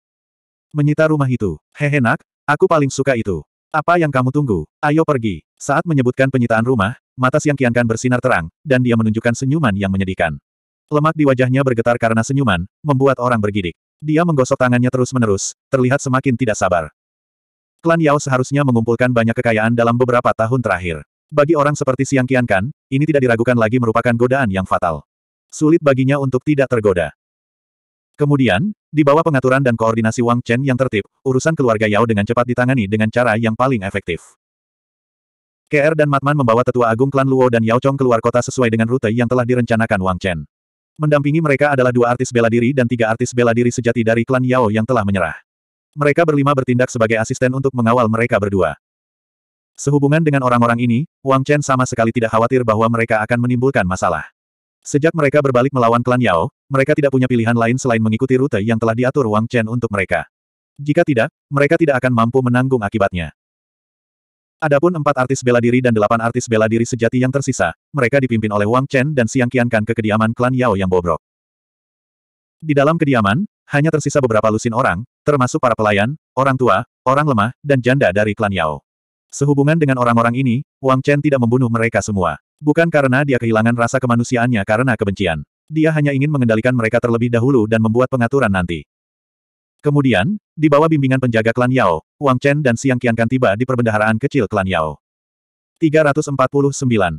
Menyita rumah itu. nak, aku paling suka itu. Apa yang kamu tunggu? Ayo pergi. Saat menyebutkan penyitaan rumah, mata Siang kiankan bersinar terang, dan dia menunjukkan senyuman yang menyedihkan. Lemak di wajahnya bergetar karena senyuman, membuat orang bergidik. Dia menggosok tangannya terus-menerus, terlihat semakin tidak sabar. Klan Yao seharusnya mengumpulkan banyak kekayaan dalam beberapa tahun terakhir. Bagi orang seperti Siang Kian Kan, ini tidak diragukan lagi merupakan godaan yang fatal. Sulit baginya untuk tidak tergoda. Kemudian, di bawah pengaturan dan koordinasi Wang Chen yang tertib, urusan keluarga Yao dengan cepat ditangani dengan cara yang paling efektif. KR dan Matman membawa tetua agung klan Luo dan Yao Chong keluar kota sesuai dengan rute yang telah direncanakan Wang Chen. Mendampingi mereka adalah dua artis bela diri dan tiga artis bela diri sejati dari klan Yao yang telah menyerah. Mereka berlima bertindak sebagai asisten untuk mengawal mereka berdua. Sehubungan dengan orang-orang ini, Wang Chen sama sekali tidak khawatir bahwa mereka akan menimbulkan masalah. Sejak mereka berbalik melawan klan Yao, mereka tidak punya pilihan lain selain mengikuti rute yang telah diatur Wang Chen untuk mereka. Jika tidak, mereka tidak akan mampu menanggung akibatnya. Adapun empat artis bela diri dan delapan artis bela diri sejati yang tersisa, mereka dipimpin oleh Wang Chen dan Siang Qiankan ke kediaman klan Yao yang bobrok. Di dalam kediaman, hanya tersisa beberapa lusin orang, termasuk para pelayan, orang tua, orang lemah, dan janda dari klan Yao. Sehubungan dengan orang-orang ini, Wang Chen tidak membunuh mereka semua. Bukan karena dia kehilangan rasa kemanusiaannya karena kebencian. Dia hanya ingin mengendalikan mereka terlebih dahulu dan membuat pengaturan nanti. Kemudian, di bawah bimbingan penjaga klan Yao, Wang Chen dan Siang Qiankan tiba di perbendaharaan kecil klan Yao. 349.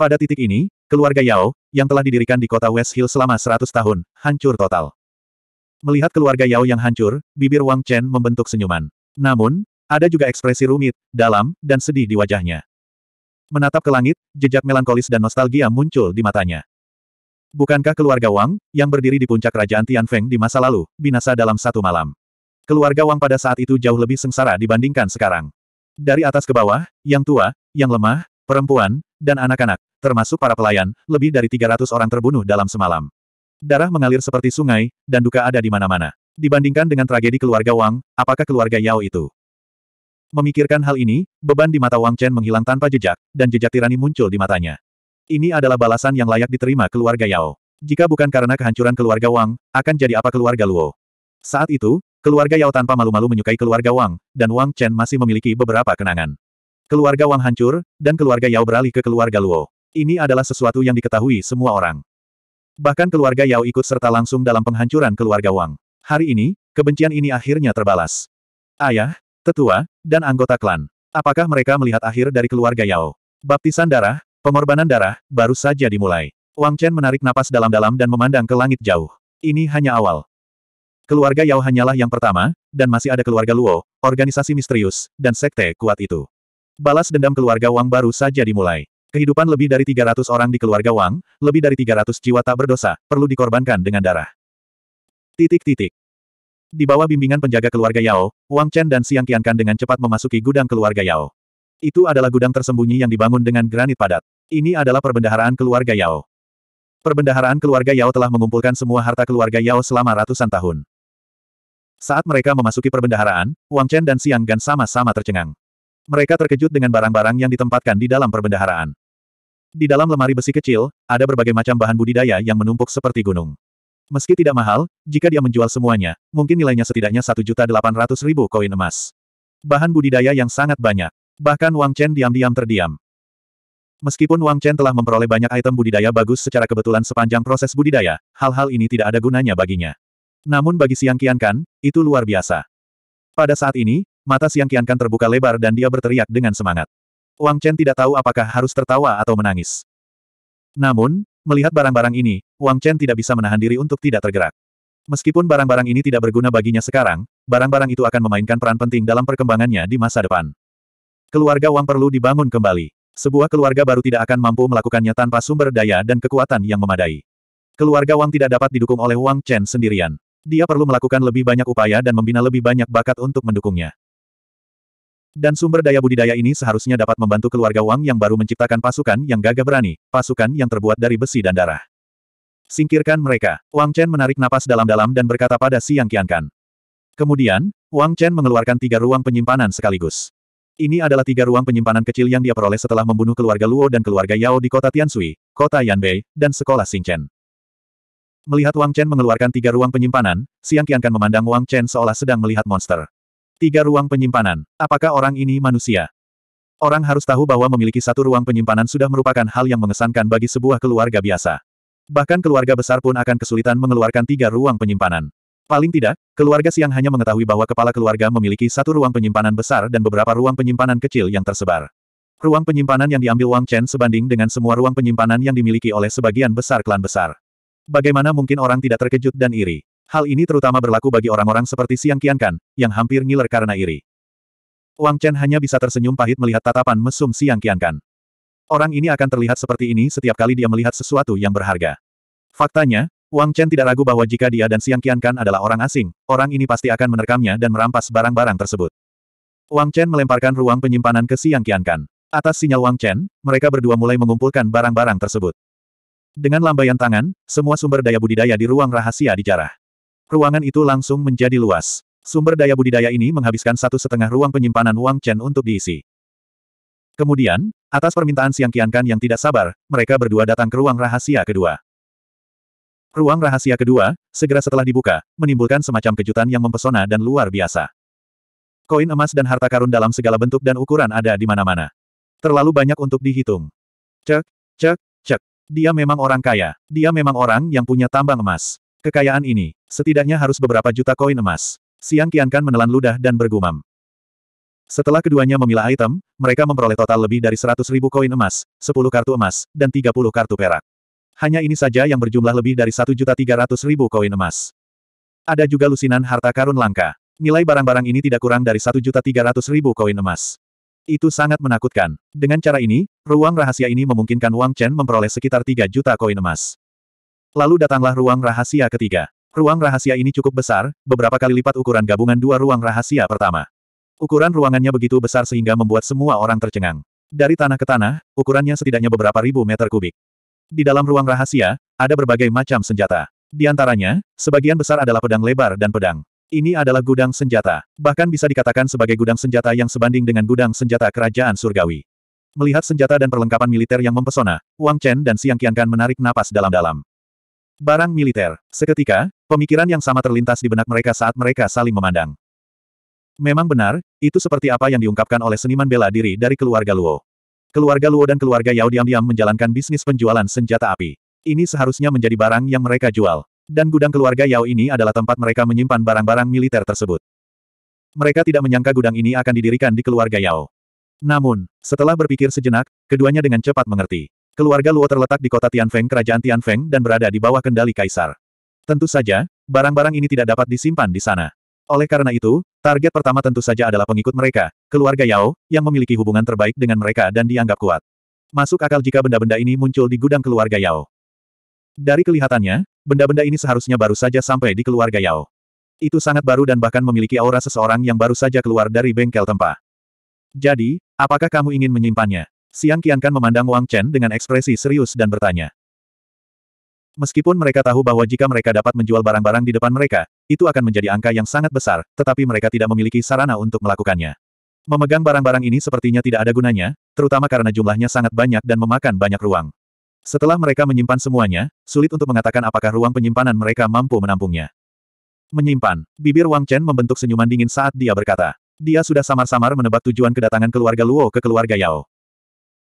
Pada titik ini, keluarga Yao, yang telah didirikan di kota West Hill selama 100 tahun, hancur total. Melihat keluarga Yao yang hancur, bibir Wang Chen membentuk senyuman. Namun, ada juga ekspresi rumit, dalam, dan sedih di wajahnya. Menatap ke langit, jejak melankolis dan nostalgia muncul di matanya. Bukankah keluarga Wang, yang berdiri di puncak kerajaan Tianfeng di masa lalu, binasa dalam satu malam? Keluarga Wang pada saat itu jauh lebih sengsara dibandingkan sekarang. Dari atas ke bawah, yang tua, yang lemah, perempuan, dan anak-anak, termasuk para pelayan, lebih dari 300 orang terbunuh dalam semalam. Darah mengalir seperti sungai, dan duka ada di mana-mana. Dibandingkan dengan tragedi keluarga Wang, apakah keluarga Yao itu? Memikirkan hal ini, beban di mata Wang Chen menghilang tanpa jejak, dan jejak tirani muncul di matanya. Ini adalah balasan yang layak diterima keluarga Yao. Jika bukan karena kehancuran keluarga Wang, akan jadi apa keluarga Luo? Saat itu, keluarga Yao tanpa malu-malu menyukai keluarga Wang, dan Wang Chen masih memiliki beberapa kenangan. Keluarga Wang hancur, dan keluarga Yao beralih ke keluarga Luo. Ini adalah sesuatu yang diketahui semua orang. Bahkan keluarga Yao ikut serta langsung dalam penghancuran keluarga Wang. Hari ini, kebencian ini akhirnya terbalas. Ayah, tetua, dan anggota klan. Apakah mereka melihat akhir dari keluarga Yao? Baptisan darah, pengorbanan darah, baru saja dimulai. Wang Chen menarik napas dalam-dalam dan memandang ke langit jauh. Ini hanya awal. Keluarga Yao hanyalah yang pertama, dan masih ada keluarga Luo, organisasi misterius, dan sekte kuat itu. Balas dendam keluarga Wang baru saja dimulai. Kehidupan lebih dari 300 orang di keluarga Wang, lebih dari 300 jiwa tak berdosa, perlu dikorbankan dengan darah. Titik-titik. Di bawah bimbingan penjaga keluarga Yao, Wang Chen dan Siang Kiankan dengan cepat memasuki gudang keluarga Yao. Itu adalah gudang tersembunyi yang dibangun dengan granit padat. Ini adalah perbendaharaan keluarga Yao. Perbendaharaan keluarga Yao telah mengumpulkan semua harta keluarga Yao selama ratusan tahun. Saat mereka memasuki perbendaharaan, Wang Chen dan Siang Gan sama-sama tercengang. Mereka terkejut dengan barang-barang yang ditempatkan di dalam perbendaharaan. Di dalam lemari besi kecil, ada berbagai macam bahan budidaya yang menumpuk seperti gunung. Meski tidak mahal, jika dia menjual semuanya, mungkin nilainya setidaknya 1.800.000 koin emas. Bahan budidaya yang sangat banyak. Bahkan Wang Chen diam-diam terdiam. Meskipun Wang Chen telah memperoleh banyak item budidaya bagus secara kebetulan sepanjang proses budidaya, hal-hal ini tidak ada gunanya baginya. Namun bagi Siang Kian Kan, itu luar biasa. Pada saat ini, mata Siang Kian Kan terbuka lebar dan dia berteriak dengan semangat. Wang Chen tidak tahu apakah harus tertawa atau menangis. Namun, melihat barang-barang ini, Wang Chen tidak bisa menahan diri untuk tidak tergerak. Meskipun barang-barang ini tidak berguna baginya sekarang, barang-barang itu akan memainkan peran penting dalam perkembangannya di masa depan. Keluarga Wang perlu dibangun kembali. Sebuah keluarga baru tidak akan mampu melakukannya tanpa sumber daya dan kekuatan yang memadai. Keluarga Wang tidak dapat didukung oleh Wang Chen sendirian. Dia perlu melakukan lebih banyak upaya dan membina lebih banyak bakat untuk mendukungnya. Dan sumber daya budidaya ini seharusnya dapat membantu keluarga Wang yang baru menciptakan pasukan yang gagah berani, pasukan yang terbuat dari besi dan darah. Singkirkan mereka. Wang Chen menarik napas dalam-dalam dan berkata pada Siang Qiankan. Kemudian, Wang Chen mengeluarkan tiga ruang penyimpanan sekaligus. Ini adalah tiga ruang penyimpanan kecil yang dia peroleh setelah membunuh keluarga Luo dan keluarga Yao di kota Tiansui, kota Yanbei, dan sekolah Xingchen. Melihat Wang Chen mengeluarkan tiga ruang penyimpanan, Siang Qiankan memandang Wang Chen seolah sedang melihat monster. Tiga ruang penyimpanan. Apakah orang ini manusia? Orang harus tahu bahwa memiliki satu ruang penyimpanan sudah merupakan hal yang mengesankan bagi sebuah keluarga biasa. Bahkan keluarga besar pun akan kesulitan mengeluarkan tiga ruang penyimpanan. Paling tidak, keluarga siang hanya mengetahui bahwa kepala keluarga memiliki satu ruang penyimpanan besar dan beberapa ruang penyimpanan kecil yang tersebar. Ruang penyimpanan yang diambil Wang Chen sebanding dengan semua ruang penyimpanan yang dimiliki oleh sebagian besar klan besar. Bagaimana mungkin orang tidak terkejut dan iri? Hal ini terutama berlaku bagi orang-orang seperti Siang Qiankan, yang hampir ngiler karena iri. Wang Chen hanya bisa tersenyum pahit melihat tatapan mesum Siang Qiankan. Orang ini akan terlihat seperti ini setiap kali dia melihat sesuatu yang berharga. Faktanya, Wang Chen tidak ragu bahwa jika dia dan Siang Qiankan adalah orang asing, orang ini pasti akan menerkamnya dan merampas barang-barang tersebut. Wang Chen melemparkan ruang penyimpanan ke Siang Qiankan. Atas sinyal Wang Chen, mereka berdua mulai mengumpulkan barang-barang tersebut. Dengan lambaian tangan, semua sumber daya budidaya di ruang rahasia dijarah. Ruangan itu langsung menjadi luas. Sumber daya budidaya ini menghabiskan satu setengah ruang penyimpanan Wang Chen untuk diisi. Kemudian, atas permintaan Siang Qiankan yang tidak sabar, mereka berdua datang ke ruang rahasia kedua. Ruang rahasia kedua, segera setelah dibuka, menimbulkan semacam kejutan yang mempesona dan luar biasa. Koin emas dan harta karun dalam segala bentuk dan ukuran ada di mana-mana. Terlalu banyak untuk dihitung. Cek, cek, cek. Dia memang orang kaya. Dia memang orang yang punya tambang emas. Kekayaan ini, setidaknya harus beberapa juta koin emas. Siang Qiankan menelan ludah dan bergumam. Setelah keduanya memilah item, mereka memperoleh total lebih dari 100 ribu koin emas, 10 kartu emas, dan 30 kartu perak. Hanya ini saja yang berjumlah lebih dari 1.300.000 koin emas. Ada juga lusinan harta karun langka. Nilai barang-barang ini tidak kurang dari 1.300.000 koin emas. Itu sangat menakutkan. Dengan cara ini, ruang rahasia ini memungkinkan Wang Chen memperoleh sekitar 3 juta koin emas. Lalu datanglah ruang rahasia ketiga. Ruang rahasia ini cukup besar, beberapa kali lipat ukuran gabungan dua ruang rahasia pertama. Ukuran ruangannya begitu besar sehingga membuat semua orang tercengang. Dari tanah ke tanah, ukurannya setidaknya beberapa ribu meter kubik. Di dalam ruang rahasia, ada berbagai macam senjata. Di antaranya, sebagian besar adalah pedang lebar dan pedang. Ini adalah gudang senjata. Bahkan bisa dikatakan sebagai gudang senjata yang sebanding dengan gudang senjata kerajaan surgawi. Melihat senjata dan perlengkapan militer yang mempesona, Wang Chen dan Siang Qiankan menarik napas dalam-dalam. Barang militer. Seketika, pemikiran yang sama terlintas di benak mereka saat mereka saling memandang. Memang benar, itu seperti apa yang diungkapkan oleh seniman bela diri dari keluarga Luo. Keluarga Luo dan keluarga Yao diam-diam menjalankan bisnis penjualan senjata api. Ini seharusnya menjadi barang yang mereka jual. Dan gudang keluarga Yao ini adalah tempat mereka menyimpan barang-barang militer tersebut. Mereka tidak menyangka gudang ini akan didirikan di keluarga Yao. Namun, setelah berpikir sejenak, keduanya dengan cepat mengerti. Keluarga Luo terletak di kota Tianfeng Kerajaan Tianfeng dan berada di bawah kendali kaisar. Tentu saja, barang-barang ini tidak dapat disimpan di sana. Oleh karena itu, target pertama tentu saja adalah pengikut mereka, keluarga Yao, yang memiliki hubungan terbaik dengan mereka dan dianggap kuat. Masuk akal jika benda-benda ini muncul di gudang keluarga Yao. Dari kelihatannya, benda-benda ini seharusnya baru saja sampai di keluarga Yao. Itu sangat baru dan bahkan memiliki aura seseorang yang baru saja keluar dari bengkel tempa. Jadi, apakah kamu ingin menyimpannya? Siang Qiankan memandang Wang Chen dengan ekspresi serius dan bertanya. Meskipun mereka tahu bahwa jika mereka dapat menjual barang-barang di depan mereka, itu akan menjadi angka yang sangat besar, tetapi mereka tidak memiliki sarana untuk melakukannya. Memegang barang-barang ini sepertinya tidak ada gunanya, terutama karena jumlahnya sangat banyak dan memakan banyak ruang. Setelah mereka menyimpan semuanya, sulit untuk mengatakan apakah ruang penyimpanan mereka mampu menampungnya. Menyimpan, bibir Wang Chen membentuk senyuman dingin saat dia berkata. Dia sudah samar-samar menebak tujuan kedatangan keluarga Luo ke keluarga Yao.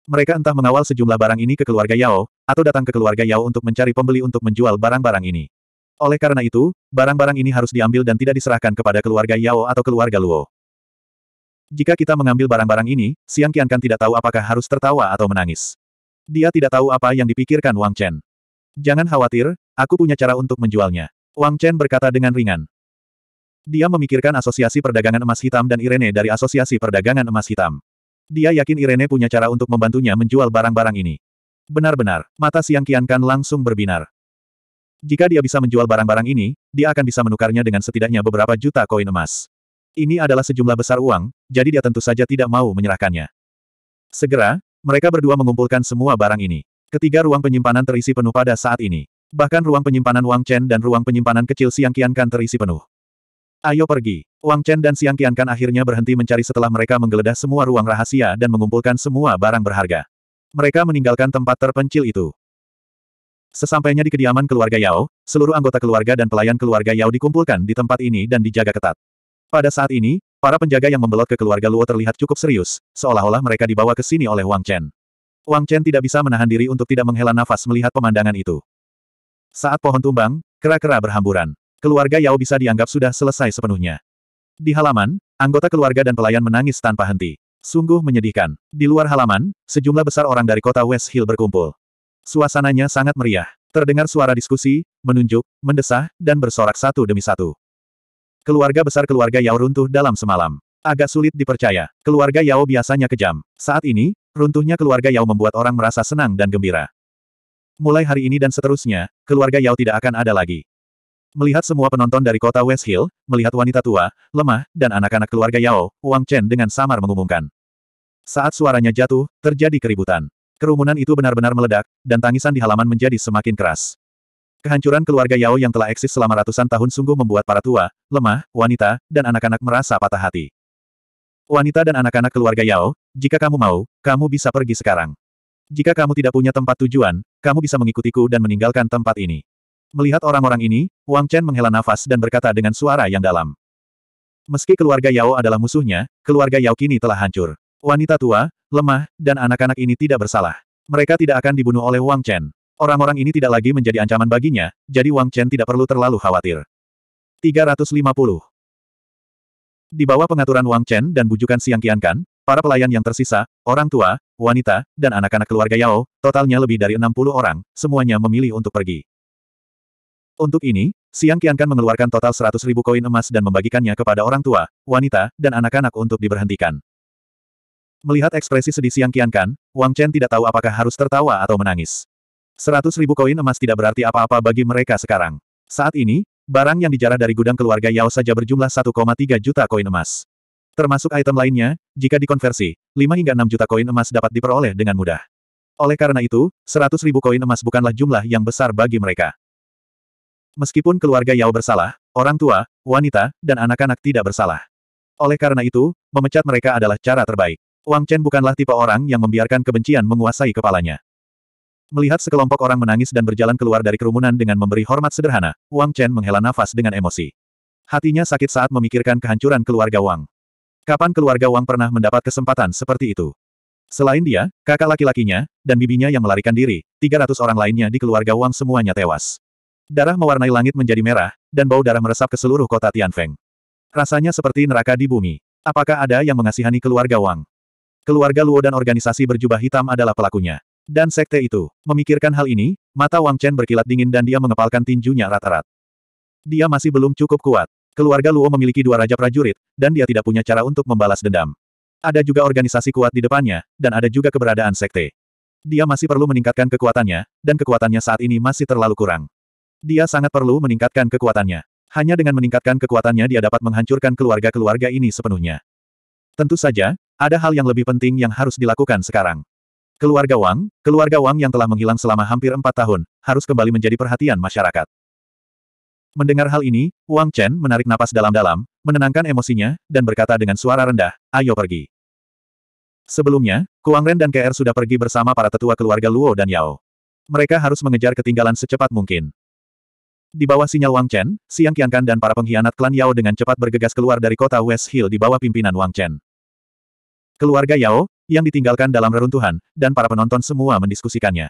Mereka entah mengawal sejumlah barang ini ke keluarga Yao, atau datang ke keluarga Yao untuk mencari pembeli untuk menjual barang-barang ini. Oleh karena itu, barang-barang ini harus diambil dan tidak diserahkan kepada keluarga Yao atau keluarga Luo. Jika kita mengambil barang-barang ini, Siang kan tidak tahu apakah harus tertawa atau menangis. Dia tidak tahu apa yang dipikirkan Wang Chen. Jangan khawatir, aku punya cara untuk menjualnya. Wang Chen berkata dengan ringan. Dia memikirkan asosiasi perdagangan emas hitam dan Irene dari asosiasi perdagangan emas hitam. Dia yakin Irene punya cara untuk membantunya menjual barang-barang ini. Benar-benar, mata Siang Kiankan langsung berbinar. Jika dia bisa menjual barang-barang ini, dia akan bisa menukarnya dengan setidaknya beberapa juta koin emas. Ini adalah sejumlah besar uang, jadi dia tentu saja tidak mau menyerahkannya. Segera, mereka berdua mengumpulkan semua barang ini. Ketiga ruang penyimpanan terisi penuh pada saat ini. Bahkan ruang penyimpanan Wang Chen dan ruang penyimpanan kecil Siang Kiankan terisi penuh. Ayo pergi. Wang Chen dan Siang Qiankan akhirnya berhenti mencari setelah mereka menggeledah semua ruang rahasia dan mengumpulkan semua barang berharga. Mereka meninggalkan tempat terpencil itu. Sesampainya di kediaman keluarga Yao, seluruh anggota keluarga dan pelayan keluarga Yao dikumpulkan di tempat ini dan dijaga ketat. Pada saat ini, para penjaga yang membelot ke keluarga Luo terlihat cukup serius, seolah-olah mereka dibawa ke sini oleh Wang Chen. Wang Chen tidak bisa menahan diri untuk tidak menghela nafas melihat pemandangan itu. Saat pohon tumbang, kera-kera berhamburan. Keluarga Yao bisa dianggap sudah selesai sepenuhnya. Di halaman, anggota keluarga dan pelayan menangis tanpa henti. Sungguh menyedihkan. Di luar halaman, sejumlah besar orang dari kota West Hill berkumpul. Suasananya sangat meriah. Terdengar suara diskusi, menunjuk, mendesah, dan bersorak satu demi satu. Keluarga besar keluarga Yao runtuh dalam semalam. Agak sulit dipercaya. Keluarga Yao biasanya kejam. Saat ini, runtuhnya keluarga Yao membuat orang merasa senang dan gembira. Mulai hari ini dan seterusnya, keluarga Yao tidak akan ada lagi. Melihat semua penonton dari kota West Hill, melihat wanita tua, lemah, dan anak-anak keluarga Yao, Wang Chen dengan samar mengumumkan. Saat suaranya jatuh, terjadi keributan. Kerumunan itu benar-benar meledak, dan tangisan di halaman menjadi semakin keras. Kehancuran keluarga Yao yang telah eksis selama ratusan tahun sungguh membuat para tua, lemah, wanita, dan anak-anak merasa patah hati. Wanita dan anak-anak keluarga Yao, jika kamu mau, kamu bisa pergi sekarang. Jika kamu tidak punya tempat tujuan, kamu bisa mengikutiku dan meninggalkan tempat ini. Melihat orang-orang ini, Wang Chen menghela nafas dan berkata dengan suara yang dalam. Meski keluarga Yao adalah musuhnya, keluarga Yao kini telah hancur. Wanita tua, lemah, dan anak-anak ini tidak bersalah. Mereka tidak akan dibunuh oleh Wang Chen. Orang-orang ini tidak lagi menjadi ancaman baginya, jadi Wang Chen tidak perlu terlalu khawatir. 350. Di bawah pengaturan Wang Chen dan bujukan Siang Qiankan, para pelayan yang tersisa, orang tua, wanita, dan anak-anak keluarga Yao, totalnya lebih dari 60 orang, semuanya memilih untuk pergi. Untuk ini, Siang Kian Kan mengeluarkan total 100 ribu koin emas dan membagikannya kepada orang tua, wanita, dan anak-anak untuk diberhentikan. Melihat ekspresi sedih Siang Kian Kan, Wang Chen tidak tahu apakah harus tertawa atau menangis. 100 ribu koin emas tidak berarti apa-apa bagi mereka sekarang. Saat ini, barang yang dijarah dari gudang keluarga Yao saja berjumlah 1,3 juta koin emas. Termasuk item lainnya, jika dikonversi, 5 hingga 6 juta koin emas dapat diperoleh dengan mudah. Oleh karena itu, 100 ribu koin emas bukanlah jumlah yang besar bagi mereka. Meskipun keluarga Yao bersalah, orang tua, wanita, dan anak-anak tidak bersalah. Oleh karena itu, memecat mereka adalah cara terbaik. Wang Chen bukanlah tipe orang yang membiarkan kebencian menguasai kepalanya. Melihat sekelompok orang menangis dan berjalan keluar dari kerumunan dengan memberi hormat sederhana, Wang Chen menghela nafas dengan emosi. Hatinya sakit saat memikirkan kehancuran keluarga Wang. Kapan keluarga Wang pernah mendapat kesempatan seperti itu? Selain dia, kakak laki-lakinya, dan bibinya yang melarikan diri, 300 orang lainnya di keluarga Wang semuanya tewas. Darah mewarnai langit menjadi merah, dan bau darah meresap ke seluruh kota Tianfeng. Rasanya seperti neraka di bumi. Apakah ada yang mengasihani keluarga Wang? Keluarga Luo dan organisasi berjubah hitam adalah pelakunya. Dan sekte itu, memikirkan hal ini, mata Wang Chen berkilat dingin dan dia mengepalkan tinjunya rat-rat. Dia masih belum cukup kuat. Keluarga Luo memiliki dua raja prajurit, dan dia tidak punya cara untuk membalas dendam. Ada juga organisasi kuat di depannya, dan ada juga keberadaan sekte. Dia masih perlu meningkatkan kekuatannya, dan kekuatannya saat ini masih terlalu kurang. Dia sangat perlu meningkatkan kekuatannya. Hanya dengan meningkatkan kekuatannya dia dapat menghancurkan keluarga-keluarga ini sepenuhnya. Tentu saja, ada hal yang lebih penting yang harus dilakukan sekarang. Keluarga Wang, keluarga Wang yang telah menghilang selama hampir empat tahun, harus kembali menjadi perhatian masyarakat. Mendengar hal ini, Wang Chen menarik napas dalam-dalam, menenangkan emosinya, dan berkata dengan suara rendah, ayo pergi. Sebelumnya, Kuang Ren dan KR sudah pergi bersama para tetua keluarga Luo dan Yao. Mereka harus mengejar ketinggalan secepat mungkin. Di bawah sinyal Wang Chen, Siang Qiankan dan para pengkhianat klan Yao dengan cepat bergegas keluar dari kota West Hill di bawah pimpinan Wang Chen. Keluarga Yao, yang ditinggalkan dalam reruntuhan, dan para penonton semua mendiskusikannya.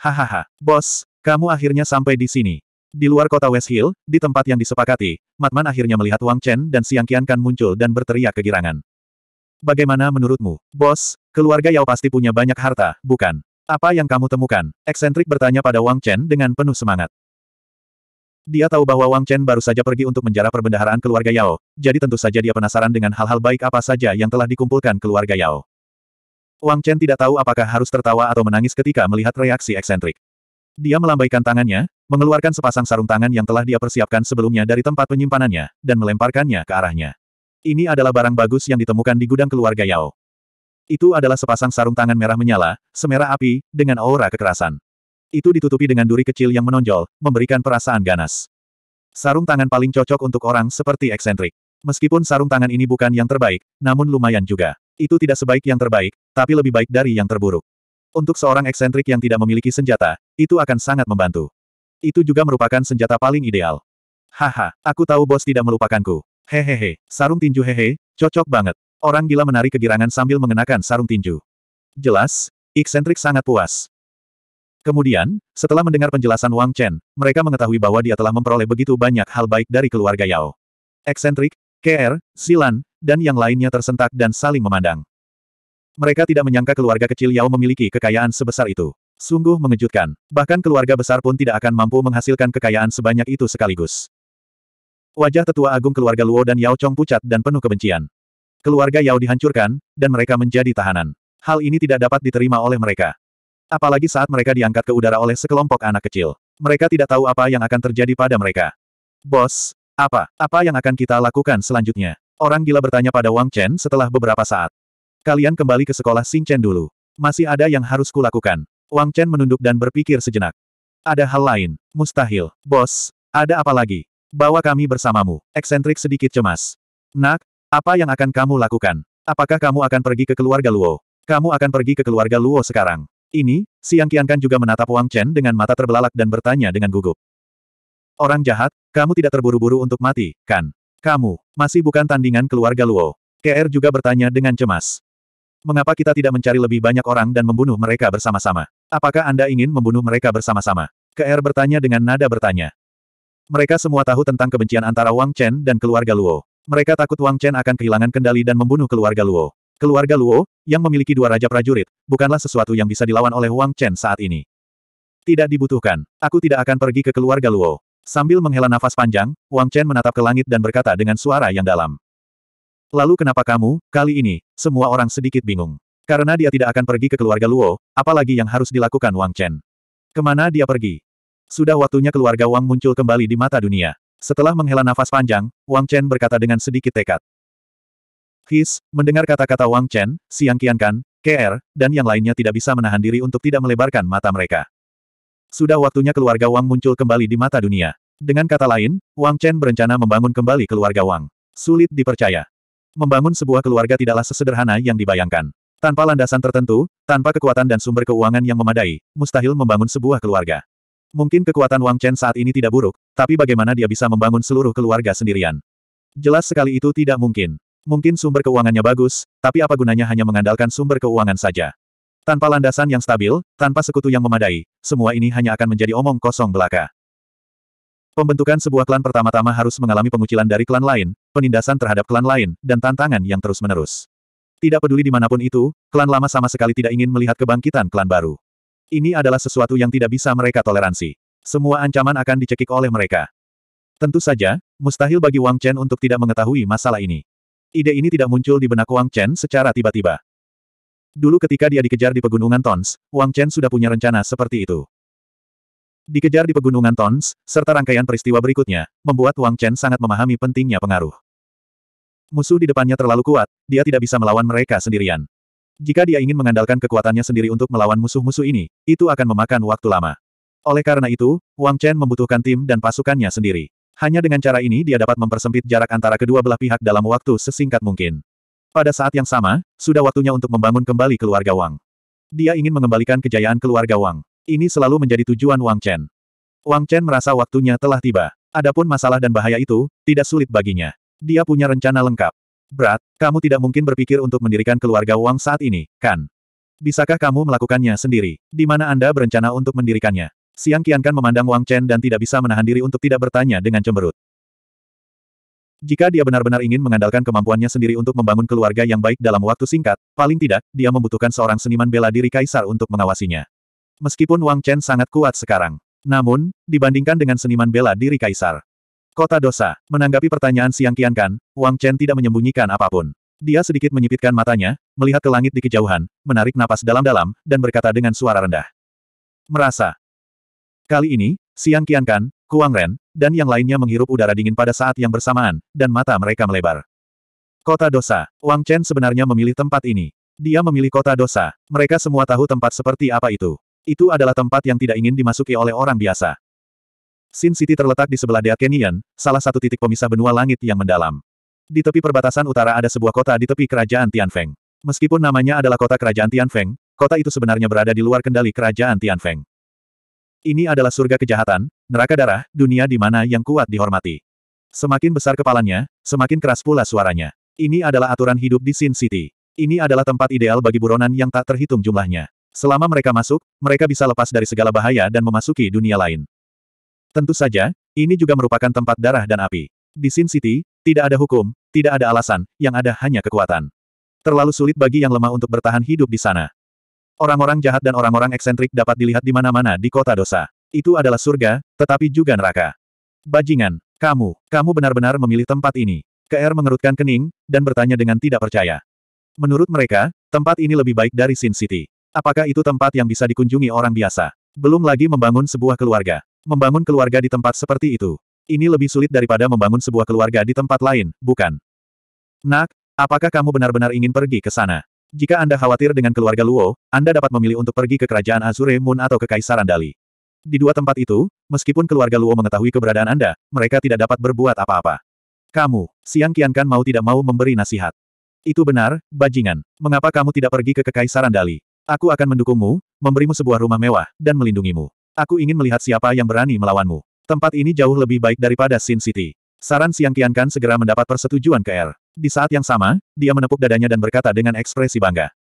Hahaha, bos, kamu akhirnya sampai di sini. Di luar kota West Hill, di tempat yang disepakati, Matman akhirnya melihat Wang Chen dan Siang Qiankan muncul dan berteriak kegirangan. Bagaimana menurutmu, bos, keluarga Yao pasti punya banyak harta, bukan? Apa yang kamu temukan? Eksentrik bertanya pada Wang Chen dengan penuh semangat. Dia tahu bahwa Wang Chen baru saja pergi untuk menjara perbendaharaan keluarga Yao, jadi tentu saja dia penasaran dengan hal-hal baik apa saja yang telah dikumpulkan keluarga Yao. Wang Chen tidak tahu apakah harus tertawa atau menangis ketika melihat reaksi eksentrik. Dia melambaikan tangannya, mengeluarkan sepasang sarung tangan yang telah dia persiapkan sebelumnya dari tempat penyimpanannya, dan melemparkannya ke arahnya. Ini adalah barang bagus yang ditemukan di gudang keluarga Yao. Itu adalah sepasang sarung tangan merah menyala, semerah api, dengan aura kekerasan. Itu ditutupi dengan duri kecil yang menonjol, memberikan perasaan ganas. Sarung tangan paling cocok untuk orang seperti eksentrik. Meskipun sarung tangan ini bukan yang terbaik, namun lumayan juga. Itu tidak sebaik yang terbaik, tapi lebih baik dari yang terburuk. Untuk seorang eksentrik yang tidak memiliki senjata, itu akan sangat membantu. Itu juga merupakan senjata paling ideal. Haha, aku tahu bos tidak melupakanku. Hehehe, sarung tinju hehe, cocok banget. Orang gila menari kegirangan sambil mengenakan sarung tinju. Jelas, eksentrik sangat puas. Kemudian, setelah mendengar penjelasan Wang Chen, mereka mengetahui bahwa dia telah memperoleh begitu banyak hal baik dari keluarga Yao. Eksentrik, KR, Silan, dan yang lainnya tersentak dan saling memandang. Mereka tidak menyangka keluarga kecil Yao memiliki kekayaan sebesar itu. Sungguh mengejutkan. Bahkan keluarga besar pun tidak akan mampu menghasilkan kekayaan sebanyak itu sekaligus. Wajah tetua agung keluarga Luo dan Yao Chong pucat dan penuh kebencian. Keluarga Yao dihancurkan, dan mereka menjadi tahanan. Hal ini tidak dapat diterima oleh mereka. Apalagi saat mereka diangkat ke udara oleh sekelompok anak kecil. Mereka tidak tahu apa yang akan terjadi pada mereka. Bos, apa, apa yang akan kita lakukan selanjutnya? Orang gila bertanya pada Wang Chen setelah beberapa saat. Kalian kembali ke sekolah Xing Chen dulu. Masih ada yang harus kulakukan. Wang Chen menunduk dan berpikir sejenak. Ada hal lain. Mustahil. Bos, ada apa lagi? Bawa kami bersamamu. Eksentrik sedikit cemas. Nak, apa yang akan kamu lakukan? Apakah kamu akan pergi ke keluarga Luo? Kamu akan pergi ke keluarga Luo sekarang. Ini, Siang Qiankan juga menatap Wang Chen dengan mata terbelalak dan bertanya dengan gugup. Orang jahat, kamu tidak terburu-buru untuk mati, kan? Kamu, masih bukan tandingan keluarga Luo. KR juga bertanya dengan cemas. Mengapa kita tidak mencari lebih banyak orang dan membunuh mereka bersama-sama? Apakah Anda ingin membunuh mereka bersama-sama? KR bertanya dengan nada bertanya. Mereka semua tahu tentang kebencian antara Wang Chen dan keluarga Luo. Mereka takut Wang Chen akan kehilangan kendali dan membunuh keluarga Luo. Keluarga Luo, yang memiliki dua raja prajurit, bukanlah sesuatu yang bisa dilawan oleh Wang Chen saat ini. Tidak dibutuhkan. Aku tidak akan pergi ke keluarga Luo. Sambil menghela nafas panjang, Wang Chen menatap ke langit dan berkata dengan suara yang dalam. Lalu kenapa kamu, kali ini, semua orang sedikit bingung. Karena dia tidak akan pergi ke keluarga Luo, apalagi yang harus dilakukan Wang Chen. Kemana dia pergi? Sudah waktunya keluarga Wang muncul kembali di mata dunia. Setelah menghela nafas panjang, Wang Chen berkata dengan sedikit tekad. His, mendengar kata-kata Wang Chen, Siang Kian Kan, KR, dan yang lainnya tidak bisa menahan diri untuk tidak melebarkan mata mereka. Sudah waktunya keluarga Wang muncul kembali di mata dunia. Dengan kata lain, Wang Chen berencana membangun kembali keluarga Wang. Sulit dipercaya. Membangun sebuah keluarga tidaklah sesederhana yang dibayangkan. Tanpa landasan tertentu, tanpa kekuatan dan sumber keuangan yang memadai, mustahil membangun sebuah keluarga. Mungkin kekuatan Wang Chen saat ini tidak buruk, tapi bagaimana dia bisa membangun seluruh keluarga sendirian? Jelas sekali itu tidak mungkin. Mungkin sumber keuangannya bagus, tapi apa gunanya hanya mengandalkan sumber keuangan saja? Tanpa landasan yang stabil, tanpa sekutu yang memadai, semua ini hanya akan menjadi omong kosong belaka. Pembentukan sebuah klan pertama-tama harus mengalami pengucilan dari klan lain, penindasan terhadap klan lain, dan tantangan yang terus-menerus. Tidak peduli dimanapun itu, klan lama sama sekali tidak ingin melihat kebangkitan klan baru. Ini adalah sesuatu yang tidak bisa mereka toleransi. Semua ancaman akan dicekik oleh mereka. Tentu saja, mustahil bagi Wang Chen untuk tidak mengetahui masalah ini. Ide ini tidak muncul di benak Wang Chen secara tiba-tiba. Dulu ketika dia dikejar di pegunungan Tons, Wang Chen sudah punya rencana seperti itu. Dikejar di pegunungan Tons, serta rangkaian peristiwa berikutnya, membuat Wang Chen sangat memahami pentingnya pengaruh. Musuh di depannya terlalu kuat, dia tidak bisa melawan mereka sendirian. Jika dia ingin mengandalkan kekuatannya sendiri untuk melawan musuh-musuh ini, itu akan memakan waktu lama. Oleh karena itu, Wang Chen membutuhkan tim dan pasukannya sendiri. Hanya dengan cara ini dia dapat mempersempit jarak antara kedua belah pihak dalam waktu sesingkat mungkin. Pada saat yang sama, sudah waktunya untuk membangun kembali keluarga Wang. Dia ingin mengembalikan kejayaan keluarga Wang. Ini selalu menjadi tujuan Wang Chen. Wang Chen merasa waktunya telah tiba. Adapun masalah dan bahaya itu, tidak sulit baginya. Dia punya rencana lengkap. Berat, kamu tidak mungkin berpikir untuk mendirikan keluarga Wang saat ini, kan? Bisakah kamu melakukannya sendiri? Di mana Anda berencana untuk mendirikannya? Siang Qiankan memandang Wang Chen dan tidak bisa menahan diri untuk tidak bertanya dengan cemberut. Jika dia benar-benar ingin mengandalkan kemampuannya sendiri untuk membangun keluarga yang baik dalam waktu singkat, paling tidak, dia membutuhkan seorang seniman bela diri kaisar untuk mengawasinya. Meskipun Wang Chen sangat kuat sekarang. Namun, dibandingkan dengan seniman bela diri kaisar, Kota dosa. Menanggapi pertanyaan Siang Kian Kan, Wang Chen tidak menyembunyikan apapun. Dia sedikit menyipitkan matanya, melihat ke langit di kejauhan, menarik napas dalam-dalam, dan berkata dengan suara rendah. Merasa. Kali ini, Siang Kian Kan, Kuang Ren, dan yang lainnya menghirup udara dingin pada saat yang bersamaan, dan mata mereka melebar. Kota dosa. Wang Chen sebenarnya memilih tempat ini. Dia memilih kota dosa. Mereka semua tahu tempat seperti apa itu. Itu adalah tempat yang tidak ingin dimasuki oleh orang biasa. Sin City terletak di sebelah Dead Canyon, salah satu titik pemisah benua langit yang mendalam. Di tepi perbatasan utara ada sebuah kota di tepi kerajaan Tianfeng. Meskipun namanya adalah kota kerajaan Tianfeng, kota itu sebenarnya berada di luar kendali kerajaan Tianfeng. Ini adalah surga kejahatan, neraka darah, dunia di mana yang kuat dihormati. Semakin besar kepalanya, semakin keras pula suaranya. Ini adalah aturan hidup di Sin City. Ini adalah tempat ideal bagi buronan yang tak terhitung jumlahnya. Selama mereka masuk, mereka bisa lepas dari segala bahaya dan memasuki dunia lain. Tentu saja, ini juga merupakan tempat darah dan api. Di Sin City, tidak ada hukum, tidak ada alasan, yang ada hanya kekuatan. Terlalu sulit bagi yang lemah untuk bertahan hidup di sana. Orang-orang jahat dan orang-orang eksentrik dapat dilihat di mana-mana di kota dosa. Itu adalah surga, tetapi juga neraka. Bajingan, kamu, kamu benar-benar memilih tempat ini. KR mengerutkan kening, dan bertanya dengan tidak percaya. Menurut mereka, tempat ini lebih baik dari Sin City. Apakah itu tempat yang bisa dikunjungi orang biasa? Belum lagi membangun sebuah keluarga. Membangun keluarga di tempat seperti itu. Ini lebih sulit daripada membangun sebuah keluarga di tempat lain, bukan? Nak, apakah kamu benar-benar ingin pergi ke sana? Jika Anda khawatir dengan keluarga Luo, Anda dapat memilih untuk pergi ke kerajaan Azure Moon atau ke Kaisaran Dali. Di dua tempat itu, meskipun keluarga Luo mengetahui keberadaan Anda, mereka tidak dapat berbuat apa-apa. Kamu, Siang Kian Kan, mau tidak mau memberi nasihat. Itu benar, bajingan. Mengapa kamu tidak pergi ke Kekaisaran Dali? Aku akan mendukungmu, memberimu sebuah rumah mewah, dan melindungimu. Aku ingin melihat siapa yang berani melawanmu. Tempat ini jauh lebih baik daripada Sin City. Saran Siang Kian Kan segera mendapat persetujuan ke R. Di saat yang sama, dia menepuk dadanya dan berkata dengan ekspresi bangga.